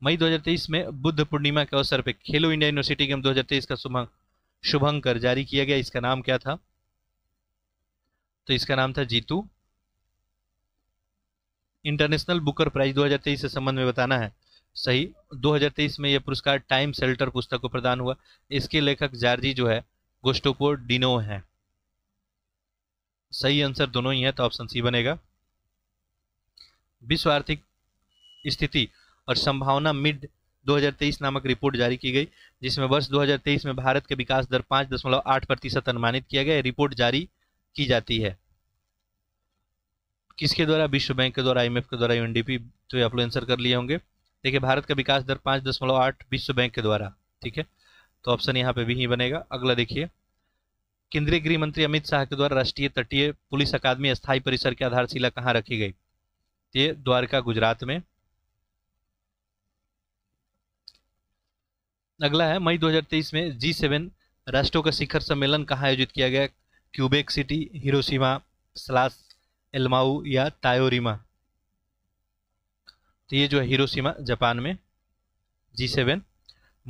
मई 2023 में बुद्ध पूर्णिमा के अवसर पे खेलो इंडिया यूनिवर्सिटी गेम 2023 का शुभ शुभंकर जारी किया गया इसका नाम क्या था तो इसका नाम था जीतू इंटरनेशनल बुकर प्राइज 2023 से संबंध में बताना है सही 2023 में यह पुरस्कार टाइम सेल्टर पुस्तक को प्रदान हुआ इसके लेखक जार्जी जो है गोस्टोपोर डिनो है सही आंसर दोनों ही है तो ऑप्शन सी बनेगा विश्व आर्थिक स्थिति और संभावना मिड 2023 नामक रिपोर्ट जारी की गई जिसमें वर्ष 2023 में भारत के विकास दर दशमलव आठ प्रतिशत अनुमानित किया गया रिपोर्ट जारी की जाती है किसके द्वारा विश्व बैंक के द्वारा आई के द्वारा यू तो आप लोग आंसर कर लिए होंगे देखिए भारत का विकास दर पाँच दशमलव आठ विश्व बैंक के द्वारा ठीक है तो ऑप्शन यहाँ पे भी ही बनेगा अगला देखिए केंद्रीय गृह मंत्री अमित शाह के द्वारा राष्ट्रीय तटीय पुलिस अकादमी स्थायी परिसर की आधारशिला कहाँ रखी गई तो ये द्वारका गुजरात में अगला है मई 2023 में जी सेवन राष्ट्रों का शिखर सम्मेलन कहाँ आयोजित किया गया Quebec City Hiroshima Schloss Elmau या तायोरिमा तो ये जो है हिरोशिमा जापान में जी सेवन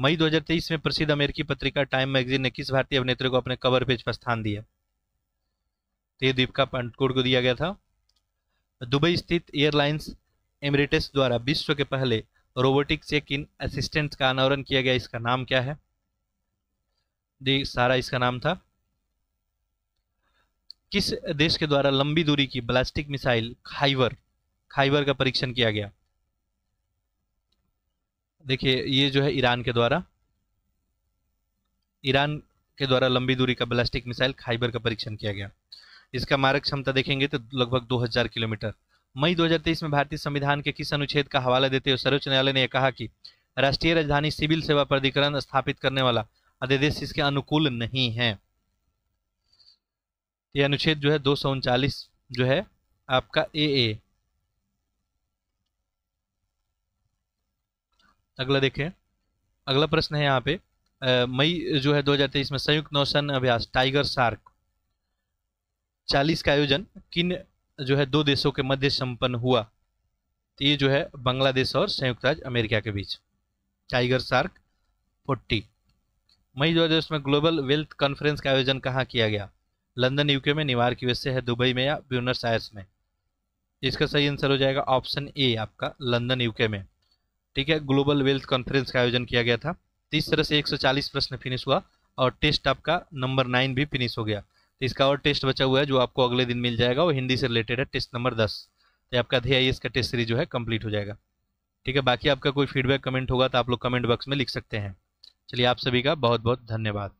मई 2023 में प्रसिद्ध अमेरिकी पत्रिका टाइम मैगजीन ने किस भारतीय अभिनेत्री को अपने कवर पेज पर स्थान दिया तो ये दीपिका पांडकोड को दिया गया था दुबई स्थित एयरलाइंस एमरेटस द्वारा विश्व के पहले रोबोटिक चेक इन असिस्टेंट का अनावरण किया गया इसका नाम क्या है सारा इसका नाम था किस देश के द्वारा लंबी दूरी की ब्लास्टिक मिसाइल खाइवर खाइवर का परीक्षण किया गया देखिए ये जो है ईरान के द्वारा ईरान के द्वारा लंबी दूरी का ब्लास्टिक मिसाइल खाइबर का परीक्षण किया गया इसका मारक क्षमता देखेंगे तो लगभग 2000 किलोमीटर मई 2023 में भारतीय संविधान के किस अनुच्छेद का हवाला देते हुए सर्वोच्च न्यायालय ने यह कहा कि राष्ट्रीय राजधानी सिविल सेवा प्राधिकरण स्थापित करने वाला अध्यादेश इसके अनुकूल नहीं है ये अनुच्छेद जो है दो सौ उनचालीस जो है आपका ए ए अगला देखें अगला प्रश्न है यहाँ पे मई जो है 2023 में संयुक्त नौसन अभ्यास टाइगर सार्क 40 का आयोजन किन जो है दो देशों के मध्य संपन्न हुआ तो ये जो है बांग्लादेश और संयुक्त राज्य अमेरिका के बीच टाइगर सार्क फोर्टी मई दो में ग्लोबल वेल्थ कॉन्फ्रेंस का आयोजन कहाँ किया गया लंदन यूके में निवार वजह से है दुबई में या ब्यूनस आयर्स में इसका सही आंसर हो जाएगा ऑप्शन ए आपका लंदन यूके में ठीक है ग्लोबल वेल्थ कॉन्फ्रेंस का आयोजन किया गया था इस तरह से 140 प्रश्न फिनिश हुआ और टेस्ट आपका नंबर नाइन भी फिनिश हो गया तो इसका और टेस्ट बचा हुआ है जो आपको अगले दिन मिल जाएगा वो हिंदी से रिलेटेड है टेस्ट नंबर दस तो आपका धी का टेस्ट सीरीज जो है कंप्लीट हो जाएगा ठीक है बाकी आपका कोई फीडबैक कमेंट होगा तो आप लोग कमेंट बॉक्स में लिख सकते हैं चलिए आप सभी का बहुत बहुत धन्यवाद